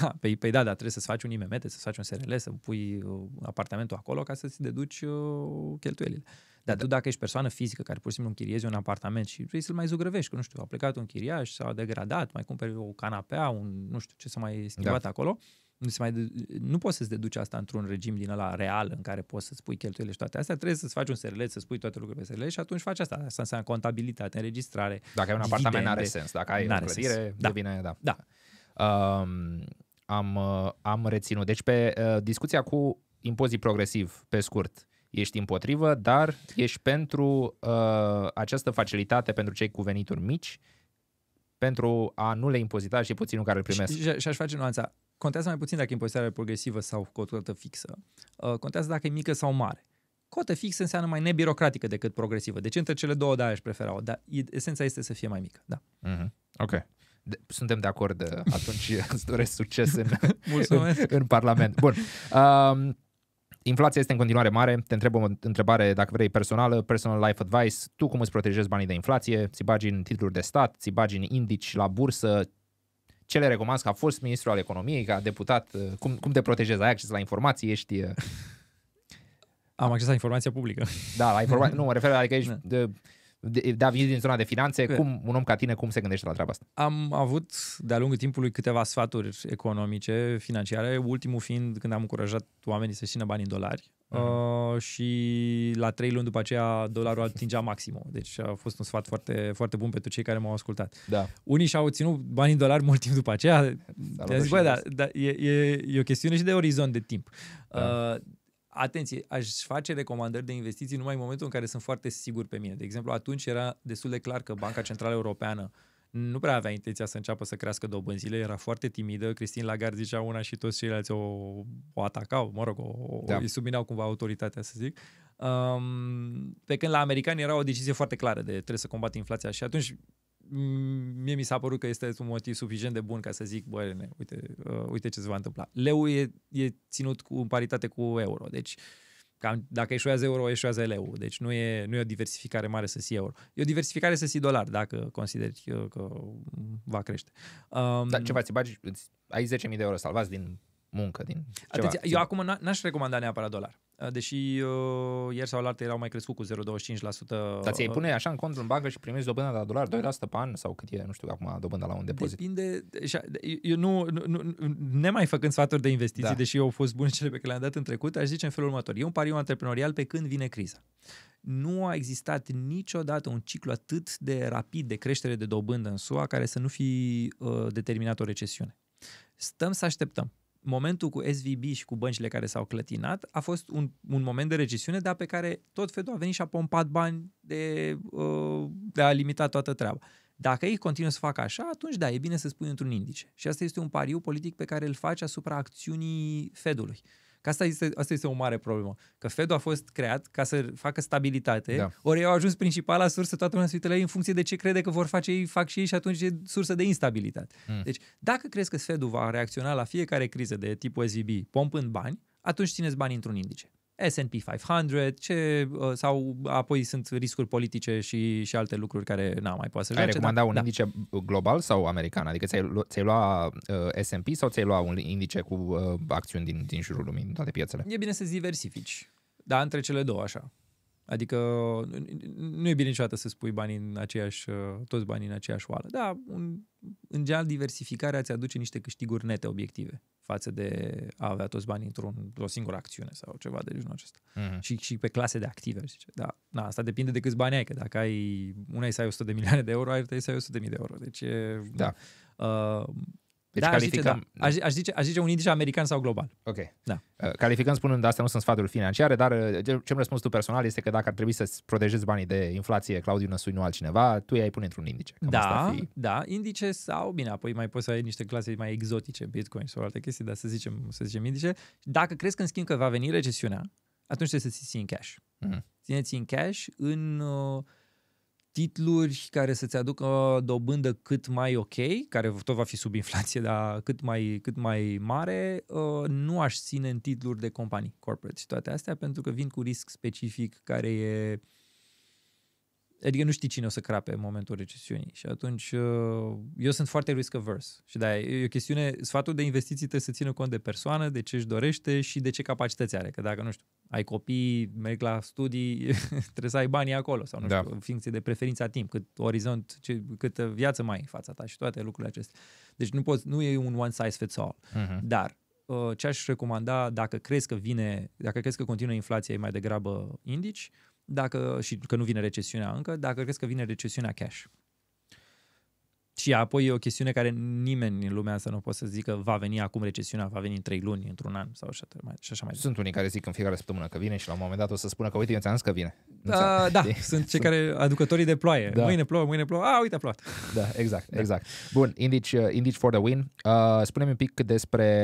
Da, pe, pe păi da, dar trebuie să-ți faci un IMM, să-ți faci un SRL, să pui uh, apartamentul acolo ca să-ți deduci uh, cheltuielile. Uh, da, Dar da. tu dacă ești persoană fizică care pur și simplu închiriezi un apartament și vrei să-l mai zugrăvești, că nu știu, a plecat un chiriaș, s-a degradat, mai cumperi o canapea, un nu știu ce s-a mai schimbat da. acolo, nu, se mai, nu poți să-ți deduci asta într-un regim din ăla real în care poți să-ți pui cheltuielile și toate astea, trebuie să-ți faci un serleț, să-ți pui toate lucrurile pe serleț și atunci faci asta. Asta înseamnă contabilitate, înregistrare, Dacă ai un dividende, apartament, n-are sens. Dacă ai o clădire, Da. devine... Da. da. Um, am, am reținut. Deci pe uh, discuția cu impozit progresiv, pe scurt, ești împotrivă, dar ești pentru uh, această facilitate pentru cei cu venituri mici, pentru a nu le impozita și puținul care îl primesc. Și, și aș face nuanța. Contează mai puțin dacă impozitarea progresivă sau cotă fixă. Uh, contează dacă e mică sau mare. Cotă fixă înseamnă mai nebirocratică decât progresivă. Deci între cele două, da, aș prefera-o, dar esența este să fie mai mică. Da. Mm-hmm. Ok. De- suntem de acord uh, atunci, îți doresc succes în, în, în Parlament. Bun. Uh, Inflația este în continuare mare, te întreb o întrebare dacă vrei personală, personal life advice, tu cum îți protejezi banii de inflație, ți bagi în titluri de stat, ți bagi în indici la bursă, ce le recomand ca fost ministru al economiei, ca deputat, cum, cum te protejezi, ai acces la informații, ești... Uh, Am acces la informația publică. Da, la informație, nu, mă refer, adică ești da. de, David din zona de finanțe, Cred. cum un om ca tine cum se gândește la treaba asta? Am avut de-a lungul timpului câteva sfaturi economice, financiare, ultimul fiind când am încurajat oamenii să-și țină bani în dolari. Mhm. Uh, și la trei luni după aceea dolarul atingea maximul. Deci a fost un sfat foarte, foarte bun pentru cei care m-au ascultat. Da. Unii și-au ținut bani în dolari mult timp după aceea. Zis, bă, da, da, e, e, e o chestiune și de orizont de timp. Da. Uh, atenție, aș face recomandări de investiții numai în momentul în care sunt foarte sigur pe mine. De exemplu, atunci era destul de clar că Banca Centrală Europeană nu prea avea intenția să înceapă să crească dobânzile, era foarte timidă, Cristin Lagarde zicea una și toți ceilalți o, o atacau, mă rog, o, da. îi subminau cumva autoritatea, să zic. Um, pe când la americani era o decizie foarte clară de trebuie să combată inflația și atunci mie mi s-a părut că este un motiv suficient de bun ca să zic, băi, ne, uite, uh, uite ce se va întâmpla. Leu e, e ținut cu, în paritate cu euro, deci cam, dacă eșuează euro, eșuează leu. Deci nu e, nu e o diversificare mare să sii euro. E o diversificare să sii dolar, dacă consideri că, uh, că va crește. Da, um, Dar ce faci? Bagi, ai 10.000 de euro salvați din muncă, din ceva. Atenție, eu acum n-aș recomanda neapărat dolar. Uh, deși uh, ieri sau alaltă erau mai crescut cu 0,25%. Dar ți-ai uh, pune așa în cont în bancă și primești dobândă la dolar 2% pe an sau cât e, nu știu acum, dobânda la un depozit. Depinde, eu nu, nu, nu mai făcând sfaturi de investiții, da. deși eu au fost bune cele pe care le-am dat în trecut, aș zice în felul următor. E un pariu antreprenorial pe când vine criza nu a existat niciodată un ciclu atât de rapid de creștere de dobândă în SUA care să nu fi uh, determinat o recesiune. Stăm să așteptăm momentul cu SVB și cu băncile care s-au clătinat a fost un, un moment de recesiune, dar pe care tot Fedul a venit și a pompat bani de, uh, de a limita toată treaba. Dacă ei continuă să facă așa, atunci da, e bine să spui într-un indice. Și asta este un pariu politic pe care îl faci asupra acțiunii Fedului. Uh, Că asta este, asta este o mare problemă. Că Fedul a fost creat ca să facă stabilitate, da. ori au ajuns principala sursă, toată lumea se uită la ei în funcție de ce crede că vor face ei, fac și ei și atunci e sursă de instabilitate. Mm. Deci, dacă crezi că Fedul va reacționa la fiecare criză de tipul SVB, pompând bani, atunci țineți bani într-un indice. S&P 500 ce, uh, sau apoi sunt riscuri politice și, și alte lucruri care n-am mai poate să Ai joace. Ai recomanda dar, un da. indice global sau american? Adică ți-ai, ți-ai lua uh, S&P sau ți-ai lua un indice cu uh, acțiuni din, din jurul lumii, din toate piețele? E bine să-ți diversifici, dar între cele două așa. Adică nu e bine niciodată să spui banii în aceeași, uh, toți banii în aceeași oală. Da, un, în general diversificarea îți aduce niște câștiguri nete obiective față de a avea toți banii într-un, o singură acțiune sau ceva de genul acesta. Mm-hmm. Și, și pe clase de active, zice. Da, na, asta depinde de câți bani ai, că dacă ai, una să ai 100 de milioane de euro, ai să ai 100 de mii de euro. Deci, da. Uh, deci da, calificăm... Aș zice, da. aș, aș, zice, aș zice un indice american sau global. Ok. Da. Uh, calificăm spunând, asta nu sunt sfaturi financiare, dar uh, ce-mi răspuns tu personal este că dacă ar trebui să-ți protejezi banii de inflație, Claudiu Năsui, nu altcineva, tu i-ai pune într-un indice. Cam da, fi... da, indice sau, bine, apoi mai poți să ai niște clase mai exotice, Bitcoin sau alte chestii, dar să zicem, să zicem indice. Dacă crezi că, în schimb, că va veni recesiunea, atunci trebuie să ții în cash. Mm. Țineți în cash în... Uh, titluri care să-ți aducă dobândă cât mai ok, care tot va fi sub inflație, dar cât mai, cât mai mare, ă, nu aș ține în titluri de companii corporate și toate astea, pentru că vin cu risc specific care e uh, adică nu știi cine o să crape în momentul recesiunii și atunci uh, eu sunt foarte risk averse și da, e o chestiune, sfatul de investiții trebuie să țină cont de persoană, de ce își dorește și de ce capacități are, că dacă, nu știu, ai copii, mergi la studii, trebuie să ai banii acolo sau nu da. știu, în funcție de preferința timp, cât orizont, ce, cât viață mai ai în fața ta și toate lucrurile acestea. Deci nu, poți, nu e un one size fits all, uh-huh. dar uh, ce aș recomanda dacă crezi că vine, dacă crezi că continuă inflația, e mai degrabă indici, dacă, și că nu vine recesiunea încă, dacă crezi că vine recesiunea cash. Și apoi e o chestiune care nimeni în lumea asta nu poate să zică va veni acum recesiunea, va veni în trei luni, într-un an sau așa, mai, și așa mai Sunt unii care zic în fiecare săptămână că vine și la un moment dat o să spună că uite, eu ți-am zis că vine. Da, da sunt cei care, aducătorii de ploaie. Da. Mâine plouă, mâine plouă, a, uite, a plouat. Da, exact, da. exact. Bun, indici, uh, indici for the win. Uh, spune-mi un pic despre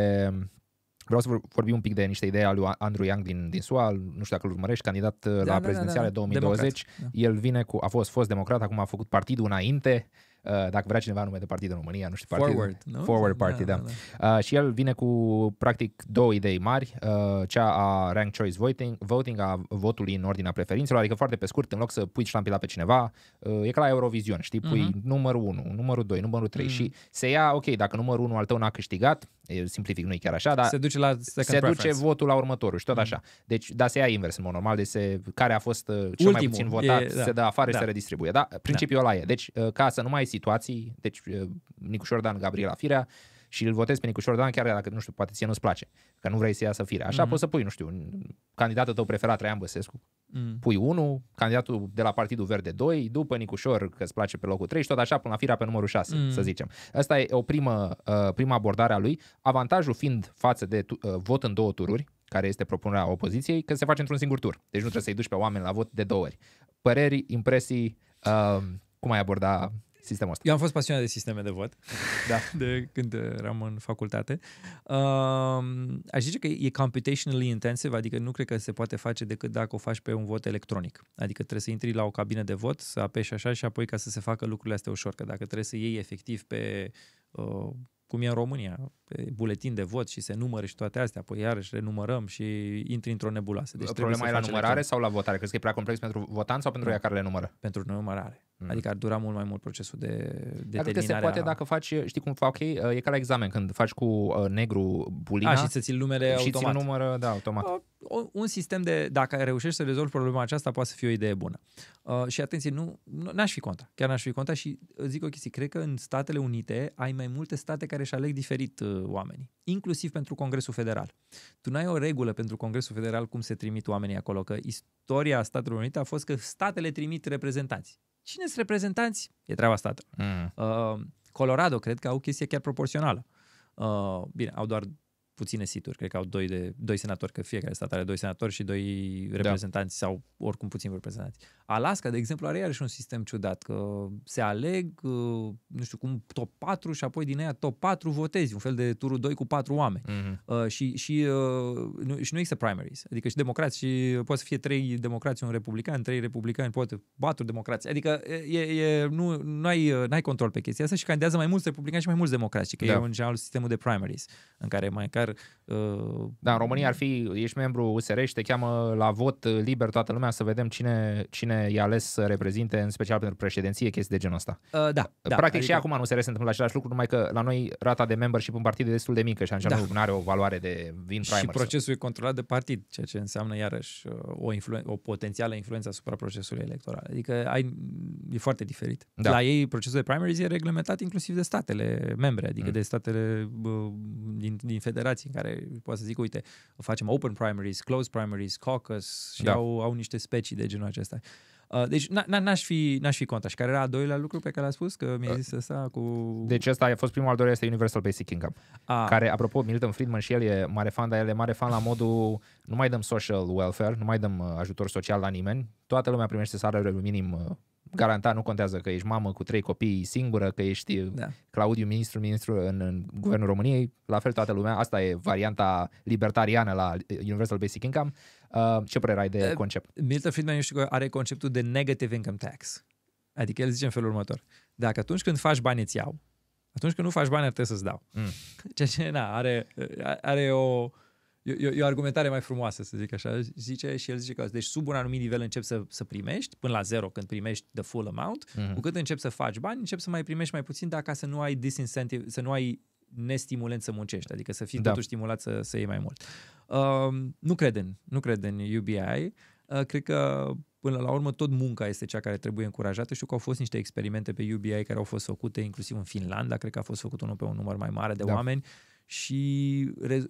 Vreau să vorbim un pic de niște idei ale lui Andrew Yang din, din SUA, nu știu dacă îl urmărești, candidat da, la da, da, da prezidențiale da, da. 2020. Democrat, da. El vine cu, a fost fost democrat, acum a făcut partidul înainte Uh, dacă vrea cineva nume de partid în România, nu știu, partid, Forward, nu? Forward da, Party, da. da. da. Uh, și el vine cu, practic, două idei mari, uh, cea a rank choice voting, voting, a votului în ordinea preferințelor, adică foarte pe scurt, în loc să pui ștampila pe cineva, uh, e ca la Eurovision, știi, pui uh-huh. numărul 1, numărul 2, numărul 3 uh-huh. Mhm. și se ia, ok, dacă numărul 1 al tău n-a câștigat, eu simplific, nu e chiar așa, dar se duce, la se preference. duce votul la următorul și tot mhm. așa. Deci, da, se ia invers în mod normal, deci se, care a fost uh, cel Ultimul, mai puțin votat, e, da, se dă afară da. și se redistribuie. Da, principiul da. ăla e. Deci, uh, ca să nu mai situații, deci uh, Nicușor Dan, Gabriela Firea, și îl votezi pe Nicușor Dan chiar dacă, nu știu, poate ție nu-ți place, că nu vrei să iasă Firea. Așa mm-hmm. poți să pui, nu știu, candidatul tău preferat, Traian Băsescu, mm. pui 1, candidatul de la Partidul Verde 2, după Nicușor că îți place pe locul 3 și tot așa până la Firea pe numărul 6, mm. să zicem. Asta e o primă, uh, prima abordare a lui, avantajul fiind față de uh, vot în două tururi, care este propunerea opoziției, că se face într-un singur tur. Deci nu trebuie să-i duci pe oameni la vot de două ori. Păreri, impresii, uh, cum ai aborda sistemul ăsta. Eu am fost pasionat de sisteme de vot, da. de când eram în facultate. Uh, aș zice că e computationally intensive, adică nu cred că se poate face decât dacă o faci pe un vot electronic. Adică trebuie să intri la o cabină de vot, să apeși așa și apoi ca să se facă lucrurile astea ușor, că dacă trebuie să iei efectiv pe uh, cum e în România, pe buletin de vot și se numără și toate astea, apoi iarăși renumărăm și intri într-o nebuloasă. Deci Problema e la numărare sau la votare? Crezi că e prea complex pentru votanți sau pentru ea care le numără? Pentru numărare. Mm. Adică ar dura mult mai mult procesul de determinare. Adică se poate dacă faci, știi cum fac ei, e ca la examen, când faci cu uh, negru bulina. A, și să ți numere și automat. Și numără, da, automat. Uh, un sistem de, dacă reușești să rezolvi problema aceasta, poate să fie o idee bună. Uh, și atenție, nu, n-aș fi contra. Chiar n-aș fi contra și zic o chestie, cred că în Statele Unite ai mai multe state care își aleg diferit uh, oamenii, inclusiv pentru Congresul Federal. Tu n-ai o regulă pentru Congresul Federal cum se trimit oamenii acolo, că istoria Statelor Unite a fost că statele trimit reprezentanți cine sunt reprezentanți? E treaba statului. Mm. Uh, Colorado, cred că au chestie chiar proporțională. Uh, bine, au doar puține situri, cred că au doi, de, doi senatori, că fiecare stat are doi senatori și doi da. reprezentanți da. sau oricum puțin reprezentanți. Alaska, de exemplu, are iarăși un sistem ciudat, că se aleg, uh, nu știu cum, top 4 și apoi din aia top 4 votezi, un fel de turul 2 cu 4 oameni. Mm-hmm. Uh, și, și, uh, nu, și nu există primaries, adică și democrați și poate să fie trei democrați, un republican, trei republicani, poate patru democrați. Adică e, e, nu, nu, ai, uh, nu ai control pe chestia asta și candidează mai mulți republicani și mai mulți democrați, că da. e în general sistemul de primaries, în care mai care da, în România ar fi, ești membru USR și te cheamă la vot uh, liber toată lumea să vedem cine, cine e ales să reprezinte, în special pentru președinție, chestii de genul ăsta. Uh, da, uh, da. Practic adică... și acum în USR se întâmplă același lucru, numai că la noi rata de membership în partid e destul de mică și atunci da. nu are o valoare de vin primer. Și procesul sau... e controlat de partid, ceea ce înseamnă iarăși o, influen- o potențială influență asupra procesului electoral. Adică ai, e foarte diferit. Da. La ei procesul de primaries e reglementat inclusiv de statele membre, adică mm. de statele din, din federație situații în care poate să zic, uite, facem open primaries, closed primaries, caucus și da. au, au niște specii de genul acesta. Uh, deci n-aș fi, n-aș fi contra. Și care era al doilea lucru pe care l-a spus? Că mi-a uh, zis asta cu... Deci ăsta a fost primul, al doilea este Universal Basic Income. Ah. Care, apropo, Milton Friedman și el e mare fan, dar el e mare fan la modul nu mai dăm social welfare, nu mai dăm uh, ajutor social la nimeni, toată lumea primește salariul minim uh, garanta nu contează că ești mamă cu trei copii singură, că ești da. Claudiu ministru, ministru în, în guvernul României, la fel toată lumea, asta e varianta libertariană la Universal Basic Income. Uh, ce părere ai de uh, concept? Milton Friedman, eu știu că are conceptul de negative income tax. Adică el zice în felul următor. Dacă atunci când faci bani îți iau, atunci când nu faci bani ar trebui să-ți dau. Mm. Ceea ce, na, are, are o E, e, o argumentare mai frumoasă, să zic așa. Zice și el zice că deci sub un anumit nivel începi să, să primești, până la zero când primești the full amount, mm-hmm. cu cât începi să faci bani, începi să mai primești mai puțin, dacă să nu ai disincentive, să nu ai nestimulent să muncești, adică să fii da. totuși stimulat să, să iei mai mult. Uh, nu cred în, nu cred în UBI. Uh, cred că până la urmă tot munca este cea care trebuie încurajată. Știu că au fost niște experimente pe UBI care au fost făcute inclusiv în Finlanda, cred că a fost făcut unul pe un număr mai mare de da. oameni și re,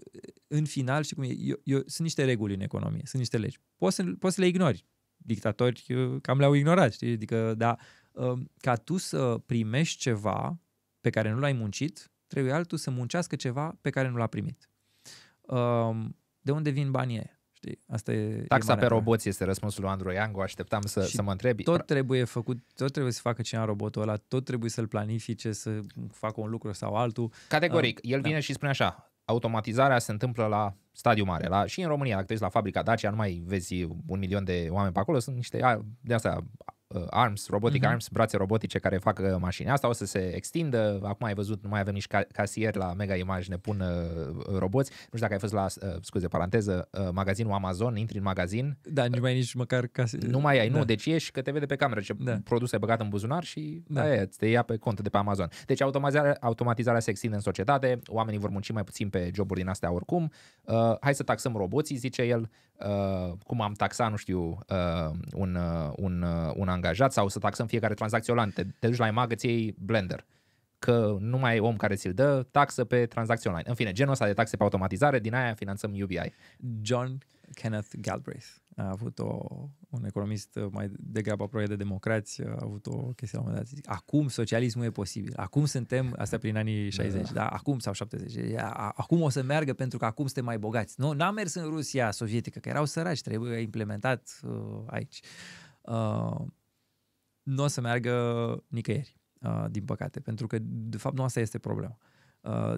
în final, știi cum e, eu, eu, sunt niște reguli în economie, sunt niște legi. Poți să, poți să le ignori. Dictatori uh, cam le-au ignorat, știi? Adică, da, um, ca tu să primești ceva pe care nu l-ai muncit, trebuie altul să muncească ceva pe care nu l-a primit. Um, de unde vin banii aia? Știi? Asta e, Taxa e pe roboți este răspunsul lui Andrew Yang, o așteptam să, să mă întrebi. Tot trebuie făcut, tot trebuie să facă cineva robotul ăla, tot trebuie să-l planifice, să facă un lucru sau altul. Categoric, uh, el da. vine da. și spune așa, automatizarea se întâmplă la stadiu mare. La, și în România, dacă te la fabrica Dacia, nu mai vezi un milion de oameni pe acolo, sunt niște de astea Uh, ARMS, robotic uh-huh. ARMS, brațe robotice care fac uh, mașini. Asta o să se extindă. Acum ai văzut, nu mai avem nici casier la Mega Image, ne pun uh, roboți. Nu știu dacă ai fost la, uh, scuze, paranteză, uh, magazinul Amazon, intri în magazin. Da, nu mai ai nici măcar casier. Nu mai ai, da. nu, deci ieși că te vede pe cameră ce da. produs ai băgat în buzunar și da. aia, te ia pe cont de pe Amazon. Deci automatizarea, automatizarea se extinde în societate, oamenii vor munci mai puțin pe joburi din astea oricum. Uh, hai să taxăm roboții, zice el, uh, cum am taxat, nu știu, uh, un, uh, un, uh, un angajat sau să taxăm fiecare tranzacție online. Te duci la EMAG, îți iei Blender că nu mai e om care ți-l dă taxă pe tranzacție online. În fine, genul ăsta de taxe pe automatizare, din aia finanțăm UBI. John Kenneth Galbraith a avut o, un economist mai degrabă aproape de democrați, a avut o chestie la un moment dat. Zic, acum socialismul e posibil. Acum suntem, asta prin anii 60, da da, da. da? acum sau 70. Acum o să meargă pentru că acum suntem mai bogați. Nu, n-am mers în Rusia sovietică, că erau săraci, trebuie implementat uh, aici. Uh, nu o să meargă nicăieri, uh, din păcate, pentru că, de fapt, nu asta este problema. Uh,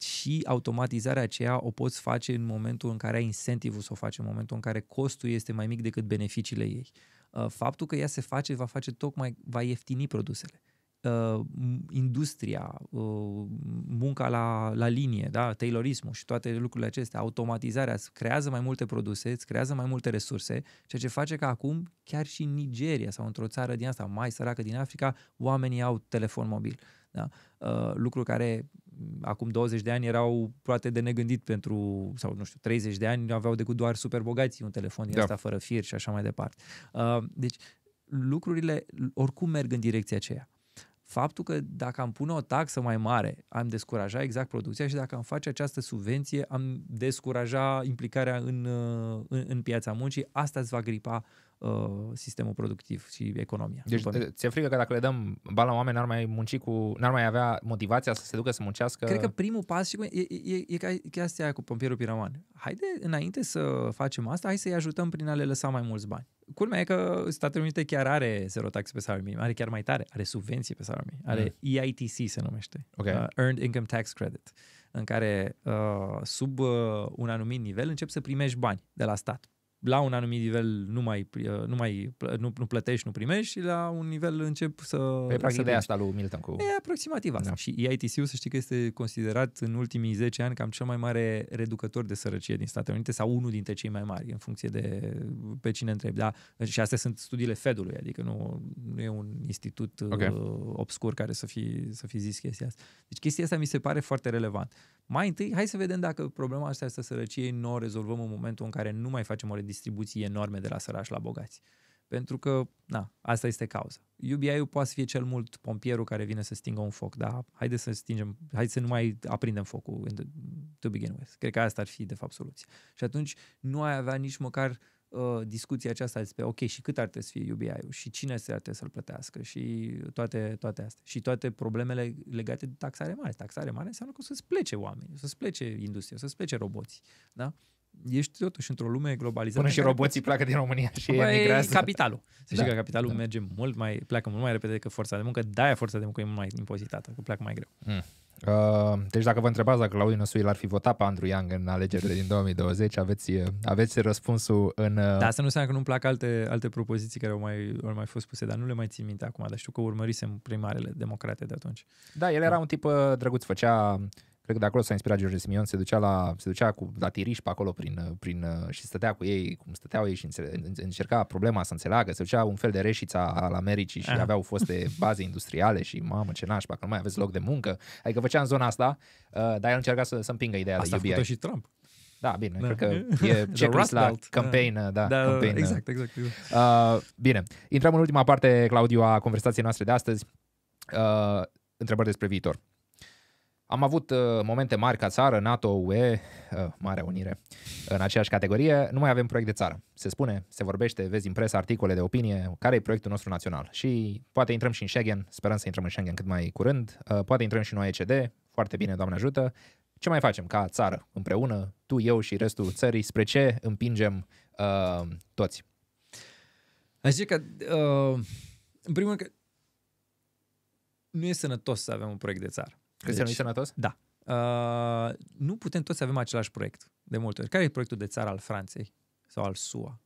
și automatizarea aceea o poți face în momentul în care ai incentivul să o faci, în momentul în care costul este mai mic decât beneficiile ei. Uh, faptul că ea se face va face tocmai, va ieftini produsele uh, industria, uh, munca la, la linie, da? tailorismul și toate lucrurile acestea, automatizarea, îți creează mai multe produse, îți creează mai multe resurse, ceea ce face ca acum, chiar și în Nigeria sau într-o țară din asta mai săracă din Africa, oamenii au telefon mobil. Da? Uh, lucru care mm, acum 20 de ani erau poate de negândit pentru, sau nu știu, 30 de ani aveau decât doar super bogații un telefon din da. asta fără fir și așa mai departe. Uh, deci lucrurile oricum merg în direcția aceea faptul că dacă am pune o taxă mai mare, am descuraja exact producția și dacă am face această subvenție, am descuraja implicarea în, uh, în, în piața muncii, asta îți va gripa Uh, sistemul productiv și economia. Deci ți-e frică că dacă le dăm bani la oameni, n-ar mai munci cu, n-ar mai avea motivația să se ducă să muncească? Cred că primul pas și e, e, e ca chestia aia cu pompierul piraman. Haide, înainte să facem asta, hai să-i ajutăm prin a le lăsa mai mulți bani. Culmea e că Statele Unite chiar are zero taxe pe salariul minim, are chiar mai tare, are subvenții pe salariul minim, are mm. EITC se numește, okay. uh, Earned Income Tax Credit, în care uh, sub uh, un anumit nivel începi să primești bani de la stat la un anumit nivel nu mai, uh, nu mai nu, nu plătești, nu primești și la un nivel încep să... Păi practic de asta lui Milton cu... E aproximativ asta. Da. Și EITC-ul să știi că este considerat în ultimii 10 ani cam cel mai mare reducător de sărăcie din Statele Unite sau unul dintre cei mai mari în funcție de pe cine întrebi. Da? Și astea sunt studiile Fedului, adică nu, nu e un institut uh, okay. obscur care să fi, să fi zis chestia asta. Deci chestia asta mi se pare foarte relevant. Mai întâi, hai să vedem dacă problema asta, a sărăciei nu o rezolvăm în momentul în care nu mai facem o ridic- distribuții enorme de la sărași la bogați. Pentru că, na, asta este cauza. UBI-ul poate să fie cel mult pompierul care vine să stingă un foc, dar haide să stingem, hai să nu mai aprindem focul the, to begin with. Cred că asta ar fi, de fapt, soluția. Și atunci nu ai avea nici măcar uh, discuția aceasta despre, ok, și cât ar trebui să fie UBI-ul și cine ar trebui să-l plătească și toate, toate astea. Și toate problemele legate de taxare mare. Taxare mare înseamnă că o să-ți plece oamenii, o să-ți plece industria, o să-ți plece roboții. Da? ești totuși într-o lume globalizată. Până și roboții poți... pleacă din România și Bă, emigrează. capitalul. Să da. că capitalul da. merge mult mai, pleacă mult mai repede decât forța de muncă, de-aia forța de muncă e mult mai impozitată, că pleacă mai greu. Mm. Uh, deci dacă vă întrebați dacă Claudiu Năsui l-ar fi votat pe Andrew Young în alegerile din 2020, aveți, uh, aveți răspunsul în... Uh... Da, să nu înseamnă că nu-mi plac alte, alte propoziții care au mai, au mai fost puse, dar nu le mai țin minte acum, dar știu că urmărisem primarele democrate de atunci. Da, el era da. un tip uh, drăguț, făcea Cred că de acolo s-a inspirat George Simion, se ducea, la, se ducea cu, la tiriș pe acolo prin, uh, prin, uh, și stătea cu ei, cum stăteau ei și încerca problema să înțeleagă, se ducea un fel de reșița al Americii și Aha. aveau foste baze industriale și mamă ce nașpa, că nu mai aveți loc de muncă. Adică făcea în zona asta, uh, dar el încerca să, să împingă ideea asta de UBI. Asta și Trump. Da, bine, da. cred că e checklist la campaign. Da. Da, da, campaign. Exact, exact. exact. Uh, bine, intrăm în ultima parte, Claudiu, a conversației noastre de astăzi. Uh, întrebări despre viitor. Am avut uh, momente mari ca țară, NATO, UE, uh, Marea Unire, în aceeași categorie. Nu mai avem proiect de țară. Se spune, se vorbește, vezi în presă articole de opinie, care e proiectul nostru național. Și poate intrăm și în Schengen, sperăm să intrăm în Schengen cât mai curând, uh, poate intrăm și în OECD, foarte bine, Doamne ajută. Ce mai facem ca țară împreună, tu, eu și restul țării, spre ce împingem uh, toți? Aș zice că, uh, în primul rând, că nu e sănătos să avem un proiect de țară. Crezi deci, că nu sănătos? Da. Uh, nu putem toți să avem același proiect, de multe ori. Care e proiectul de țară al Franței sau al SUA?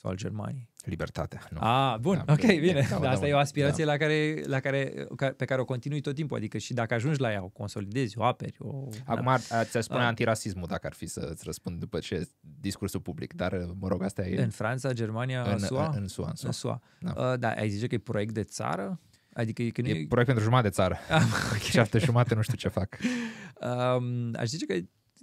sau al Germaniei. Libertatea. Nu. Ah, bun, da, ok, bine. Da, da, asta da, e o aspirație da. la care, la care, pe care o continui tot timpul. Adică și dacă ajungi la ea, o consolidezi, o aperi. O, Acum da. ți-aș spune da. antirasismul dacă ar fi să-ți răspund după ce discursul public, dar mă rog, asta e... În Franța, Germania, în, SUA? În, în SUA. În SUA. În SUA. Da. Uh, da, ai zice că e proiect de țară? Adică e, când e, e... proiect pentru jumătate de țară. Ah, okay. Și jumate nu știu ce fac. Um, aș zice că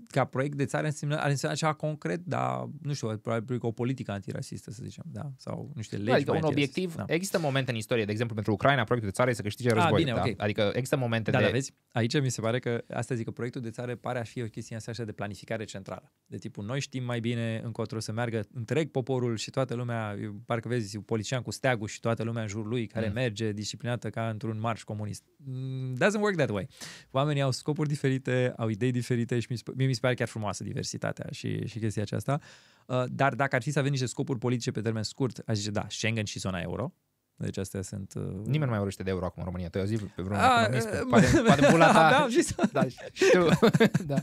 ca proiect de țară însemna, ar însemna ceva concret, dar nu știu, probabil o politică antirasistă, să zicem, da? sau știu, legi. adică un obiectiv, da. există momente în istorie, de exemplu pentru Ucraina, proiectul de țară este să câștige ah, războiul. Bine, da? okay. Adică există momente da, de... Da, vezi, aici mi se pare că, asta zic, că proiectul de țară pare a fi o chestie așa de planificare centrală. De tipul, noi știm mai bine încotro să meargă întreg poporul și toată lumea, parcă vezi, polițian cu steagul și toată lumea în jurul lui care mm. merge disciplinată ca într-un marș comunist. Mm, doesn't work that way. Oamenii au scopuri diferite, au idei diferite și mi mie mi se pare chiar frumoasă diversitatea și, și chestia aceasta. Uh, dar dacă ar fi să avem niște scopuri politice pe termen scurt, aș zice, da, Schengen și zona euro, deci astea sunt... Uh... Nimeni nu mai vorbește de euro acum în România. Tu ai zis pe vreun economist? Uh, poate, poate bula ta... Da, am zis. Da, știu. da.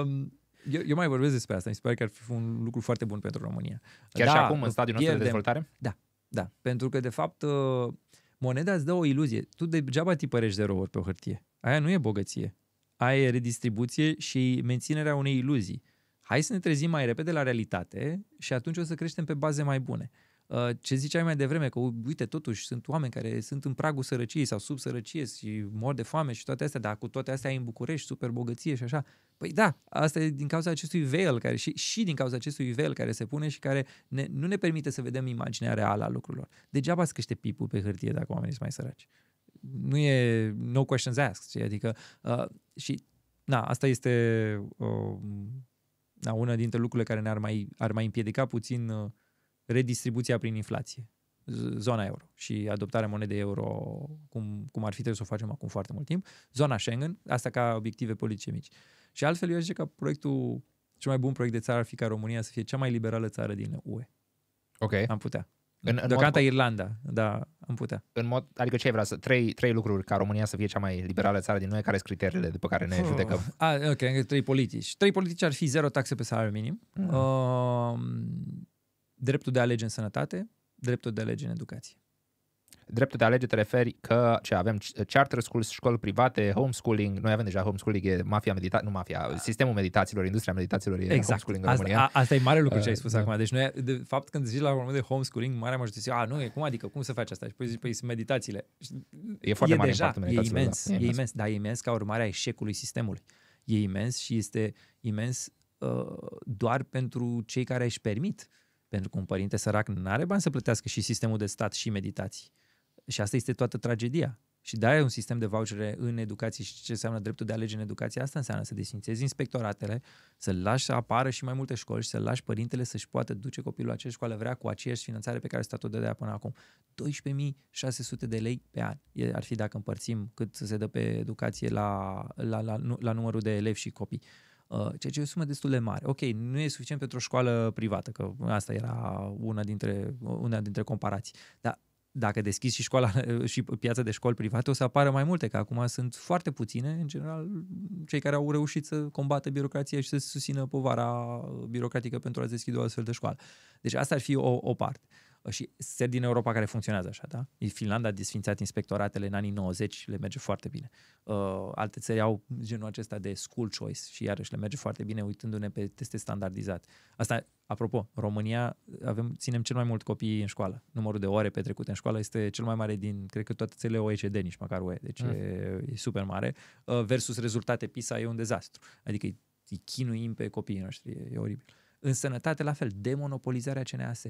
Um, eu, eu mai vorbesc despre asta. Mi se pare că ar fi un lucru foarte bun pentru România. Chiar da, și acum, în stadiul nostru de dezvoltare? Da, da. Pentru că, de fapt, uh, moneda îți dă o iluzie. Tu degeaba tipărești ori pe o hârtie. Aia nu e bogăție ai redistribuție și menținerea unei iluzii. Hai să ne trezim mai repede la realitate și atunci o să creștem pe baze mai bune. Uh, ce ziceai mai devreme, că uite, totuși sunt oameni care sunt în pragul sărăciei sau sub sărăcie și mor de foame și toate astea, dar cu toate astea ai în București, super bogăție și așa. Păi da, asta e din cauza acestui veil care și, și din cauza acestui veil care se pune și care ne, nu ne permite să vedem imaginea reală a lucrurilor. Degeaba scăște pipul pe hârtie dacă oamenii sunt mai săraci nu e no questions asked, știi? adică uh, și na, asta este uh, na, una dintre lucrurile care ne-ar mai, ar mai împiedica puțin uh, redistribuția prin inflație zona euro și adoptarea monedei euro cum, cum ar fi trebuit să o facem acum foarte mult timp, zona Schengen, asta ca obiective politice mici. Și altfel eu zic că proiectul, cel mai bun proiect de țară ar fi ca România să fie cea mai liberală țară din UE. Ok. Am putea. În, în Deocamdată mod... Irlanda, da, am putea. În mod, adică ce ai vrea să... Trei, trei lucruri ca România să fie cea mai liberală țară din noi, care sunt criteriile după care ne uh. judecăm? A, ok, trei politici. Trei politici ar fi zero taxe pe salariu minim, mm. uh, dreptul de a alege în sănătate, dreptul de a alege în educație dreptul de alege te referi că ce avem charter schools, școli private, homeschooling, noi avem deja homeschooling, e mafia medita, nu mafia, sistemul meditațiilor, industria meditațiilor e exact. homeschooling în asta, România. A, asta e mare lucru uh, ce ai spus uh, acum. Deci noi, de fapt, când zici la urmă de homeschooling, marea majoritate a, nu, e cum adică, cum să faci asta? Și păi zici, păi sunt meditațiile. E foarte e mare deja, impactul meditațiilor. Da. E imens, da. e imens, e imens, dar e imens ca urmare a eșecului sistemului. E imens și este imens uh, doar pentru cei care își permit. Pentru că un părinte sărac nu are bani să plătească și sistemul de stat și meditații. Și asta este toată tragedia. Și da, e un sistem de vouchere în educație și ce înseamnă dreptul de a alege în educație, asta înseamnă să desfințezi inspectoratele, să lași să apară și mai multe școli și să lași părintele să-și poată duce copilul la acea școală vrea cu aceeași finanțare pe care statul dădea până acum. 12.600 de lei pe an ar fi dacă împărțim cât se dă pe educație la, la, la, la numărul de elevi și copii uh, ceea ce e o sumă destul de mare. Ok, nu e suficient pentru o școală privată, că asta era una dintre, una dintre comparații, dar dacă deschizi și, școala, și piața de școli private, o să apară mai multe, că acum sunt foarte puține, în general, cei care au reușit să combată birocrația și să susțină povara birocratică pentru a deschide o astfel de școală. Deci asta ar fi o, o parte. Uh, și țări din Europa care funcționează așa, da? Finlanda a desfințat inspectoratele în anii 90, le merge foarte bine. Uh, alte țări au genul acesta de school choice și iarăși le merge foarte bine uitându-ne pe teste standardizate. Asta, apropo, în România avem, ținem cel mai mult copii în școală. Numărul de ore petrecute în școală este cel mai mare din, cred că toate țările OECD, nici măcar UE, deci mm. e, e super mare, uh, versus rezultate PISA e un dezastru. Adică îi, chinuim pe copiii noștri, e, e oribil. În sănătate, la fel, demonopolizarea CNAS.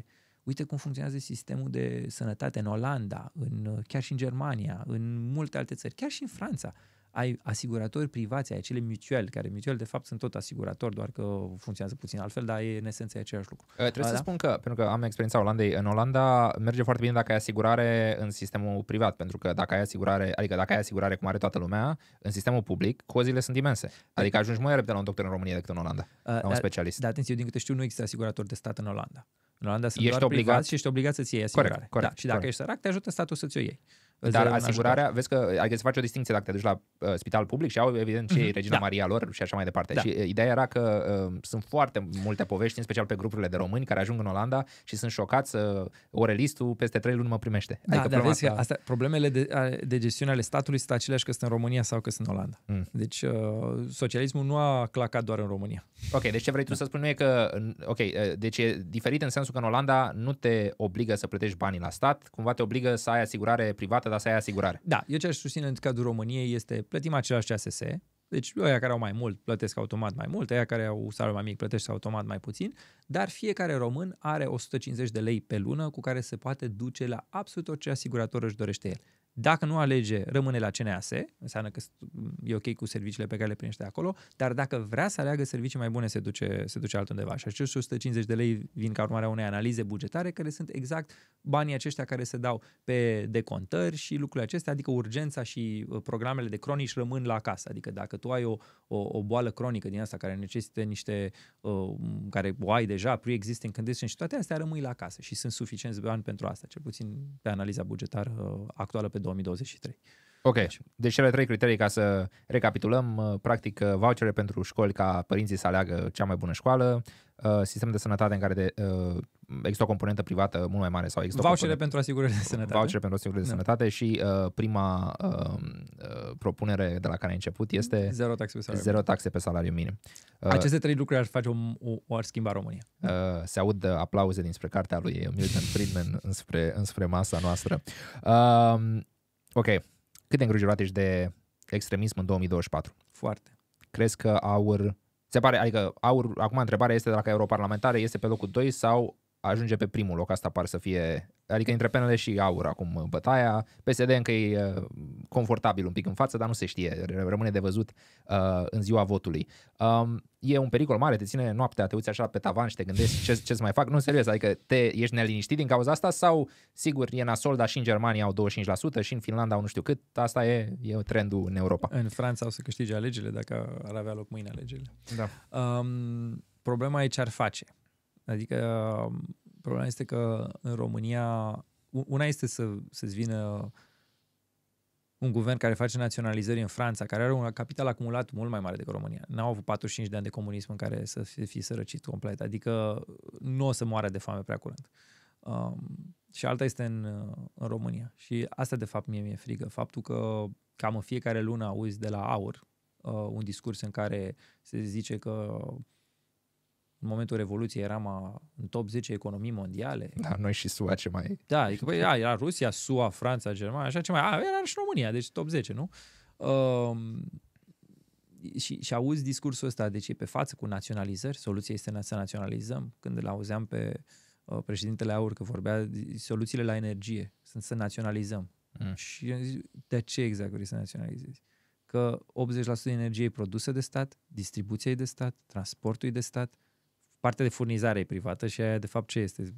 Uite cum funcționează sistemul de sănătate în Olanda, în, uh, chiar și în Germania, în multe alte țări, chiar și în Franța. Ai asiguratori privați, ai acele mutual, care mutual de fapt sunt tot asiguratori, doar că funcționează puțin altfel, dar e în esență e același lucru. Uh, trebuie A, să da? spun că, pentru că am experiența Olandei, în Olanda merge foarte bine dacă ai asigurare în sistemul privat, pentru că dacă ai asigurare, adică dacă ai asigurare cum are toată lumea, în sistemul public, cozile sunt imense. Adică ajungi mai repede la un doctor în România decât în Olanda, uh, la un uh, specialist. Dar da, atenție, eu din câte știu, nu există asigurator de stat în Olanda. În Olanda sunt ești doar obligat... privați și ești obligat să-ți iei asigurare. Corect, corect, da, și dacă corect. ești sărac, te ajută statul să-ți o iei. Dar asigurarea, ajutat. vezi că ai adică să faci o distinție dacă te duci la uh, spital public și au evident ce mm-hmm. Regina da. Maria lor și așa mai departe. Da. Și uh, ideea era că uh, sunt foarte multe povești, în special pe grupurile de români care ajung în Olanda și sunt șocați să uh, orelistul peste trei luni mă primește. Da, adică dar vezi că asta, problemele de, de gestiune ale statului sunt aceleași că sunt în România sau că sunt în Olanda. Mm. Deci uh, socialismul nu a clacat doar în România. Ok, deci ce vrei tu da. să spui nu e că ok, uh, deci e diferit în sensul că în Olanda nu te obligă să plătești banii la stat, cumva te obligă să ai asigurare privată plată, dar să ai asigurare. Da, eu ce aș susține în cadrul României este plătim același CSS, deci ăia care au mai mult plătesc automat mai mult, ăia care au salariu mai mic plătesc automat mai puțin, dar fiecare român are 150 de lei pe lună cu care se poate duce la absolut orice asigurator își dorește el. Dacă nu alege, rămâne la CNAS, înseamnă că e ok cu serviciile pe care le primește acolo, dar dacă vrea să aleagă servicii mai bune, se duce, se duce altundeva. Și acești 150 de lei vin ca urmare a unei analize bugetare, care sunt exact banii aceștia care se dau pe decontări și lucrurile acestea, adică urgența și uh, programele de cronici rămân la acasă. Adică dacă tu ai o, o, o boală cronică din asta care necesită niște, uh, care o ai deja, pre-existing condition și toate astea, rămâi la acasă și sunt suficienți bani pentru asta, cel puțin pe analiza bugetară uh, actuală pe 2023. Ok, deci-, deci cele trei criterii, ca să recapitulăm, uh, practic uh, vouchere pentru școli ca părinții să aleagă cea mai bună școală, uh, sistem de sănătate în care de, există o componentă privată mult mai mare sau există Vouchere pentru asigurări de sănătate. Vouchere pentru asigurări de da. sănătate și uh, prima uh, propunere de la care a început este zero taxe pe salariu, zero taxe pe salariu minim. Uh, Aceste trei lucruri ar face o, o, o ar schimba România. Uh, se aud aplauze dinspre cartea lui Milton Friedman înspre, înspre masa noastră. Uh, Ok. Cât de îngrijorat ești de extremism în 2024? Foarte. Crezi că aur... Se pare, adică aur, acum întrebarea este dacă europarlamentare este pe locul 2 sau ajunge pe primul loc, asta pare să fie adică între PNL și AUR acum uh, bătaia. PSD încă e uh, confortabil un pic în față, dar nu se știe, rămâne de văzut uh, în ziua votului. Um, e un pericol mare, te ține noaptea, te uiți așa pe tavan și te gândești ce, ce să mai fac. Nu, serios, adică te, ești neliniștit din cauza asta sau, sigur, e nasol, dar și în Germania au 25% și în Finlanda au nu știu cât. Asta e, e trendul în Europa. În Franța o să câștige alegerile dacă ar avea loc mâine alegerile. Da. Um, problema e ce ar face. Adică um, Problema este că în România, una este să, să-ți vină un guvern care face naționalizări în Franța, care are un capital acumulat mult mai mare decât România. N-au avut 45 de ani de comunism în care să fie fie sărăcit complet. Adică nu o să moară de foame prea curând. Um, și alta este în, în România. Și asta, de fapt, mie mi-e frică. Faptul că cam în fiecare lună auzi de la AUR uh, un discurs în care se zice că uh, în momentul Revoluției eram a, în top 10 economii mondiale. Da, noi și SUA ce mai... Da, adică, băi, da, era Rusia, SUA, Franța, Germania, așa ce mai... A, era și România, deci top 10, nu? Uh, și, și auzi discursul ăsta, deci e pe față cu naționalizări, soluția este să naționalizăm. Când îl auzeam pe uh, președintele Aur că vorbea soluțiile la energie, sunt să naționalizăm. Mm. Și eu zic, de ce exact vrei să naționalizezi? Că 80% din energie e produsă de stat, distribuția e de stat, transportul e de stat, partea de furnizare e privată și aia de fapt ce este?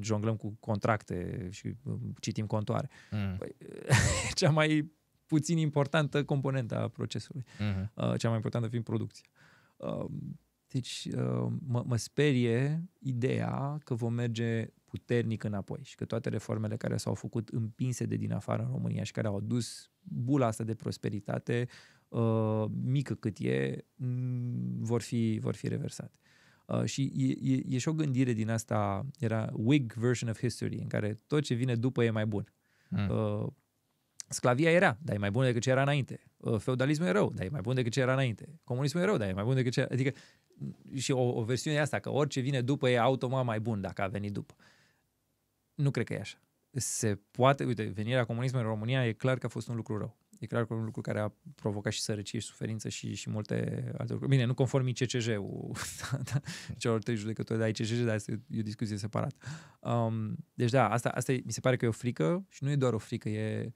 Jonglăm cu contracte și um, citim contoare. Mm. Păi, cea mai puțin importantă componentă a procesului, mm-hmm. Uh, cea mai importantă fiind producția. Um, deci uh, mă, mă sperie ideea că vom merge puternic înapoi și că toate reformele care s-au făcut împinse de din afară în România și care au adus bula asta de prosperitate, uh, mică cât e, mm, vor fi, vor fi reversate. Uh, și e, e, e și o gândire din asta, era Whig version of history, în care tot ce vine după e mai bun. Mm. Uh, Sclavia era, dar e mai bună decât ce era înainte. Uh, feudalismul e rău, dar e mai bun decât ce era înainte. Comunismul e rău, dar e mai bun decât ce era... Adică mm, și o, o versiune asta, că orice vine după e automat mai bun dacă a venit după. Nu cred că e așa. Se poate, uite, venirea comunismului în România e clar că a fost un lucru rău e clar că un lucru care a provocat și sărăcie și suferință și, și multe alte lucruri. Bine, nu conform ICCJ-ul da, da, celor trei judecători de da, ICCJ, dar asta e o discuție separată. Um, deci da, asta, asta e, mi se pare că e o frică și nu e doar o frică, e,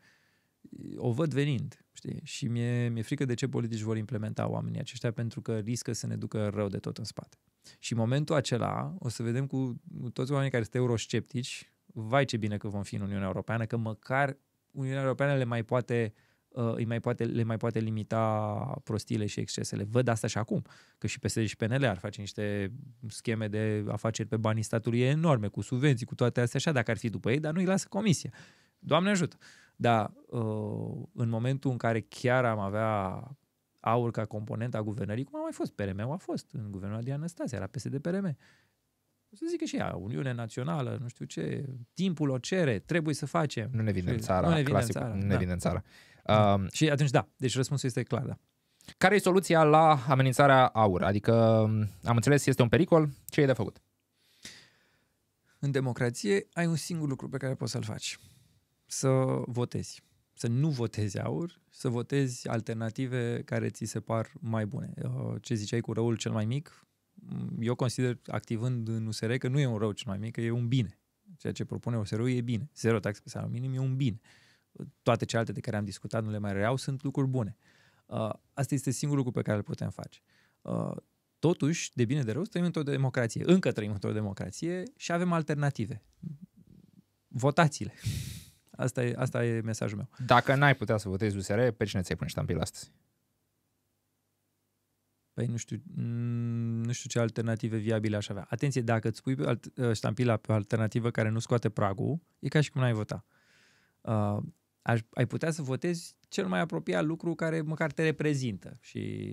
o văd venind, știi? Și mi-e, mi-e frică de ce politici vor implementa oamenii aceștia pentru că riscă să ne ducă rău de tot în spate. Și în momentul acela o să vedem cu toți oamenii care sunt eurosceptici, vai ce bine că vom fi în Uniunea Europeană, că măcar Uniunea Europeană le mai poate uh, Uh, îi mai poate, le mai poate limita prostiile și excesele. Văd asta și acum, că și PSD și PNL ar face niște scheme de afaceri pe banii statului enorme, cu subvenții, cu toate astea așa, dacă ar fi după ei, dar nu îi lasă comisia. Doamne ajută! Dar uh, în momentul în care chiar am avea aur ca componentă a guvernării, cum a mai fost? prm a fost în guvernul de Anastasia, era PSD-PRM. O să zică și ea, Uniune Națională, nu știu ce, timpul o cere, trebuie să facem. Nu ne vine în țara, nu ne vine clasic, în țara. Nu ne vine da. în țara. Da. Da. Um, și atunci da, deci răspunsul este clar, da. Care e soluția la amenințarea aur? Adică, um, am înțeles, este un pericol, ce e de făcut? În democrație ai un singur lucru pe care poți să-l faci. Să votezi. Să nu votezi aur, să votezi alternative care ți se par mai bune. Uh, ce ziceai cu răul cel mai mic? Mm, eu consider, activând în USR, că nu e un rău cel mai mic, că e un bine. Ceea ce propune USR e bine. Zero tax pe salariu minim e un bine. Uh, toate celelalte de care am discutat, nu le mai reau, sunt lucruri bune. Uh, asta este singurul lucru pe care îl putem face. Uh, totuși, de bine de rău, trăim într-o democrație. Încă trăim într-o democrație și avem alternative. Votațiile. Asta e, asta e mesajul meu. Dacă n-ai putea să votezi USR, pe cine ți-ai pune ștampil astăzi? Păi nu știu, mm, nu știu ce alternative viabile aș avea. Atenție, dacă îți pui uh, ștampila pe alternativă care nu scoate pragul, e ca și cum n-ai vota. Uh, aș, ai putea să votezi cel mai apropiat lucru care măcar te reprezintă și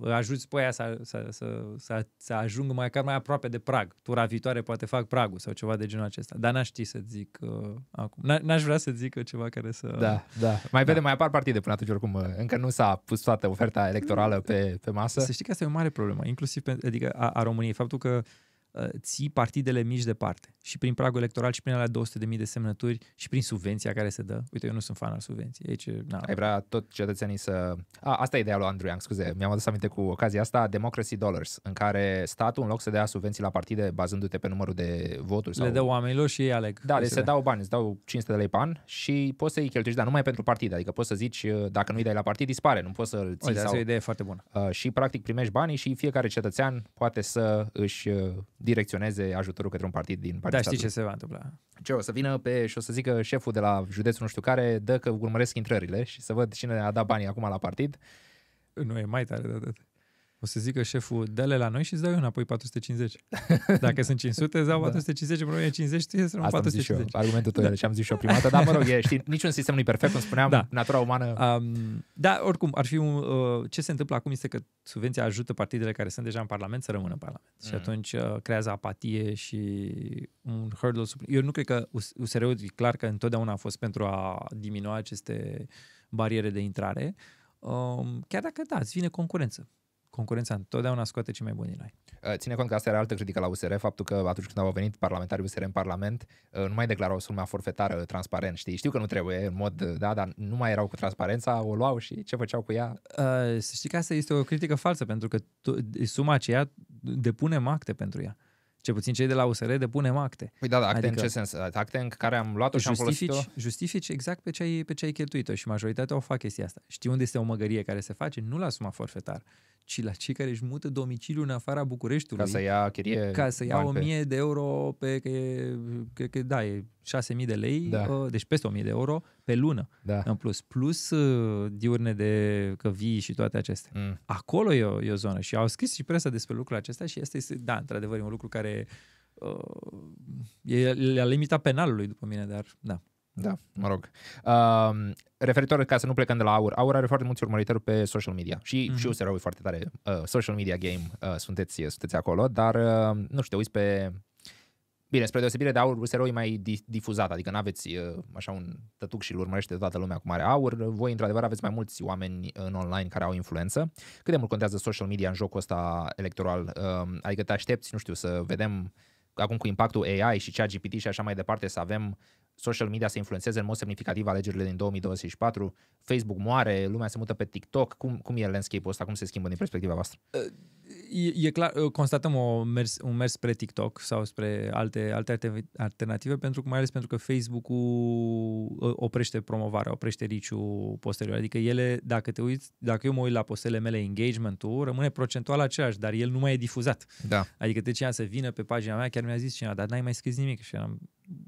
uh, ajuți pe aia să, să, să, să, să ajungă mai, mai aproape de prag. Tura viitoare poate fac pragul sau ceva de genul acesta. Dar n-aș ști să zic uh, acum. N-aș vrea să zic ceva care să... Da, da. Mai vede, da. mai apar partide până atunci oricum. Uh, încă nu s-a pus toată oferta electorală pe, pe masă. Să știi că asta e o mare problemă, inclusiv pe, adică a, a României. Faptul că uh, Uh, ții partidele mici departe și prin pragul electoral și prin alea 200.000 de semnături și prin subvenția care se dă. Uite, eu nu sunt fan al subvenției. Aici, na. Ai vrea tot cetățenii să... A, asta e ideea lui Andrew Yang, scuze, mi-am adus aminte cu ocazia asta, Democracy Dollars, în care statul, în loc să dea subvenții la partide bazându-te pe numărul de voturi... Sau... Le dă oamenilor și ei aleg. Da, deci se dau bani, îți dau 500 de lei pe an și poți să-i cheltuiești, dar numai pentru partid. Adică poți să zici, uh, dacă nu-i dai la partid, dispare, nu poți să-l ții. O, sau... o idee foarte bună. Uh, și practic primești banii și fiecare cetățean poate să își uh, direcționeze ajutorul către un partid din partea Da, știi statului. ce se va întâmpla. Ce o să vină pe și o să zică șeful de la județul nu știu care, dă că urmăresc intrările și să văd cine a dat banii acum la partid. Nu, e mai tare de atât. O să zică șeful, dă-le la noi și îți dau eu înapoi 450. Dacă sunt 500, îți dau 450, da. 50, tu îți 450. argumentul tău, da. am zis și eu prima dată, dar mă rog, e, știi, niciun sistem nu e perfect, cum spuneam, da. natura umană. Um, da, oricum, ar fi un, uh, ce se întâmplă acum este că subvenția ajută partidele care sunt deja în Parlament să rămână în Parlament. Mm. Și atunci uh, creează apatie și un hurdle. Eu nu cred că USR-ul, e clar că întotdeauna a fost pentru a diminua aceste bariere de intrare, um, chiar dacă, da, îți vine concurență concurența întotdeauna scoate cei mai buni din noi. Uh, ține cont că asta era altă critică la USR, faptul că atunci când au venit parlamentarii USR în Parlament, uh, nu mai declarau suma forfetară uh, transparent, știi? Știu că nu trebuie, în mod, da, dar nu mai erau cu transparența, o luau și ce făceau cu ea? Să știi că asta este o critică falsă, pentru că suma aceea depunem acte pentru ea. Ce puțin cei de la USR depunem acte. Păi da, da acte adică în ce sens? Acte în care am luat-o și am folosit-o? Justifici exact pe ce ai, pe ce ai cheltuit-o și majoritatea o fac chestia asta. Știi unde este o măgărie care se face? Nu la suma forfetară ci la cei care își mută domiciliul în afara Bucureștiului. Ca să ia chirie Ca să ia 1000 de euro pe, că e, că, că, da, e 6000 de lei, da. Uh, deci peste 1000 de euro pe lună da. în plus. Plus uh, diurne de căvii și toate acestea. Mm. Acolo e o, e o zonă și au scris și presa despre lucrul acesta și este, da, într-adevăr, e un lucru care uh, e la limita penalului, după mine, dar da. Da, mă rog. Uh, referitor ca să nu plecăm de la Aur, Aur are foarte mulți urmăritori pe social media și mm-hmm. și eu se rău foarte tare. Uh, social media game, uh, sunteți, sunteți acolo, dar uh, nu știu, uiți pe... Bine, spre deosebire de Aur, USR e mai difuzat, adică nu aveți uh, așa un tătuc și îl urmărește toată lumea cu mare Aur. Voi, într-adevăr, aveți mai mulți oameni în online care au influență. Cât de mult contează social media în jocul ăsta electoral? Uh, adică te aștepți, nu știu, să vedem acum cu impactul AI și cea GPT și așa mai departe, să avem social media să influențeze în mod semnificativ alegerile din 2024? Facebook moare, lumea se mută pe TikTok. Cum, cum e landscape-ul ăsta? Cum se schimbă din perspectiva voastră? Uh, e, e clar, uh, constatăm o mers, un mers spre TikTok sau spre alte, alte alternative, pentru că, mai ales pentru că Facebook-ul uh, oprește promovarea, oprește riciu posterior. Adică ele, dacă te uiți, dacă eu mă uit la postele mele, engagement-ul rămâne procentual același, dar el nu mai e difuzat. Da. Adică de ce să vină pe pagina mea, chiar mi-a zis cineva, dar n-ai mai scris nimic. Și am,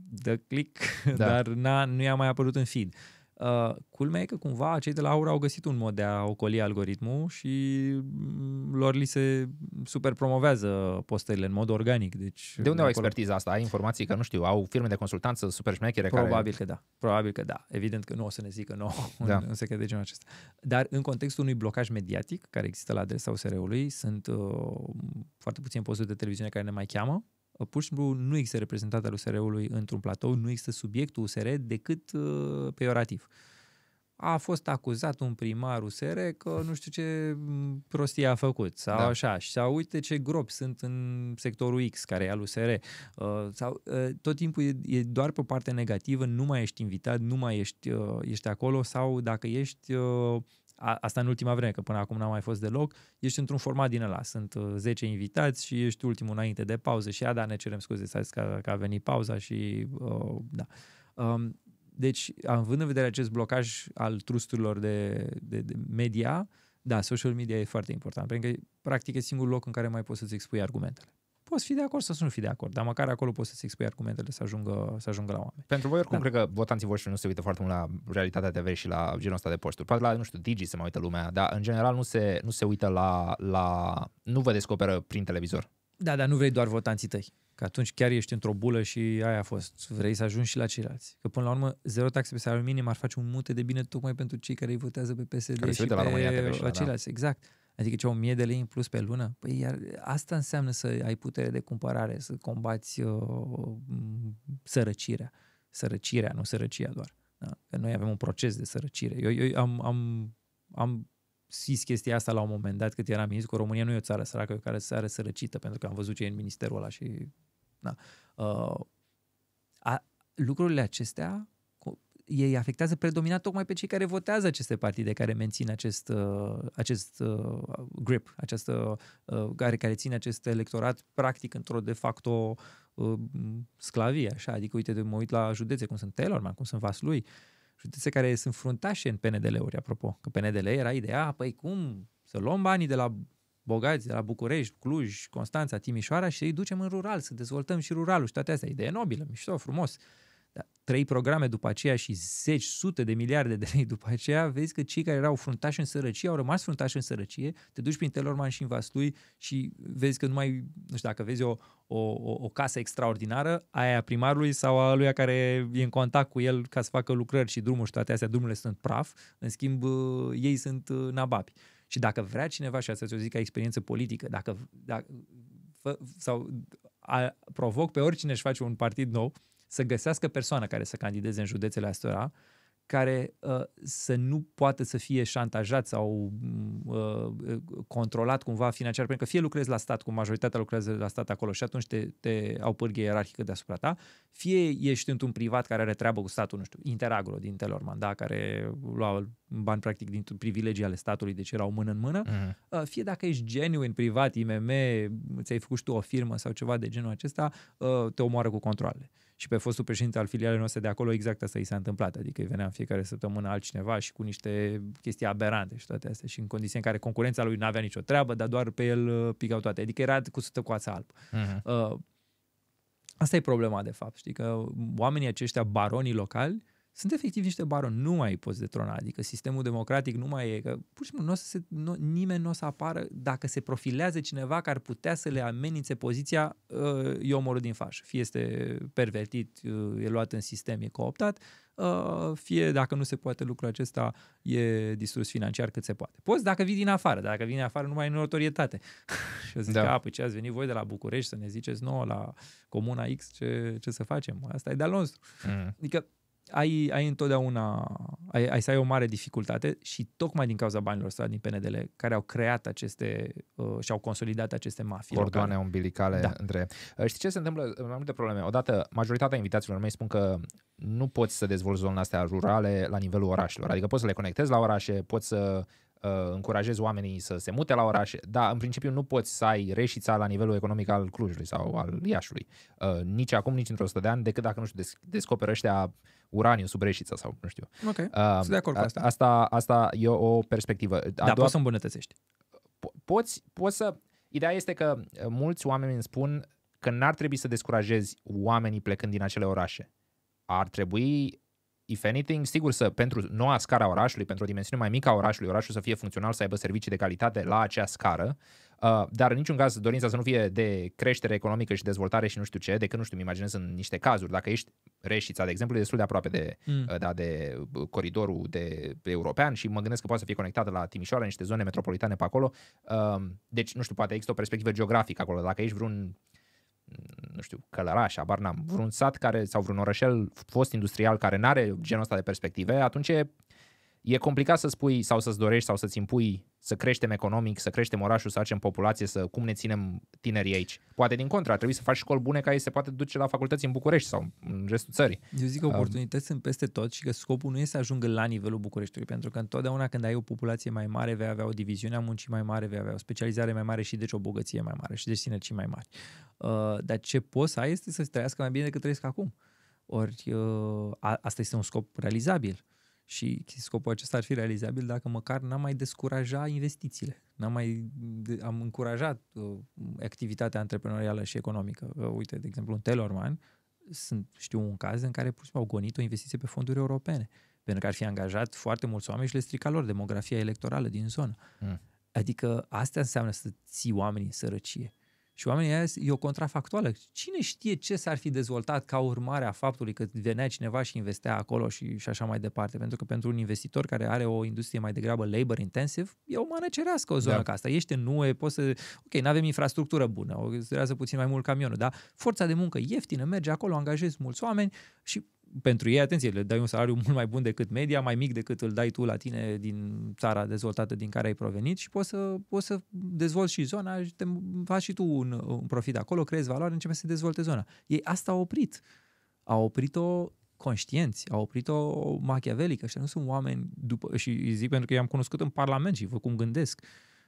dă click, da. dar n-a, nu i-a mai apărut în feed. Uh, culmea e că cumva cei de la Aura au găsit un mod de a ocoli algoritmul și mm, lor li se super promovează postările în mod organic. Deci, de unde acolo... expertiza asta? Ai informații că, nu știu, au firme de consultanță super șmechere? Probabil care... că da. Probabil că da. Evident că nu o să ne zică nou da. un, în secret de genul acesta. Dar în contextul unui blocaj mediatic care există la adresa USR-ului, sunt uh, foarte puțin posturi de televiziune care ne mai cheamă Uh, pur și simplu nu există reprezentarea USR-ului într-un platou, nu există subiectul USR decât uh, A fost acuzat un primar USR că nu știu ce mm, prostie a făcut sau da. așa, sau uite ce gropi sunt în sectorul X care e al USR. Uh, sau, uh, tot timpul e, e doar pe partea negativă, nu mai ești invitat, nu mai ești, uh, ești acolo sau dacă ești uh, a, asta în ultima vreme, că până acum n-a mai fost deloc, ești într-un format din ăla. Sunt 10 uh, invitați și ești ultimul înainte de pauză și, a, da, ne cerem scuze, să că, că a venit pauza și, uh, da. Um, deci, având în vedere acest blocaj al trusturilor de, de, de media, da, social media e foarte important, pentru că, practic, e singurul loc în care mai poți să-ți expui argumentele poți fi de acord sau să nu fi de acord, dar măcar acolo poți să-ți expui argumentele să ajungă, să ajungă la oameni. Pentru voi, oricum, da. cred că votanții voștri nu se uită foarte mult la realitatea TV și la genul ăsta de posturi. Poate la, nu știu, Digi se mai uită lumea, dar în general nu se, nu se uită la, la... nu vă descoperă prin televizor. Da, dar nu vrei doar votanții tăi. Că atunci chiar ești într-o bulă și aia a fost. Vrei să ajungi și la ceilalți. Că până la urmă, zero taxe pe salariul minim ar face un mute de bine tocmai pentru cei care îi votează pe PSD care și pe la România da. TV, la ceilalți. Da. Exact. Adică ce, 1000 de lei în plus pe lună? Păi iar asta înseamnă să ai putere de cumpărare, să combați uh, sărăcirea. Sărăcirea, nu sărăcia doar. Da? Că noi avem un proces de sărăcire. Eu, eu am, am, am zis chestia asta la un moment dat cât eram ministru, că România nu e o țară săracă, e o țară, țară sărăcită, pentru că am văzut ce e în ministerul ăla și... Da. Uh, a, lucrurile acestea ei afectează predominant tocmai pe cei care votează aceste partide, care mențin acest, uh, acest uh, grip, această, uh, care, care ține acest electorat practic într-o de facto sclavie, așa, adică uite, mă uit la județe cum sunt Telorman, cum sunt Vaslui, județe care sunt fruntașe în PNDL-uri, apropo, că PNDL era ideea, păi cum, să luăm banii de la bogați de la București, Cluj, Constanța, Timișoara și să-i ducem în rural, să dezvoltăm și ruralul și toate astea. Idee nobilă, mișto, frumos trei programe după aceea și zeci, sute de miliarde de lei după aceea, vezi că cei care erau fruntași în sărăcie au rămas fruntași în sărăcie, te duci prin Telorman și în Vaslui și vezi că nu mai, nu știu, dacă vezi o, o, o, o casă extraordinară, aia primarului sau a lui care e în contact cu el ca să facă lucrări și drumuri și toate astea, drumurile sunt praf, în schimb uh, ei sunt uh, nababi. Și dacă vrea cineva, și asta ți-o zic ca experiență politică, dacă, dacă fă, sau a, provoc pe oricine își face un partid nou, să găsească persoana care să candideze în județele astea care uh, să nu poată să fie șantajat sau mm, uh, controlat cumva financiar, pentru că fie lucrezi la stat, cum majoritatea lucrează la stat acolo și atunci te, te au pârghie ierarhică deasupra ta, fie ești într-un privat care are treabă cu statul, nu știu, Interagro din Telorman, da, care lua bani practic din privilegii ale statului, deci erau mână în mână, uh-huh. uh, fie dacă ești geniu în privat, IMM, ți-ai făcut tu o firmă sau ceva de genul acesta, uh, te omoară cu controlele. Uh, și pe fostul președinte al filialei noastre de acolo exact asta i s-a întâmplat. Adică îi venea în fiecare săptămână altcineva și cu niște chestii aberante și toate astea și în condiții în care concurența lui nu avea nicio treabă, dar doar pe el uh, picau toate. Adică era cu sută coața albă. Uh-huh. Mhm. Uh, asta e problema de fapt, știi, că oamenii aceștia, baronii locali, uh, sunt efectiv niște baroni, nu mai poți de detrona, adică sistemul democratic nu mai e, că pur și simplu n-o să se, n-o, nimeni nu o să apară dacă se profilează cineva care putea să le amenințe poziția, uh, e omorât din faș. Fie este pervertit, uh, e luat în sistem, e cooptat, uh, fie dacă nu se poate lucrul acesta, e distrus financiar cât se poate. Poți dacă vii din afară, dacă vii din afară nu mai ai notorietate. și o zic, da. că, a, păi ce ați venit voi de la București să ne ziceți nouă la Comuna X ce, ce să facem? Asta e de-al nostru. Mm. Adică ai, ai întotdeauna, ai, ai să ai o mare dificultate și tocmai din cauza banilor stat din PNDL care au creat aceste uh, și au consolidat aceste mafii. Cordoane locale. umbilicale da. între... Uh, știi ce se întâmplă? Mai multe probleme. Odată, majoritatea invitațiilor mei spun că nu poți să dezvolți zonele astea rurale la nivelul orașelor. Adică poți să le conectezi la orașe, poți să uh, încurajezi oamenii să se mute la orașe, dar în principiu nu poți să ai reșița la nivelul economic al Clujului sau al Iașului. Uh, nici acum, nici într-o sută de ani, decât dacă, nu știu, descoperă ăștia uraniu sub reșița sau nu știu. Ok, uh, sunt de acord cu asta. asta. Asta e o perspectivă. Dar da, doua... poți să îmbunătățești. Po- poți, poți să... Ideea este că uh, mulți oameni îmi spun că n-ar trebui să descurajezi oamenii plecând din acele orașe. Ar trebui if anything, sigur să, pentru noua scara orașului, pentru o dimensiune mai mică a orașului, orașul să fie funcțional, să aibă servicii de calitate la acea scară, Uh, dar în niciun caz dorința să nu fie de creștere economică și dezvoltare și nu știu ce, de când nu știu, mi imaginez în niște cazuri, dacă ești Reșița, de exemplu, e destul de aproape de, mm. mm. Uh, da, de uh, coridorul de, european și mă gândesc că poate să fie conectată la Timișoara, niște zone metropolitane pe acolo, um, deci, nu știu, poate există o perspectivă geografică acolo, dacă ești vreun mm, nu știu, călăraș, abar n-am, vreun sat care, sau vreun orășel fost industrial care n-are genul ăsta de perspective, atunci e E complicat să spui sau să-ți dorești sau să-ți impui să creștem economic, să creștem orașul, să facem populație, să cum ne ținem tinerii aici. Poate din contra, trebuie să faci școli bune ei se poate duce la facultăți în București sau în restul țării. Eu zic că um, oportunități um, sunt peste tot și că scopul nu este să ajungă la nivelul Bucureștiului, pentru că întotdeauna când ai o populație mai mare, vei avea o diviziune a muncii mai mare, vei avea o specializare mai mare și deci o bogăție mai mare și deci sinergii mai mari. Uh, dar ce poți să ai este să trăiască mai bine decât trăiesc acum. Ori uh, a, asta este un scop realizabil. Uh, și scopul acesta ar fi realizabil dacă măcar n-am mai descuraja investițiile, n-am mai, am încurajat uh, activitatea antreprenorială și economică. Uh, uite, de exemplu, în Telorman, sunt, știu un caz în care pur și simplu au gonit o investiție pe fonduri europene, pentru că ar fi angajat foarte mulți oameni și le strica lor demografia electorală din zonă. Mm. Adică asta înseamnă să ții oamenii în sărăcie. Și oamenii aia e o contrafactuală. Cine știe ce s-ar fi dezvoltat ca urmare a faptului că venea cineva și investea acolo și, și așa mai departe? Pentru că pentru un investitor care are o industrie mai degrabă labor intensive, e o cerească o zonă da. ca asta. Ești în UE, poți să... Ok, nu avem infrastructură bună, o durează puțin mai mult camionul, dar forța de muncă ieftină merge acolo, angajezi mulți oameni și pentru ei, atenție, le dai un salariu mult mai bun decât media, mai mic decât îl dai tu la tine din țara dezvoltată din care ai provenit și poți să, poți să dezvolți și zona, te, faci și tu un, un profit acolo, creezi valoare, începe să dezvolte zona. Ei asta au oprit. Au oprit-o conștienți, au oprit-o machiavelică. Ăștia nu sunt oameni, după, și zic pentru că i-am cunoscut în Parlament și vă cum gândesc.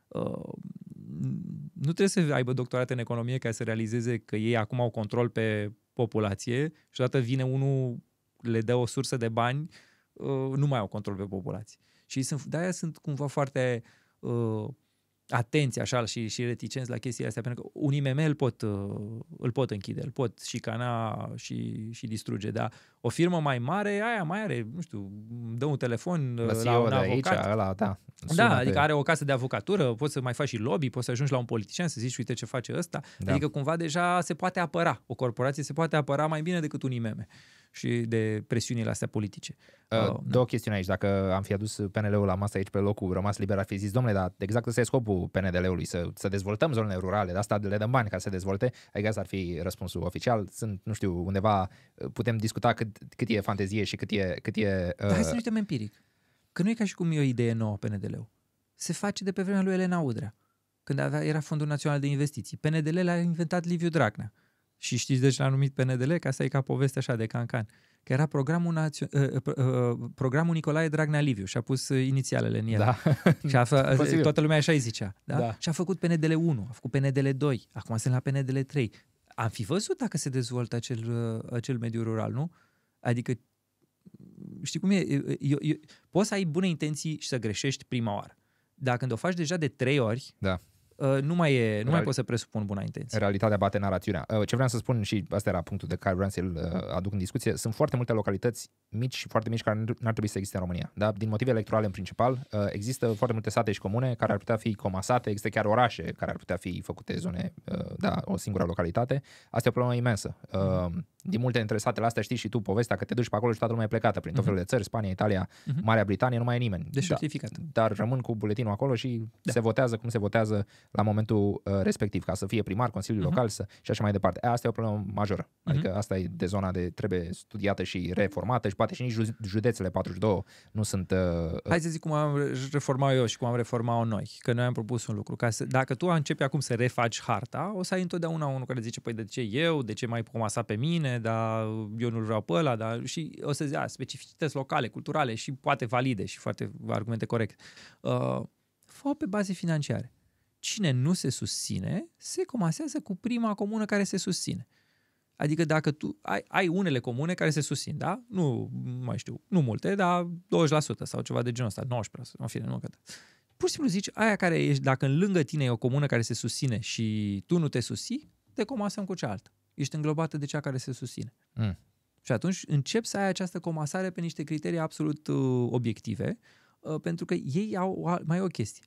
Uh, nu trebuie să aibă doctorate în economie ca să realizeze că ei acum au control pe populație și odată vine unul le dă o sursă de bani, uh, nu mai au control pe populație. Și sunt, de-aia sunt cumva foarte uh, atenți așa și, și reticenți la chestiile astea, pentru că un IMM îl pot, uh, îl pot închide, îl pot șicana și, și distruge, dar o firmă mai mare, aia mai are, nu știu, dă un telefon uh, la, la un de avocat. Aici, ăla, da. da, adică are o casă de avocatură, poți să mai faci și lobby, poți să ajungi la un politician să zici, uite ce face ăsta. Da. Adică cumva deja se poate apăra, o corporație se poate apăra mai bine decât un IMM și de presiunile astea politice. Uh, uh, două da. chestiuni aici. Dacă am fi adus PNL-ul la masă aici pe locul rămas liber, ar fi zis, domnule, dar exact ăsta e scopul PNL-ului, să, să dezvoltăm zonele rurale, de asta le dăm bani ca să se dezvolte. Adică asta ar fi răspunsul oficial. Sunt, nu știu, undeva uh, putem discuta cât, cât e fantezie și cât e... Cât e uh... Dar hai să uh, ne uităm empiric. Că nu e ca și cum e o idee nouă PNL-ul. Se face de pe vremea lui Elena Udrea, când avea, era Fondul Național de Investiții. PNDL l-a inventat Liviu Dragnea. Uh, și știți de ce l-am numit PNDL? Că asta e ca poveste așa de cancan. Că era programul, națio- ă, ă, ă, programul Nicolae Dragnea Liviu și a pus inițialele în el. Da. Și a f- toată lumea așa îi zicea. Da? Da. Și a făcut PNDL 1, a făcut PNDL 2, acum sunt la PNDL 3. Am fi văzut dacă se dezvoltă acel, acel mediu rural, nu? Adică știi cum e, eu, eu, poți să ai bune intenții și să greșești prima oară. Dar când o faci deja de trei ori, da. Uh, nu mai, e, nu Real... mai pot să presupun bună intenție. Realitatea bate narațiunea. Uh, ce vreau să spun și asta era punctul de care vreau să-l uh, mhm. aduc în discuție, sunt foarte multe localități mici și foarte mici care n-ar trebui să existe în România. Da? Din motive electorale în principal, există foarte multe sate și comune care ar putea fi comasate, există chiar orașe care ar putea fi făcute zone, da, o singură localitate. Asta e o problemă imensă. Mhm. Um, din multe dintre satele astea știi și tu povestea că te duci pe acolo și toată lumea e plecată prin tot mhm. felul de țări, Spania, Italia, uh-huh. Marea Britanie, nu mai e nimeni. Deci da, Dar rămân cu buletinul acolo și da. se votează cum se votează la momentul uh, respectiv, ca să fie primar, consiliul uh-huh. local să, și așa mai departe. Asta e o problemă majoră. Adică uh-huh. asta e de zona de trebuie studiată și reformată și poate și nici județele 42 nu sunt... Uh, uh, Hai să zic cum am reformat eu și cum am reformat noi, că noi am propus un lucru. Ca să, dacă tu începi acum să refaci harta, o să ai întotdeauna unul care zice, păi de ce eu, de ce mai comasat pe mine, dar eu nu-l vreau pe ăla, dar și o să zic, specificități locale, culturale și poate valide și foarte argumente corecte. Uh, fă pe baze financiare. Cine nu se susține, se comasează cu prima comună care se susține. Adică dacă tu ai, ai unele comune care se susțin, da? Nu mai știu, nu multe, dar 20% sau ceva de genul ăsta, 19%, în fine, nu cred. Pur și simplu zici, aia care ești, dacă în lângă tine e o comună care se susține și tu nu te susții, te comasăm cu cealaltă ești înglobată de cea care se susține. Mm. Și atunci încep să ai această comasare pe niște criterii absolut uh, obiective, uh, pentru că ei au mai o chestie.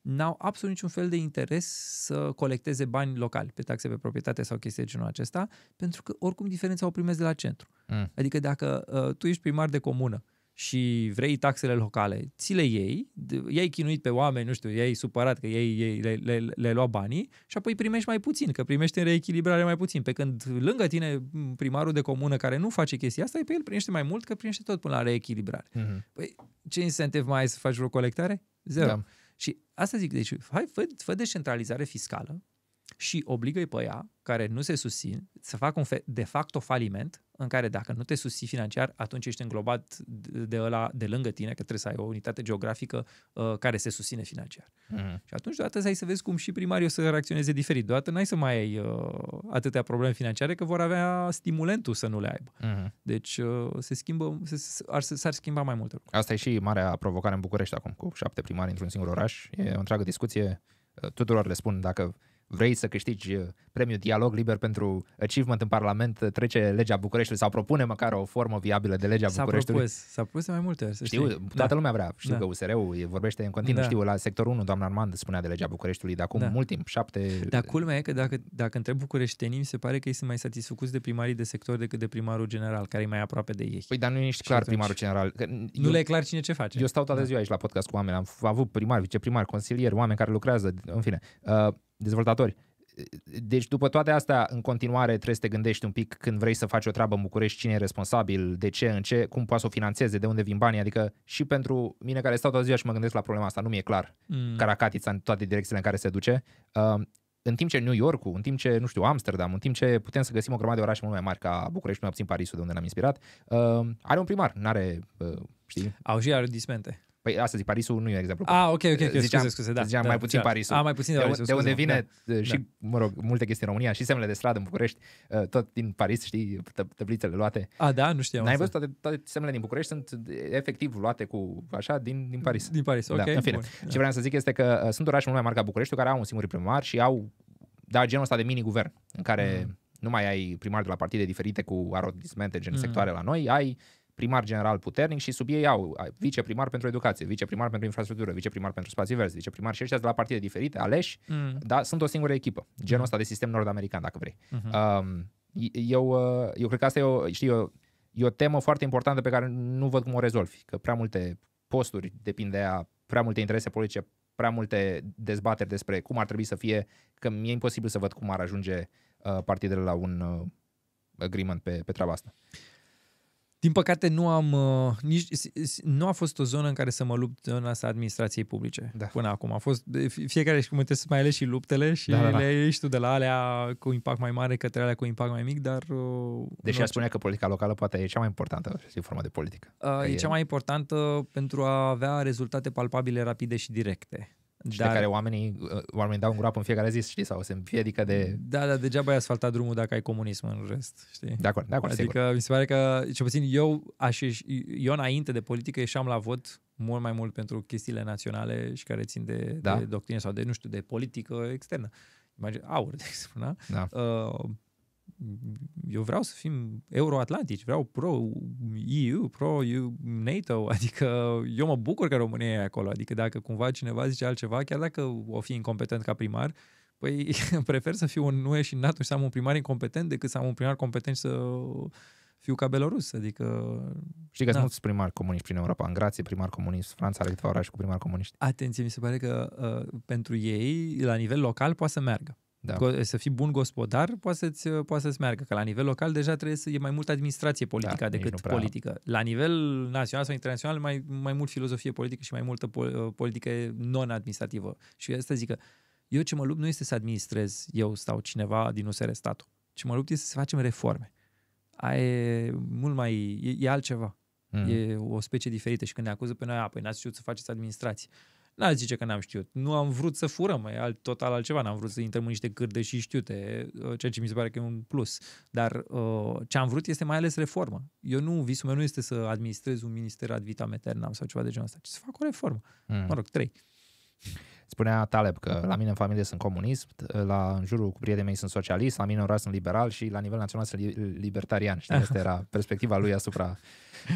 N-au absolut niciun fel de interes să colecteze bani locali pe taxe pe proprietate sau chestii de genul acesta, pentru că oricum diferența o primesc de la centru. Mm. Adică dacă uh, tu ești primar de comună uh, și vrei taxele locale, ți le iei, i chinuit pe oameni, nu știu, ei supărat că ei, ei le, le, le lua banii și apoi primești mai puțin, că primești în reechilibrare mai puțin. Pe când lângă tine primarul de comună care nu face chestia asta, pe el primește mai mult, că primește tot până la reechilibrare. Uh-huh. Păi ce incentiv mai ai să faci vreo colectare? Zero. Da. Și asta zic, deci hai, fă, fă descentralizare fiscală, și obligă-i pe ea, care nu se susțin, să facă un fe- de fapt o faliment, în care dacă nu te susții financiar, atunci ești înglobat de ăla de lângă tine, că trebuie să ai o unitate geografică uh, care se susține financiar. Mm. Și atunci deodată ai să vezi cum și primarii o să reacționeze diferit. Deodată n-ai să mai ai uh, atâtea probleme financiare, că vor avea stimulentul să nu le aibă. Mm. Deci uh, se schimbă, se, ar, s-ar schimba mai multe lucruri. Asta e și marea provocare în București acum, cu șapte primari într-un singur oraș. E o întreagă discuție. Uh, tuturor le spun dacă vrei să câștigi uh, premiul Dialog Liber pentru Achievement în Parlament, uh, trece legea Bucureștiului sau propune măcar o formă viabilă de legea s-a Bucureștiului. Propus, s-a propus de mai multe ori, să știu, știi. toată da. lumea vrea. Știu da. că USR-ul vorbește în continuu, da. știu, la sectorul 1, doamna Armand spunea de legea Bucureștiului de acum da. mult timp, șapte... Dar culmea e că dacă, dacă întreb bucureștenii, mi se pare că ei sunt mai satisfăcuți de primarii de sector decât de primarul general, care e mai aproape de ei. Păi, dar nu e nici clar atunci... primarul general. Că nu eu, le e clar cine ce face. Eu stau toată da. ziua aici la podcast cu oameni, am avut primar, viceprimar, consilier, oameni care lucrează, în fine. Uh, dezvoltatori. Deci după toate astea, în continuare trebuie să te gândești un pic când vrei să faci o treabă în București, cine e responsabil, de ce, în ce, cum poți să o financeze, de unde vin banii, adică și pentru mine care stau toată ziua și mă gândesc la problema asta, nu mi-e clar mm. caracatița în toate direcțiile în care se duce. Um, în timp ce New york în timp ce, nu știu, Amsterdam, în timp ce putem să găsim o grămadă de orașe mult mai mari ca București, nu abțin Parisul de unde ne-am inspirat, um, are un primar, nu are, știi? Au și dismente. Păi asta zic, Parisul nu e exemplu. Ah, ok, ok, ziceam, scuze, scuze, da. Ziceam da, mai puțin da, Parisul. Ah, mai puțin de, Parisul, de unde da, vine da, uh, și, da. mă rog, multe chestii în România și semnele de stradă în București, uh, tot din Paris, știi, tăblițele luate. Ah, da, nu știam. N-ai văzut toate, toate semnele din București sunt efectiv luate cu așa din, din Paris. Din Paris, da, ok. Da, în fine. Bun, Ce da. vreau să zic este că uh, sunt orașe mult mai mari ca Bucureștiul care au un singur primar și au da, genul ăsta de mini-guvern în care mm. nu mai ai primar de la partide diferite cu arotismente gen mm. sectoare la noi, ai primar general puternic și sub ei au viceprimar pentru educație, viceprimar pentru infrastructură, viceprimar pentru spații verzi, viceprimar și ăștia de la partide diferite, aleși, mm. dar sunt o singură echipă. Genul mm. ăsta de sistem nord-american, dacă vrei. Mm-hmm. Um, eu, uh, eu cred că asta e o, știi, o, e o temă foarte importantă pe care nu văd cum o rezolvi, că prea multe posturi depind de ea, prea multe interese politice, prea multe dezbateri despre cum ar trebui să fie, că mi-e imposibil să văd cum ar ajunge uh, partidele la un uh, agreement pe, pe treaba asta. Din păcate nu am uh, nici, nu a fost o zonă în care să mă lupt în asta administrației publice da. până acum. A fost fiecare și cum trebuie să mai ales și luptele și da, da, da. le ești tu de la alea cu impact mai mare către alea cu impact mai mic, dar uh, Deși a spune că politica locală poate e cea mai importantă în formă de politică. Uh, e, e cea mai importantă pentru a avea rezultate palpabile, rapide și directe și dar... de care oamenii, uh, oamenii dau un groapă în fiecare zi, știi, sau se împiedică de... Da, dar degeaba ai asfaltat drumul dacă ai comunism în rest, știi? De acord, de acord, Adică sigur. mi se pare că, ce puțin eu, aș, eu înainte de politică ieșeam la vot mult mai mult pentru chestiile naționale și care țin de, da. de doctrine sau de, nu știu, de politică externă. Imagine, aur, de exemplu, da? da. Uh, eu vreau să fim euroatlantici, vreau pro-EU, pro-NATO, adică eu mă bucur că România e acolo, adică dacă cumva cineva zice altceva, chiar dacă o fi incompetent ca primar, păi prefer să fiu un UE și NATO și să am un primar incompetent decât să am un primar competent și să fiu ca belorus, adică... Știi că da. sunt mulți primari comuniști prin Europa, în Grație primar comunist, Franța are câteva orașe cu primari comuniști. Atenție, mi se pare că uh, pentru ei, la nivel local, poate să meargă. Da. Să fii bun gospodar poate să-ți, poate să-ți meargă, că la nivel local deja trebuie să e mai mult administrație politică da, decât politică. La nivel național sau internațional mai, mai mult filozofie politică și mai multă po- uh, politică non-administrativă. Și eu asta zic că eu ce mă lupt nu este să administrez eu sau cineva din USR statul. Ce mă lupt este să facem reforme. Aia e mult mai... e, e altceva. Mm. E o specie diferită și când ne acuză pe noi, apoi n-ați știut să faceți administrație n-a zice că n-am știut. Nu am vrut să furăm, e alt, total altceva. N-am vrut să intrăm în niște cârde și știute, ă, ceea ce mi se pare că e un plus. Dar uh, ce am vrut este mai ales reformă. Eu nu, visul meu nu este să administrez un minister ad vitam aeternam sau ceva de genul ăsta, ci să fac o reformă. Mm. Mă rog, trei. Uh, Spunea Taleb că mhm. la mine în familie sunt comunist, la, în jurul cu prietenii mei sunt socialist, la mine în oraș sunt liberal și la nivel național sunt libertarian. Știi, asta era perspectiva lui asupra,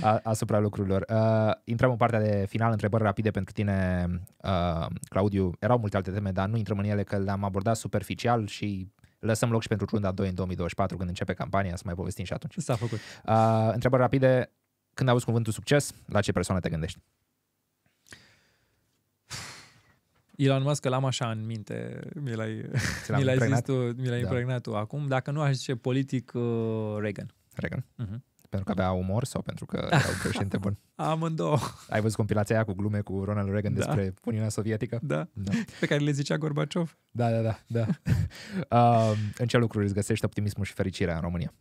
a, asupra lucrurilor. Uh, intrăm în partea de final, întrebări rapide pentru tine, uh, Claudiu. Erau multe alte teme, dar nu intrăm în ele că le-am abordat superficial și lăsăm loc și pentru runda 2 în 2024, când începe campania, să mai povestim și atunci. S-a făcut. Uh, întrebări rapide, când auzi cuvântul succes, la ce persoană te gândești? Elon Musk, că l-am așa în minte, mi l-ai, mi l-ai zis tu, mi l-ai da. impregnat tu acum. Dacă nu, aș zice politic uh, Reagan. Reagan. Uh-huh. Pentru că avea umor sau pentru că era un președinte bun? Amândouă. Ai văzut compilația aia cu glume cu Ronald Reagan da. despre Uniunea Sovietică? Da. da. Pe care le zicea Gorbaciov. Da, da, da. da. uh, în ce lucruri îți găsești optimismul și fericirea în România?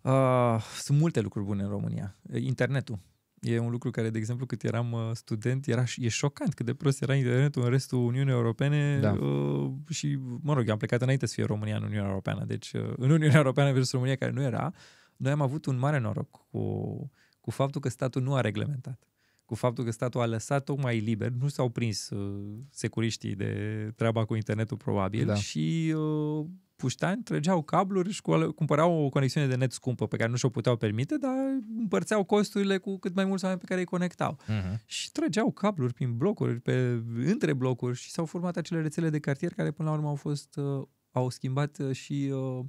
Uh, sunt multe lucruri bune în România. Internetul E un lucru care, de exemplu, cât eram uh, student, era, e șocant cât de prost era internetul în restul Uniunii Europene da. uh, și, mă rog, eu am plecat înainte să fie România în Uniunea Europeană, deci uh, în Uniunea Europeană versus România care nu era, noi am avut un mare noroc cu, cu faptul că statul nu a reglementat cu faptul că statul a lăsat tocmai liber, nu s-au prins uh, securiștii de treaba cu internetul probabil da. și uh, puștani trăgeau cabluri și cumpărau o conexiune de net scumpă pe care nu și-o puteau permite, dar împărțeau costurile cu cât mai mulți oameni pe care îi conectau. Uh-huh. Și trăgeau cabluri prin blocuri, pe, între blocuri și s-au format acele rețele de cartier care până la urmă au fost, uh, au schimbat uh, și uh,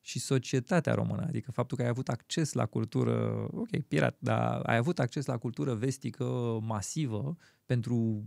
și societatea română, adică faptul că ai avut acces la cultură, ok, pirat, dar ai avut acces la cultură vestică masivă pentru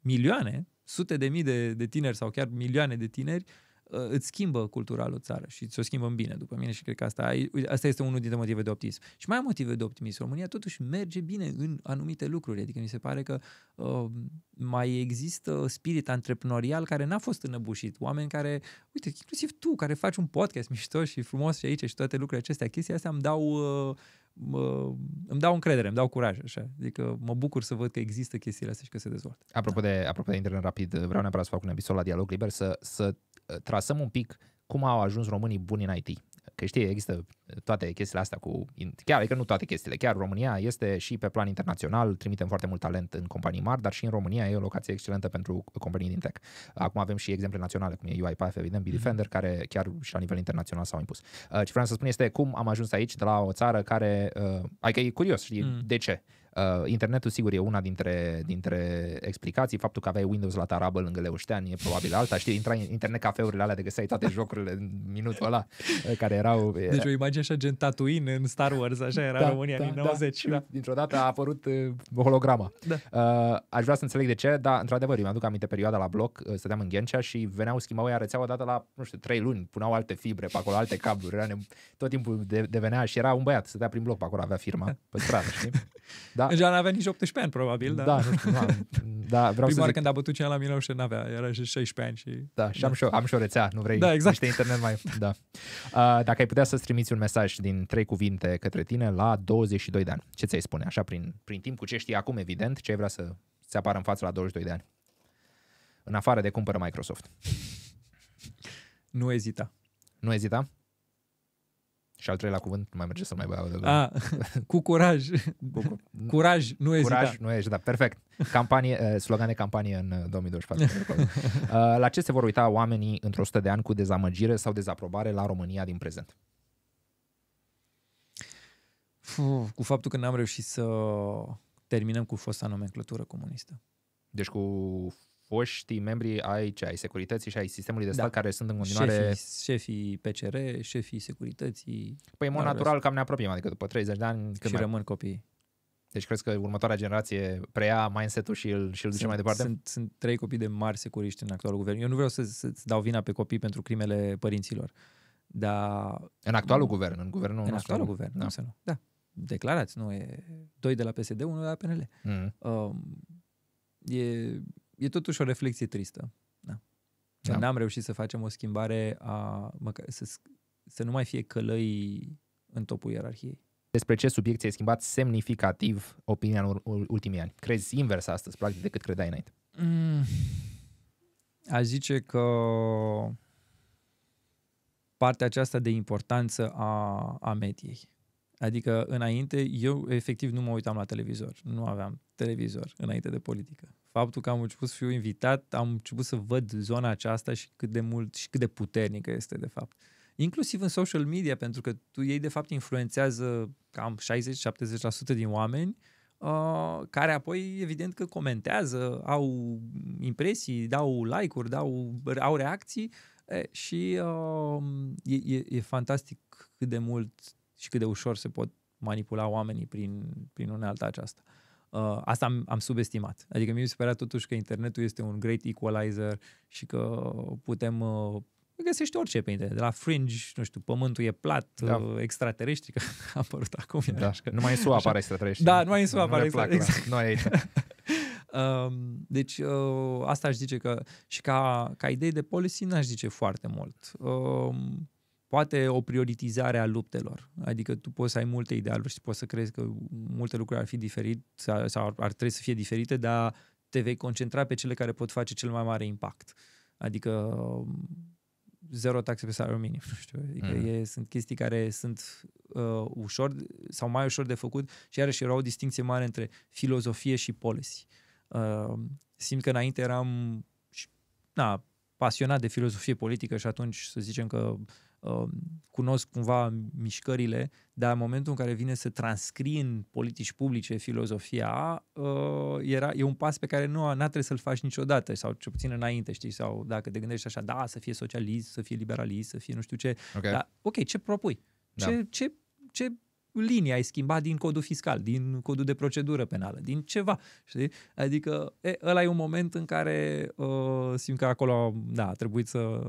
milioane, sute de mii de, de tineri sau chiar milioane de tineri uh, Uh, îți schimbă cultura o țară și ți-o schimbă în bine, după mine, și cred că asta, asta este unul dintre motive de optimism. Și mai am motive de optimism. România totuși merge bine în anumite lucruri, adică mi se pare că uh, mai există spirit antreprenorial care n-a fost înăbușit. Oameni care, uite, inclusiv tu, care faci un podcast mișto și frumos și aici și toate lucrurile acestea, chestia asta îmi dau... Uh, mă, îmi dau încredere, îmi dau curaj, așa. Adică mă bucur să văd că există chestiile astea și că se dezvoltă. Apropo, da. de, apropo de internet rapid, vreau neapărat să fac un episod la Dialog Liber, să, să trasăm un pic cum au ajuns românii buni în IT. Că știi, există toate chestiile astea cu... Chiar, adică nu toate chestiile, chiar România este și pe plan internațional, trimitem foarte mult talent în companii mari, dar și în România e o locație excelentă pentru companii din tech. Acum avem și exemple naționale, cum e UiPath, evident, Bitdefender, mhm. mm care chiar și la nivel internațional s-au impus. Uh, ce vreau să spun este cum am ajuns aici de la o țară care... Uh, adică e curios, știi, mm. de ce? Uh, internetul, sigur, e una dintre, dintre explicații. Faptul că aveai Windows la tarabă lângă Leuștean e probabil alta. Știi, intra în internet cafeurile alea de găseai toate jocurile în minutul ăla uh, care erau... Deci o imagine așa gen Tatooine în Star Wars, așa era da, România da, din da, 90. Da. Dintr-o dată a apărut uh, holograma. Da. Uh, aș vrea să înțeleg de ce, dar într-adevăr, eu mi-aduc aminte perioada la bloc, uh, stăteam în Ghencea și veneau, schimbau ea rețeaua dată la, nu știu, trei luni, puneau alte fibre pe acolo, alte cabluri, era ne... tot timpul de, și era un băiat, stătea prin bloc pe acolo, avea firma pe stradă, știi? Da. Deja nu avea nici 18 ani, probabil. Da, da nu știu. Da, da vreau Prima să zic... când a bătut cineva la și n-avea, era și 16 ani. Și... Da, și am, și o, da. am și o rețea, nu vrei da, exact. niște internet mai... Da. Uh, dacă ai putea să-ți trimiți un mesaj din trei cuvinte către tine la 22 de ani, ce ți-ai spune? Așa, prin, prin timp, cu ce știi acum, evident, ce ai vrea să se apară în față la 22 de ani? În afară de cumpără Microsoft. Nu ezita. Nu ezita? Și al treilea cuvânt, nu mai merge să mai bau de A, cu curaj. Cu, cu, curaj, nu ești, Curaj, nu da, Perfect. Campanie, eh, slogan de campanie în 2024. Eh, eh, la ce se vor uita oamenii într-o sută de ani cu dezamăgire sau dezaprobare la România din prezent? Uf, cu faptul că n-am reușit să terminăm cu fosta nomenclatură comunistă. Deci cu foștii membri ai, ce, ai securității și ai sistemului de stat da. care sunt în continuare... Șefii, șefii PCR, șefii securității... Păi, în da, mod natural, cam ne apropiem, adică după 30 de ani... Când și mai... rămân copii Deci crezi că următoarea generație preia mindset-ul și îl, și îl duce mai departe? Sunt, sunt trei copii de mari securiști în actualul guvern. Eu nu vreau să, să-ți dau vina pe copii pentru crimele părinților. Dar... În actualul nu, guvern, în guvernul În actualul guvern, da. nu să nu. Da, declarați, nu e... Doi de la PSD, unul de la PNL. Mm. Um, e e totuși o reflexie tristă. Da. Că da. n-am reușit să facem o schimbare a, măcar, să, să nu mai fie călăi în topul ierarhiei. Despre ce subiect ți-ai schimbat semnificativ opinia în ultimii ani? Crezi invers astăzi, practic, decât credeai înainte? Mm, aș zice că partea aceasta de importanță a, a mediei. Adică înainte eu efectiv nu mă uitam la televizor, nu aveam televizor înainte de politică faptul că am început să fiu invitat, am început să văd zona aceasta și cât de mult și cât de puternică este de fapt. Inclusiv în social media, pentru că tu, ei de fapt influențează cam 60-70% din oameni Uh, care apoi evident că comentează, au impresii, dau like-uri, dau, au reacții e, și uh, e, e, e fantastic cât de mult și cât de ușor se pot manipula oamenii prin, prin unealta aceasta. Uh, Uh, asta am, am subestimat. Adică mi-e sperat totuși că internetul este un great equalizer și că putem uh, găsești orice pe internet, de la fringe, nu știu, pământul e plat, da. Uh, extraterestri, că a apărut acum. Da, că numai în SUA apare extraterestri. Da, numai în SUA apare extraterestri. Exact. Noi aici. Um, deci uh, asta aș zice că și ca, ca idei de policy n-aș zice foarte mult. Um, poate o prioritizare a luptelor. Adică tu poți să ai multe idealuri și poți să crezi că multe lucruri ar fi diferite sau ar, ar trebui să fie diferite, dar te vei concentra pe cele care pot face cel mai mare impact. Adică zero taxe pe salariul minim. Nu știu, adică mm. e, sunt chestii care sunt uh, ușor sau mai ușor de făcut și iarăși era o distinție mare între filozofie și policy. Uh, simt că înainte eram na, pasionat de filozofie politică și atunci să zicem că uh, Um, cunosc cumva mișcările, dar în momentul în care vine să transcrie în politici publice filozofia, uh, era, e un pas pe care nu a trebuie să-l faci niciodată, sau ce puțin înainte, știi, sau dacă te gândești așa, da, să fie socialist, să fie liberalist, să fie nu știu ce, okay. dar ok, ce propui? Ce, da. ce, ce linie ai schimbat din codul fiscal, din codul de procedură penală, din ceva, știi? Adică e, ăla e un moment în care uh, simt că acolo, da, a trebuit să,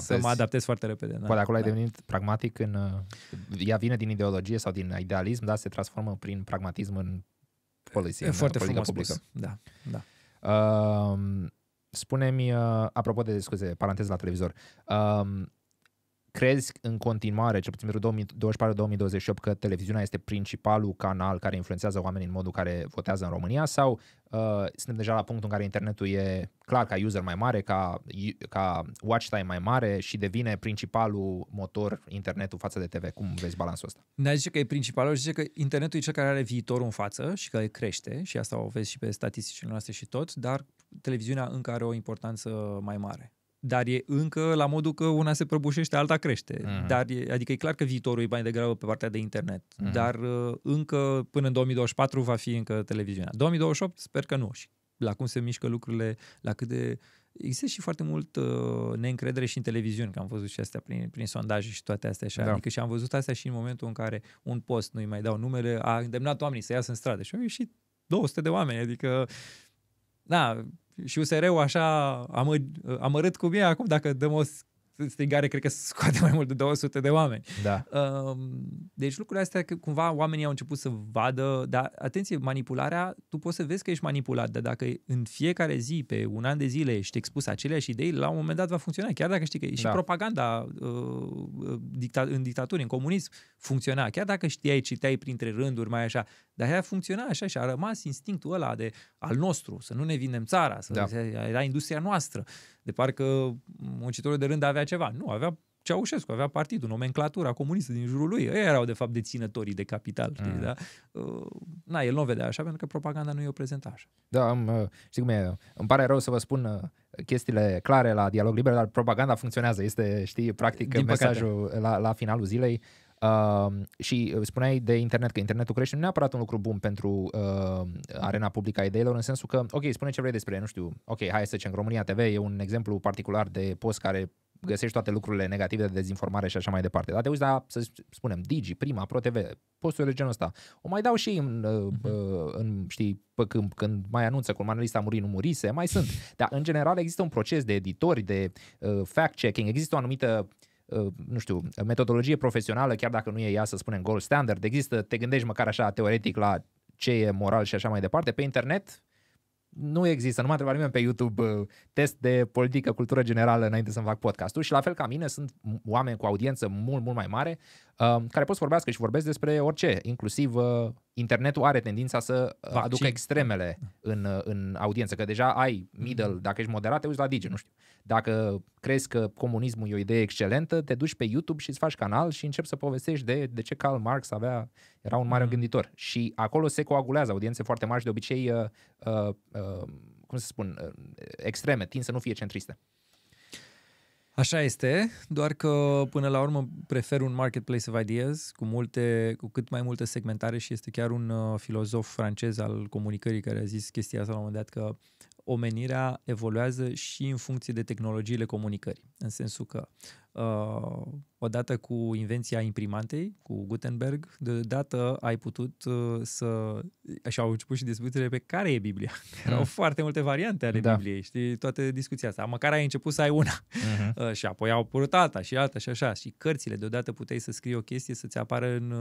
să mă adaptez foarte repede. Da, Poate acolo da. ai devenit pragmatic în... Uh, ea vine din ideologie sau din idealism, dar se transformă prin pragmatism în poliție, e în foarte frumos publică. Spus. Da, da. Uh, spune-mi, uh, apropo de scuze, paranteză la televizor, uh, Crezi în continuare, cel puțin pentru 2024-2028, că televiziunea este principalul canal care influențează oamenii în modul care votează în România sau uh, suntem deja la punctul în care internetul e clar ca user mai mare, ca, ca watch time mai mare și devine principalul motor internetul față de TV? Cum vezi balansul ăsta? Ne zice că e principalul, zice că internetul e cel care are viitorul în față și că crește și asta o vezi și pe statisticile noastre și tot, dar televiziunea încă are o importanță mai mare dar e încă la modul că una se prăbușește, alta crește. Uh-huh. Dar e, adică e clar că viitorul e mai degrabă pe partea de internet, uh-huh. dar uh, încă până în 2024 va fi încă televiziunea. 2028 sper că nu și la cum se mișcă lucrurile, la cât de... Există și foarte mult uh, neîncredere și în televiziuni, că am văzut și astea prin, prin sondaje și toate astea așa. Da. Adică și am văzut astea și în momentul în care un post nu-i mai dau numele, a îndemnat oamenii să iasă în stradă și au ieșit 200 de oameni, adică da, și USR-ul așa amă, amărât cum e acum, dacă dăm o strigare cred că scoate mai mult de 200 de oameni. Da. Um, deci lucrurile astea că cumva oamenii au început să vadă, dar atenție, manipularea, tu poți să vezi că ești manipulat, dar dacă în fiecare zi, pe un an de zile ești expus aceleași idei, la un moment dat va funcționa, chiar dacă știi că e și da. propaganda uh, dicta, în dictaturi, în comunism, funcționa, chiar dacă știai, citeai printre rânduri, mai așa, dar aia funcționa așa și a rămas instinctul ăla de al nostru, să nu ne vindem țara, să da. era industria noastră. Uh, de parcă muncitorul de rând avea ceva. Nu, avea Ceaușescu avea partidul, nomenclatura comunistă din jurul lui. Ei erau, de fapt, deținătorii de capital. mm. da? Uh, na, el nu vedea așa, pentru că propaganda nu i-o prezenta așa. Da, am, uh, știi cum e, îmi pare rău să vă spun uh, chestiile clare la dialog liber, dar propaganda funcționează. Este, știi, practic din mesajul la, la finalul zilei. Uh, și spuneai de internet, că internetul crește, nu neapărat un lucru bun pentru uh, arena publică a ideilor, în sensul că, ok, spune ce vrei despre, nu știu, ok, hai să zicem, România TV e un exemplu particular de post care găsești toate lucrurile negative de dezinformare și așa mai departe. Dar te uiți la, să spunem, Digi, Prima, ProTV, posturi de genul ăsta. O mai dau și în, uh-huh. în știi, pe câmp, când mai anunță cum analista murit, nu murise, mai sunt. Dar, în general, există un proces de editori, de uh, fact-checking, există o anumită uh, Uh, nu știu, metodologie profesională, chiar dacă nu e ea, să spunem, gold standard, există, te gândești măcar așa teoretic la ce e moral și așa mai departe, pe internet nu există, nu m-a întrebat nimeni pe YouTube uh, test de politică, cultură generală înainte să-mi fac podcastul și la fel ca mine sunt oameni cu audiență mult, mult mai mare uh, care pot să vorbească și vorbesc despre orice, inclusiv internetul are tendința să Vaccin. aducă extremele în, în audiență, că deja ai middle, mm-hmm. dacă ești moderat, te uiți la Digi, nu știu. Dacă crezi că comunismul e o idee excelentă, te duci pe YouTube și îți faci canal și începi să povestești de, de ce Karl Marx avea, era un mare mhm. gânditor. Și acolo se coagulează audiențe foarte mari și de obicei, uh, uh, uh, cum să spun, uh, extreme, tind să nu fie centriste. Așa este, doar că până la urmă prefer un marketplace of ideas cu, multe, cu cât mai multă segmentare și este chiar un uh, filozof francez al comunicării care a zis chestia asta la un moment dat că uh, omenirea evoluează și în funcție de tehnologiile comunicării, în sensul că Uh, odată cu invenția imprimantei, cu Gutenberg, deodată ai putut uh, să... Așa au început și discuțiile pe care e Biblia. Erau mm. foarte multe variante ale da. Bibliei, știi, toate discuția asta. Măcar ai început să ai una. Mm-hmm. Uh, și apoi au apărut alta și alta și așa. Și cărțile, deodată puteai să scrii o chestie să-ți apară în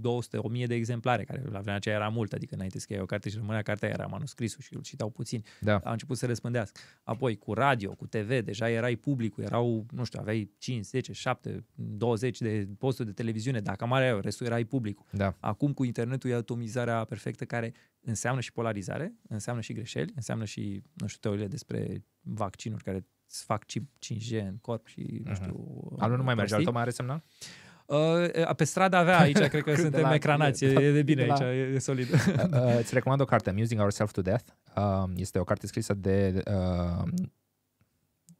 200, uh, 1000 de exemplare, care la vremea aceea era mult, adică înainte să o carte și rămânea cartea, era manuscrisul și îl citau puțin. Da. A început să răspândească. Apoi cu radio, cu TV, deja erai publicul, erau, nu știu, aveai 5, 10, 7, 20 de posturi de televiziune, dacă mare aia, restul erai publicul. Da. Acum cu internetul e atomizarea perfectă care înseamnă și polarizare, înseamnă și greșeli, înseamnă și, nu știu, teoriile despre vaccinuri care îți fac chip 5G în corp și, nu mhm. știu... Uh-huh. Alu nu mai merge, altul mai are semnal? Uh, pe stradă avea aici, cred că suntem la, ecranați, e, de da. bine de aici, la... e solid. uh, uh, îți recomand o carte, Amusing Ourselves to Death. Uh, este o carte scrisă de uh,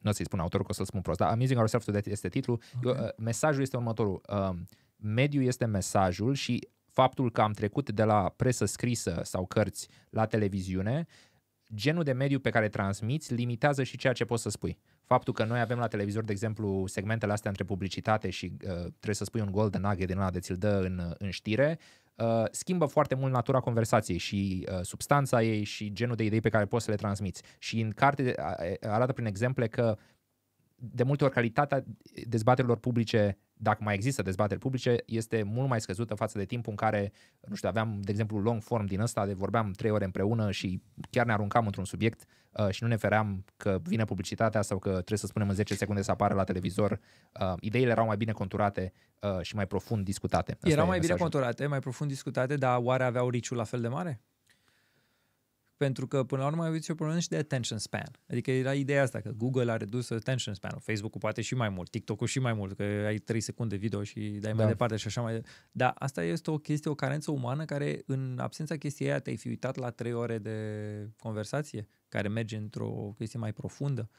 nu o să-i spun autorul că o să-l spun prost, dar Amazing Ourselves to Death este titlul. Okay. Eu, uh, mesajul este următorul. Um, mediul este mesajul și faptul că am trecut de la presă scrisă sau cărți la televiziune, genul de mediu pe care transmiți limitează și ceea ce poți să spui. Faptul că noi avem la televizor, de exemplu, segmentele astea între publicitate și uh, trebuie să spui un gol de nugget din ăla de ți-l dă în, în știre, uh, Uh, schimbă foarte mult natura conversației și uh, substanța ei și genul de idei pe care poți să le transmiți. Și în carte arată prin exemple că de multe ori calitatea dezbaterilor publice dacă mai există dezbateri publice, este mult mai scăzută față de timpul în care, nu știu, aveam, de exemplu, long form din ăsta, de vorbeam trei ore împreună și chiar ne aruncam într-un subiect uh, și nu ne feream că vine publicitatea sau că trebuie să spunem în 10 secunde să apară la televizor. Uh, ideile erau mai bine conturate uh, și mai profund discutate. erau mai bine conturate, mai profund discutate, dar oare aveau riciul la fel de mare? pentru că până la urmă aveți o problemă și de attention span. Adică era ideea asta că Google a redus attention span Facebook-ul poate și mai mult, TikTok-ul și mai mult, că ai 3 secunde video și dai da. mai departe și așa mai Dar asta este o chestie, o carență umană care în absența chestiei aia te-ai fi uitat la 3 ore de conversație care merge într-o chestie mai profundă.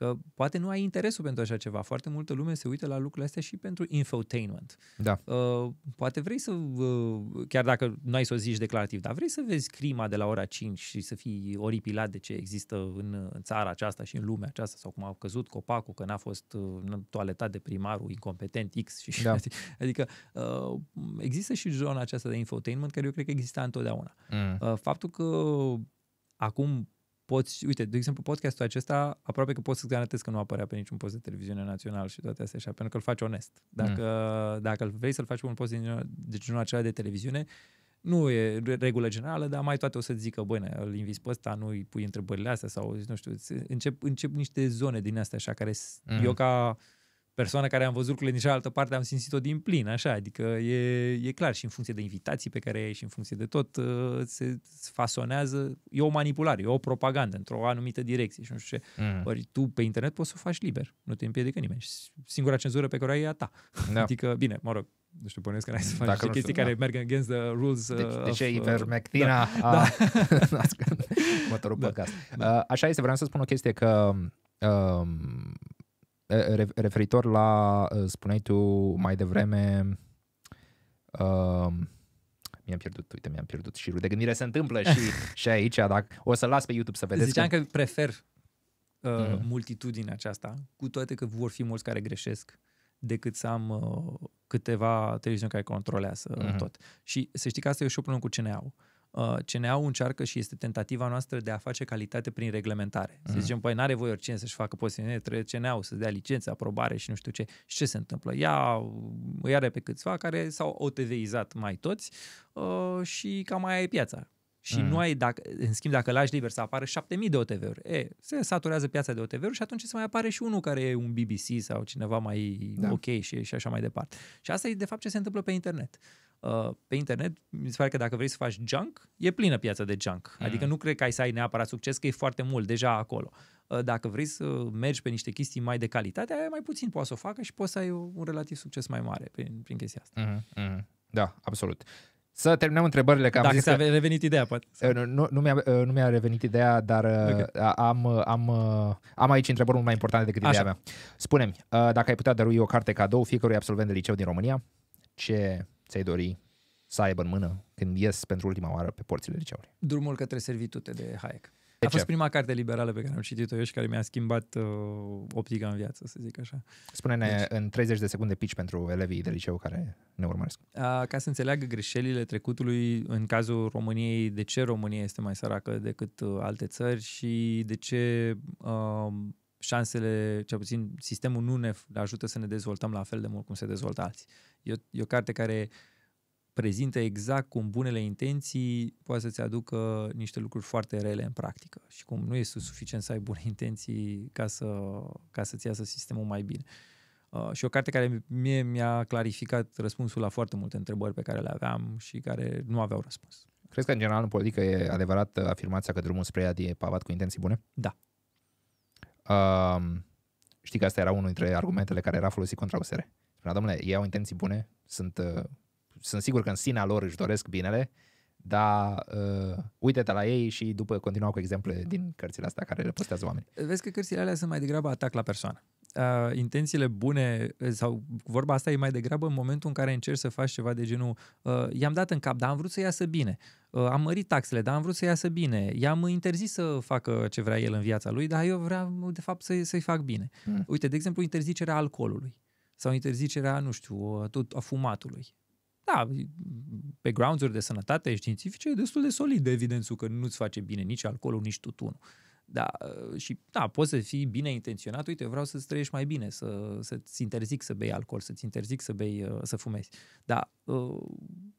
Că poate nu ai interesul pentru așa ceva. Foarte multă lume se uită la lucrurile astea și pentru infotainment. Da. Uh, poate vrei să, uh, chiar dacă nu ai să o zici declarativ, dar vrei să vezi crima de la ora 5 și să fii oripilat de ce există în, în țara aceasta și în lumea aceasta, sau cum a căzut copacul, că n-a fost uh, toaletat de primarul incompetent X. Și, da. Adică uh, există și zona aceasta de infotainment care eu cred că exista întotdeauna. Mm. Uh, faptul că acum poți, uite, de exemplu, podcastul acesta, aproape că poți să-ți garantezi că nu apărea pe niciun post de televiziune național și toate astea așa, pentru că îl faci onest. Dacă, mm. dacă vrei să-l faci pe un post de, de deci genul acela de televiziune, nu e regulă generală, dar mai toate o să zică, băi, îl invizi pe ăsta, nu îi pui întrebările astea sau, nu știu, încep, încep niște zone din astea așa, care mm. eu ca persoană care am văzut lucrurile din cealaltă parte, am simțit-o din plin, așa, adică e, e clar și în funcție de invitații pe care ai și în funcție de tot, uh, se fasonează, e o manipulare, e o propagandă într-o anumită direcție și nu știu ce. Mm. Ori tu pe internet poți să o faci liber, nu te împiedică nimeni. Singura cenzură pe care o ai e a ta. Da. Adică, bine, mă rog, nu știu, bănuiesc că n-ai să faci Dacă chestii știu, da. care da. merg against the rules. Deci, of, de ce uh, uh, ivermectina? Da. A, da. Următorul da. podcast. Da. Așa este, vreau să spun o chestie că um, referitor la, spuneai tu mai devreme, uh, mi-am pierdut, uite, mi-am pierdut și. de gândire, se întâmplă și, și aici, dacă o să las pe YouTube să vedeți. Ziceam că, că prefer uh, mm. multitudinea aceasta, cu toate că vor fi mulți care greșesc, decât să am uh, câteva televiziuni care controlează mm. tot. Și să știi că asta e și o problemă cu CNA-ul. Uh, Uh, CNA-ul încearcă și este tentativa noastră de a face calitate prin reglementare. Să mm. zicem, păi n-are voie oricine să-și facă poziție, trebuie CNA-ul să dea licență, aprobare și nu știu ce. Și ce se întâmplă? Ia, îi are pe câțiva care s-au OTV-izat mai toți uh, și cam mai e piața. Și mm. nu ai, dacă, în schimb, dacă lași liber să apară 7000 de OTV-uri, e, se saturează piața de OTV-uri și atunci se mai apare și unul care e un BBC sau cineva mai da. ok și, și așa mai departe. Și asta e, de fapt, ce se întâmplă pe internet. Uh, Uh, pe internet, mi se pare că dacă vrei să faci junk, e plină piața de junk. Mm. Adică nu cred că ai să ai neapărat succes, că e foarte mult deja acolo. Uh, dacă vrei să mergi pe niște chestii mai de calitate, aia mai puțin poți să o facă și poți să ai un relativ succes mai mare prin, prin chestia asta. Mm, hmm Da, absolut. Să terminăm întrebările. Că am Dacă zis ți-a că... revenit ideea, poate. Nu, nu, mi-a, uh, nu mi-a revenit ideea, dar okay. am, am, am aici întrebări mult mai importante decât Așa. ideea mea. Spune-mi, dacă ai putea dărui o carte cadou fiecărui absolvent de liceu din România, ce ți-ai dori să aibă în mână când ies pentru ultima oară pe porțile liceului? Drumul către servitute de Hayek. A fost prima carte liberală pe care am citit-o eu și care mi-a schimbat uh, optica în viață, să zic așa. Spune-ne deci, în 30 de secunde pitch pentru elevii de liceu care ne urmăresc. Uh, ca să înțeleagă greșelile trecutului în cazul României, de ce România este mai săracă decât uh, alte țări și de ce uh, șansele, cel puțin sistemul nu ne ajută să ne dezvoltăm la fel de mult cum se dezvoltă alții. E o, e o carte care prezintă exact cum bunele intenții poate să-ți aducă niște lucruri foarte rele în practică și cum nu este suficient să ai bune intenții ca, să, ca să-ți iasă sistemul mai bine. Uh, și o carte care mie mi-a clarificat răspunsul la foarte multe întrebări pe care le aveam și care nu aveau răspuns. Crezi că în general în politică e adevărat uh, afirmația că drumul spre ea e pavat cu intenții bune? Da. Uh, știi că asta era unul dintre argumentele care era folosit contra USR. Spunea, domnule, ei au intenții bune, sunt, uh, sunt sigur că în sinea lor își doresc binele, dar uh, uite-te la ei și după continuau cu exemple din cărțile astea care le postează oamenii. Vezi că cărțile alea sunt mai degrabă atac la persoană. Uh, intențiile bune uh, sau vorba asta e mai degrabă în momentul în care încerci să faci ceva de genul uh, i-am dat în cap, dar am vrut să iasă bine, uh, am mărit taxele, dar am vrut să iasă bine, i-am interzis să facă ce vrea el în viața lui, dar eu vreau de fapt să, i fac bine. Mm. Uite, de exemplu, interzicerea alcoolului sau interzicerea, nu știu, tot a fumatului. Da, pe grounds de sănătate științifice e destul de solid, evidențul că nu-ți face bine nici alcoolul, nici tutunul. Da, uh, și da, poți să fii bine intenționat, uite, vreau să-ți trăiești mai bine, să, să-ți interzic să bei alcool, să-ți interzic să bei, uh, să fumezi. Dar, uh,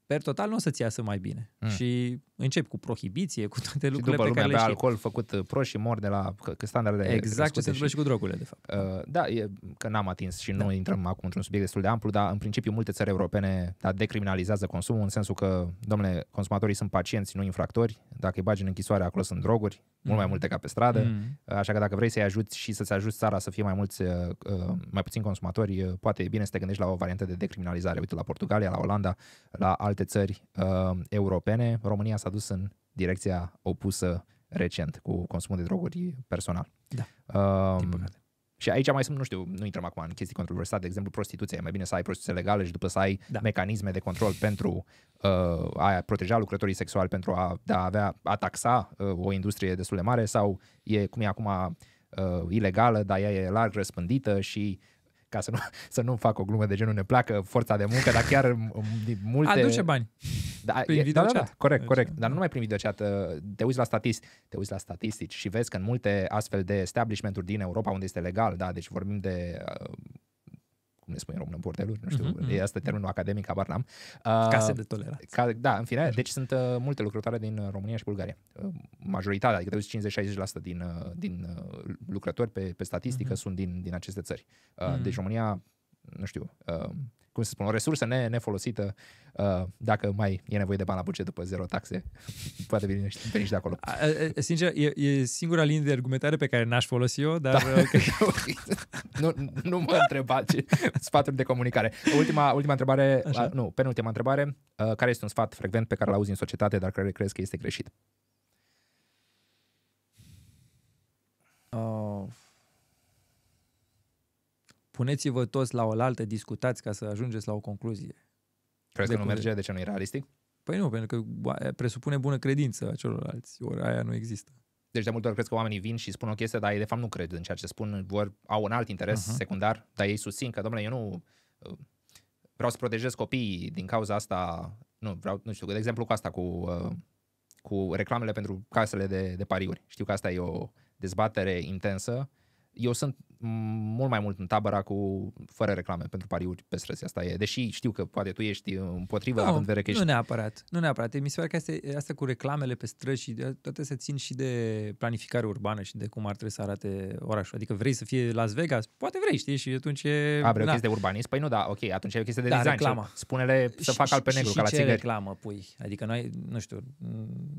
per total, nu o să-ți iasă mai bine. Mm. Și încep cu prohibiție, cu toate și lucrurile după pe care le alcool făcut pro și mor de la că standardele Exact ce se întâmplă și cu drogurile, de fapt. Uh, da, e, că n-am atins și da. nu intrăm acum într-un subiect destul de amplu, dar în principiu multe țări europene da, decriminalizează consumul în sensul că, domnule, consumatorii sunt pacienți, nu infractori. Dacă îi bagi în închisoare, acolo sunt droguri, mm. mult mai mm. multe ca pe stradă stradă, mm. Uh, așa că dacă vrei să-i ajuți și să-ți ajuți țara să fie mai mulți, uh, uh, mai puțin consumatori, poate e bine să te gândești la o variantă de decriminalizare. Uite, la Portugalia, la Olanda, la alte țări europene, România s-a dus în direcția opusă recent cu consumul de droguri personal. Da. Uh, și aici mai sunt, nu știu, nu intrăm acum în chestii controversate, de exemplu prostituția. E mai bine să ai prostituție legală și după să ai da. mecanisme de control pentru uh, a proteja lucrătorii sexuali, pentru a, da, avea, a taxa uh, o industrie destul de mare sau e cum e acum uh, ilegală, dar ea e larg răspândită și ca să nu, să nu fac o glumă de genul, ne placă forța de muncă, dar chiar mm, mm, multe... Aduce bani. Da, prin e, da, da, da, corect, deci, corect. Da. Dar nu numai prin chat, ă, te uiți la statistici, te uiți la statistici și vezi că în multe astfel de establishment-uri din Europa unde este legal, da, deci vorbim de ă, cum le spune în română, bordeluri, nu știu, mm-hmm. e mhm. asta termenul academic, abar n-am. Uh, Case de tolerat. Ca, da, în fine, deci sunt uh, multe lucrătoare din uh, România și Bulgaria. Uh, majoritatea, adică 50-60% din, uh, din uh, lucrători pe, pe statistică mm-hmm. sunt din, din aceste țări. Uh, mm-hmm. Deci România, nu știu, uh, cum să spun, o resursă ne, nefolosită uh, dacă mai e nevoie de bani la buget după zero taxe. Poate veni, veni și de acolo. A, a, sincer, e, e singura linie de argumentare pe care n-aș folosi eu, dar... Da. Că... nu, nu mă întreba ce sfaturi de comunicare. Ultima, ultima întrebare, A, nu, penultima întrebare. Uh, care este un sfat frecvent pe care l auzi în societate, dar care crezi că este greșit? Uh, puneți-vă toți la oaltă, discutați ca să ajungeți la o concluzie. Crezi de că nu merge? De. ce nu e realistic? Păi nu, pentru că presupune bună credință a celorlalți, ori aia nu există. Deci de multe ori crezi că oamenii vin și spun o chestie, dar ei de fapt nu cred în ceea ce spun, vor, au un alt interes uh-huh. secundar, dar ei susțin că, domnule, eu nu uh, vreau să protejez copiii din cauza asta, nu, vreau, nu știu, de exemplu cu asta, cu, uh, cu reclamele pentru casele de, de pariuri. Știu că asta e o dezbatere intensă. Eu sunt mult mai mult în tabăra cu fără reclame pentru pariuri pe străzi. Asta e. Deși știu că poate tu ești împotrivă no, având vedere că ești... Nu neapărat. Nu neapărat. Mi se pare că asta, asta cu reclamele pe străzi și toate se țin și de planificare urbană și de cum ar trebui să arate orașul. Adică vrei să fie Las Vegas? Poate vrei, știi? Și atunci e... A, vrei da. o chestie de urbanism? Păi nu, da, ok. Atunci e o chestie de da, design. Reclama. Spune-le să facă al pe negru, și, ca la ce reclamă pui? Adică noi, nu știu,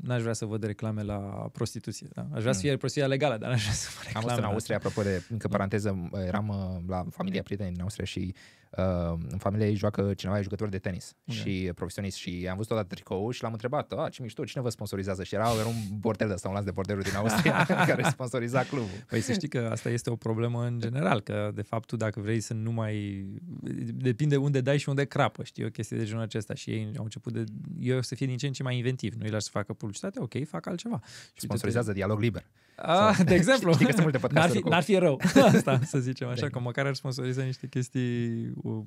n-aș vrea să văd reclame la prostituție. Da? Aș vrea mm. să fie prostituția legală, dar n-aș vrea să fac reclame. Am văzut în Austria, apropo de, încă paranteză, eram uh, la familia prietenii noastre și uh, în familie ei joacă cineva, e jucător de tenis okay. și profesionist și am văzut odată tricou și l-am întrebat, a, ce mișto, cine vă sponsorizează? Și era, era un bordel de ăsta, un lanț de porteruri din Austria care sponsoriza clubul. Păi să știi că asta este o problemă în general, că de fapt tu dacă vrei să nu mai... Depinde unde dai și unde crapă, știi, o chestie de genul acesta și ei au început de... Eu să fie din ce în ce mai inventiv, nu îi lași să facă publicitate, ok, fac altceva. Și sponsorizează dialog liber. A, ah, de exemplu. Știi, știi multe n-ar, fi, n-ar fi rău asta, da. să zicem așa, că măcar ar sponsoriza niște chestii uh,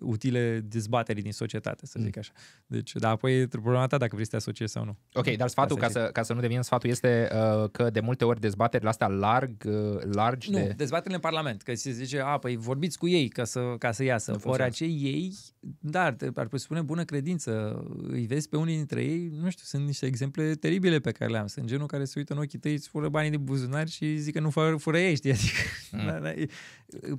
utile dezbaterii din societate, să zic mm. așa. Deci, dar apoi e problema ta dacă vrei să te asociezi sau nu. Ok, dar sfatul, ca să, ca să nu devină sfatul, este uh, că de multe ori dezbaterile astea larg, uh, largi nu, de... dezbaterile în Parlament, că se zice, a, păi vorbiți cu ei ca să, ca să iasă. ori acei ei, da, ar presupune bună credință. Îi vezi pe unii dintre ei, nu știu, sunt niște exemple teribile pe care le-am. Sunt genul care se uită în ochii tăi îți fură banii de buzunar și zic că nu fură, ei, știi? Adică, mm. da, da,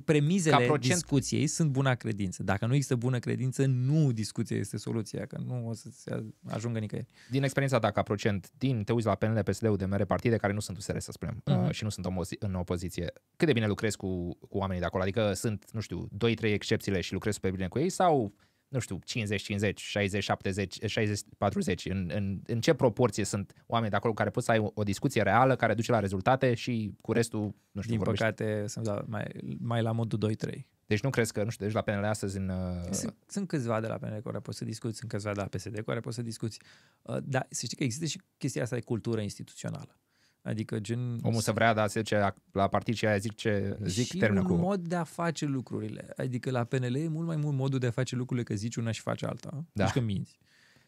premizele Ca procent... discuției sunt buna credință. Dacă nu există bună credință, nu discuția este soluția, că nu o să ți ajungă nicăieri. Din experiența ta ca procent, din te uiți la PNL, PSD, UDMR, partide care nu sunt USR, să spunem, mm-hmm. și nu sunt în opoziție, cât de bine lucrezi cu, cu oamenii de acolo? Adică sunt, nu știu, 2-3 excepțiile și lucrezi pe bine cu ei sau nu știu, 50, 50, 60, 70, 60, 40, în, în, în ce proporție sunt oameni de acolo care pot să ai o, o discuție reală care duce la rezultate și cu restul, nu știu, Din vorbești. păcate, sunt la, mai, mai la modul 2-3. Deci nu crezi că, nu știu, deci la PNL astăzi în... Uh, sunt, sunt câțiva de la PNL cu care poți să discuți, sunt câțiva de la PSD cu care poți să discuți. Uh, dar să știi că există și chestia asta de cultură instituțională. Adică gen... Omul să vrea, dar se zice la partid și aia zic ce zic, și termină cu... mod de a face lucrurile. Adică la PNL e mult mai mult modul de a face lucrurile că zici una și faci alta. Da. Deci că minți.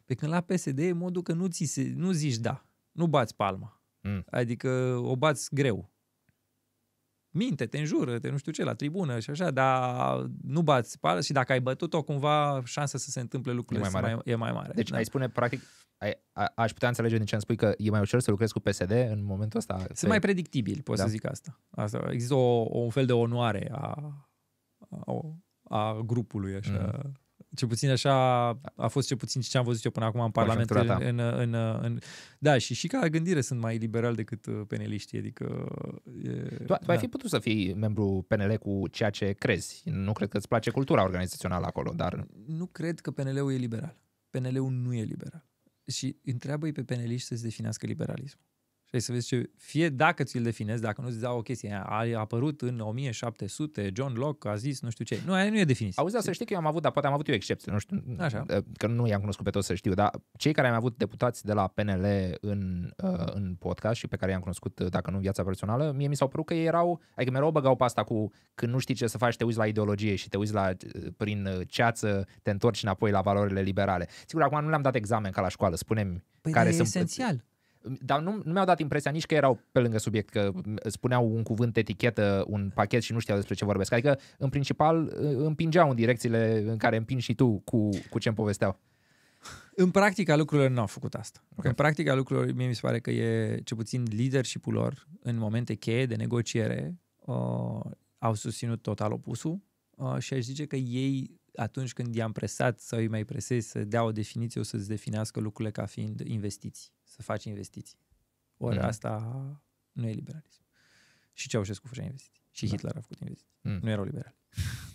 Pe când la PSD e modul că nu, ți se, nu zici da, nu bați palma. Mm. Adică o bați greu. Minte, te înjură, te nu știu ce, la tribună și așa, dar nu bați palma și dacă ai bătut-o, cumva șansa să se întâmple lucrurile e mai mare. Mai, e mai mare. Deci da. ai spune, practic, ai, a, aș putea înțelege din ce îmi spui că e mai ușor să lucrezi cu PSD în momentul ăsta. Sunt pe... mai predictibili, pot da. să zic asta. asta există o, o, un fel de onoare a, a, a grupului, așa. Mm. Ce puțin așa a fost ce puțin ce am văzut eu până acum în păi, Parlament. În, în, în, în, da, și și ca gândire sunt mai liberal decât uh, peneliștii. Adică, e, tu, da. tu ai da. fi putut să fii membru PNL cu ceea ce crezi. Nu cred că îți place cultura organizațională acolo, dar... Nu cred că PNL-ul e liberal. PNL-ul nu e liberal și întreabă-i pe peneliști să-ți definească liberalismul. Și ai să vezi ce, fie dacă ți-l definezi, dacă nu-ți dau o chestie, a apărut în 1700, John Locke a zis nu știu ce. Nu, aia nu e definiție. Auzi, dar să știi că eu am avut, dar poate am avut eu excepție, nu știu, Așa. că nu i-am cunoscut pe toți să știu, dar cei care am avut deputați de la PNL în, uh, podcast și pe care i-am cunoscut, uh, dacă nu viața personală, mie mi s-au părut că ei erau, adică mereu băgau pe asta cu când nu știi ce să faci, te uiți la ideologie și te uiți la, uh, prin uh, ceață, te întorci înapoi la valorile liberale. Sigur, acum nu le-am dat examen ca la școală, spunem păi care sunt... esențial. Dar nu, nu mi-au dat impresia nici că erau pe lângă subiect, că spuneau un cuvânt, etichetă, un pachet și nu știau despre ce vorbesc. Adică, în principal, împingeau în direcțiile în care împingi și tu cu, cu ce-mi povesteau. În practica lucrurilor nu au făcut asta. Okay. În practica lucrurilor, mie mi se pare că e ce puțin leadership lor în momente cheie de negociere uh, au susținut total opusul uh, și aș zice că ei atunci când i-am presat sau îi mai presez să dea o definiție, o să-ți definească lucrurile ca fiind investiții, să faci investiții. Ori mm. asta nu e liberalism. Și Ceaușescu făcea investiții. Și da. Hitler a făcut investiții. Mm. Nu erau liberali.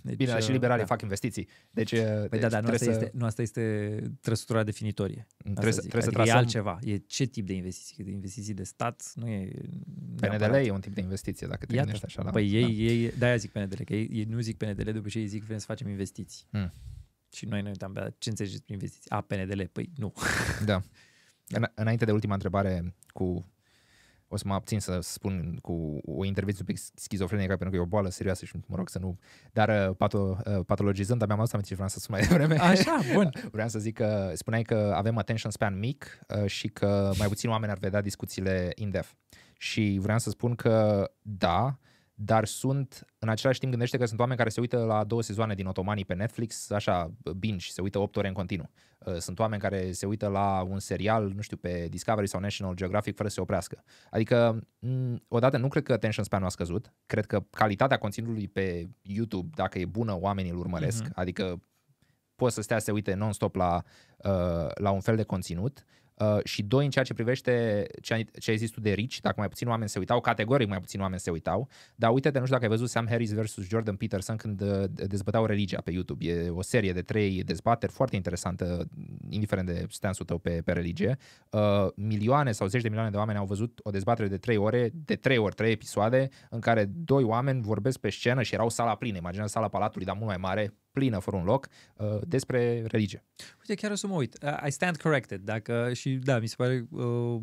Deci, Bine, dar și uh, liberalii da. fac investiții. Deci, păi uh, da, deci da, da, nu asta, să... este, nu asta este trăsătura definitorie. Trebuie, trebuie adică să trasăm... e altceva. E ce tip de investiții? De investiții de stat? Nu e... PNDL e un tip de investiție, dacă te Iată. gândești așa. La... Da. Păi da. ei, ei, de-aia zic PNDL, că ei, ei nu zic PNDL, de ce ei zic vrem să facem investiții. Mm. Și noi ne uitam, ce înțelegeți prin investiții? A, PNDL, păi nu. Da. În, înainte de ultima întrebare cu o să mă abțin să spun cu o intervenție un pic schizofrenică pentru că e o boală serioasă și mă rog să nu, dar uh, pato, uh, patologizând, abia am adus aminte ce vreau să spun mai devreme. Așa, bun. Vreau să zic că spuneai că avem attention span mic uh, și că mai puțin oameni ar vedea discuțiile in depth. Și vreau să spun că da, dar sunt, în același timp gândește că sunt oameni care se uită la două sezoane din Otomanii pe Netflix, așa, binge, se uită 8 ore în continuu. Uh, sunt oameni care se uită la un serial, nu știu, pe Discovery sau National Geographic fără să se oprească. Adică, mm, odată, nu cred că attention span a scăzut, cred că calitatea conținutului pe YouTube, dacă e bună, oamenii îl urmăresc. Uh-huh. Adică, poți să stea să se uite non-stop la, uh, la un fel de conținut. Uh, și doi, în ceea ce privește ce ai, ce ai zis tu de rici, dacă mai puțin oameni se uitau, categoric mai puțin oameni se uitau, dar uite-te, nu știu dacă ai văzut Sam Harris versus Jordan Peterson când uh, dezbăteau religia pe YouTube. E o serie de trei dezbateri foarte interesantă, indiferent de stansul tău pe, pe religie. Uh, milioane sau zeci de milioane de oameni au văzut o dezbatere de trei ore, de trei ori trei episoade, în care doi oameni vorbesc pe scenă și erau sala plină, imaginați sala palatului, dar mult mai mare, plină, fără un loc, uh, despre religie. Uite, chiar o să mă uit. Uh, I stand corrected. Dacă și, da, mi se pare uh,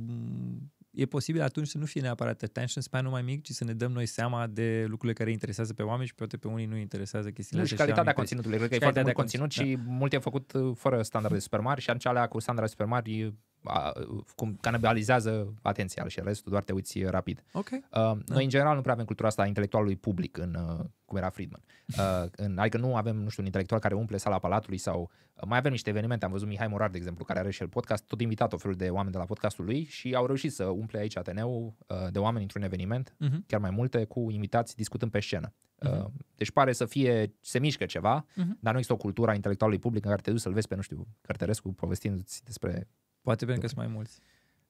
e posibil atunci să nu fie neapărat attention span mai mic, ci să ne dăm noi seama de lucrurile care interesează pe oameni și poate pe unii nu interesează chestiile nu, Și calitatea și conținutului, cred că e foarte mult conținut da. și multe au făcut uh, fără standarde mm. super mari și atunci alea cu standarde super mari uh, cum canibalizează atenția și restul doar te uiți uh, rapid. Okay. Uh, da. noi, da. în general, nu prea avem cultura asta a intelectualului public, în, uh, cum era Friedman. Uh, în, adică nu avem, nu știu, un intelectual care umple sala palatului sau mai avem niște evenimente, am văzut Mihai Morar, de exemplu, care are și el podcast, tot invitat o felul de oameni de la podcastul lui și au reușit să umple aici Ateneu uh, de oameni într-un eveniment, uh-huh. chiar mai multe, cu invitați discutând pe scenă. Uh-huh. Deci pare să fie, se mișcă ceva, uh-huh. dar nu există o cultură a intelectualului public în care te duci să-l vezi pe, nu știu, Cărtărescu povestindu-ți despre... Poate pentru că sunt mai mulți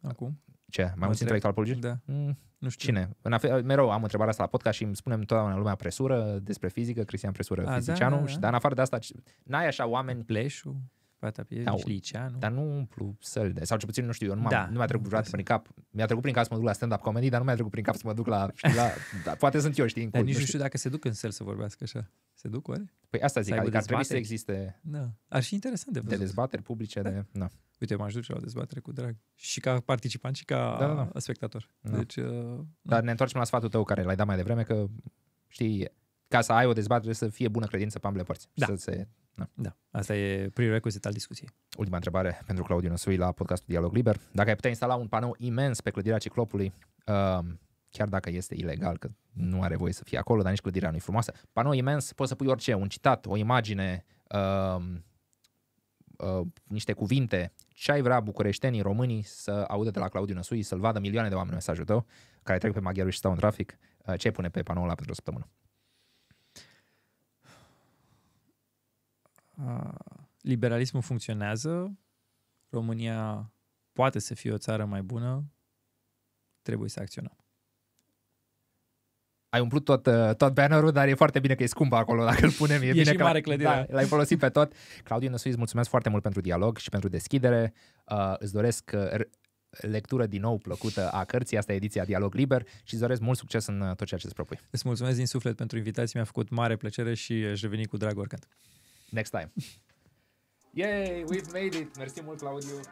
acum. Ce? Mai mulți intelectual politici? Da. Mm, nu știu. Cine? În afe- mereu am întrebarea asta la podcast și îmi spunem întotdeauna lumea presură despre fizică, Cristian Presură, A, fizicianul da, da, da. și da. dar în afară de asta n-ai așa oameni Pleșu fata pe da, licea, nu? Dar nu umplu de, sau ce puțin, nu știu, eu nu, m-am, da, nu mi-a trecut vreodată prin cap. Mi-a trecut prin cap să mă duc la stand-up comedy, dar nu mi-a trecut prin cap să mă duc la, Știu, la da, poate sunt eu, știi, în Dar nici nu știu. știu dacă se duc în săl să vorbească așa. Se duc oare? Păi asta zic, adică ar trebui să existe... Da. Ar fi interesant de văzut. De dezbateri publice, da. de... Da. Uite, m-aș duce la o dezbatere cu drag. Și ca participant și ca da, da, da. spectator. Da. Deci, uh, da. Dar ne întoarcem la sfatul tău care l-ai dat mai devreme, că știi, ca să ai o dezbatere să fie bună credință pe ambele părți. Da. Să se da. da. Asta e prerequisit al discuției. Ultima întrebare pentru Claudiu Năsui la podcastul Dialog Liber. Dacă ai putea instala un panou imens pe clădirea ciclopului, uh, chiar dacă este ilegal, că nu are voie să fie acolo, dar nici clădirea nu e frumoasă, panou imens, poți să pui orice, un citat, o imagine, uh, uh, niște cuvinte, ce ai vrea bucureștenii, românii să audă de la Claudiu Năsui, să-l vadă milioane de oameni mesajul tău, care trec pe maghiarul și stau în trafic, uh, ce pune pe panoul ăla pentru o săptămână? liberalismul funcționează, România poate să fie o țară mai bună, trebuie să acționăm. Ai umplut tot, uh, tot bannerul, dar e foarte bine că e scump acolo dacă îl punem. E, e bine și că mare clădire. Da, l-ai folosit pe tot. Claudiu Năsui, îți mulțumesc foarte mult pentru dialog și pentru deschidere. Uh, îți doresc uh, r- lectură din nou plăcută a cărții. Asta e ediția Dialog Liber și îți doresc mult succes în uh, tot ceea ce îți propui. Îți mulțumesc din suflet pentru invitație, mi-a făcut mare plăcere și aș reveni cu drag oricând. next time. Yay, we've made it. Merci, mult, Claudiu.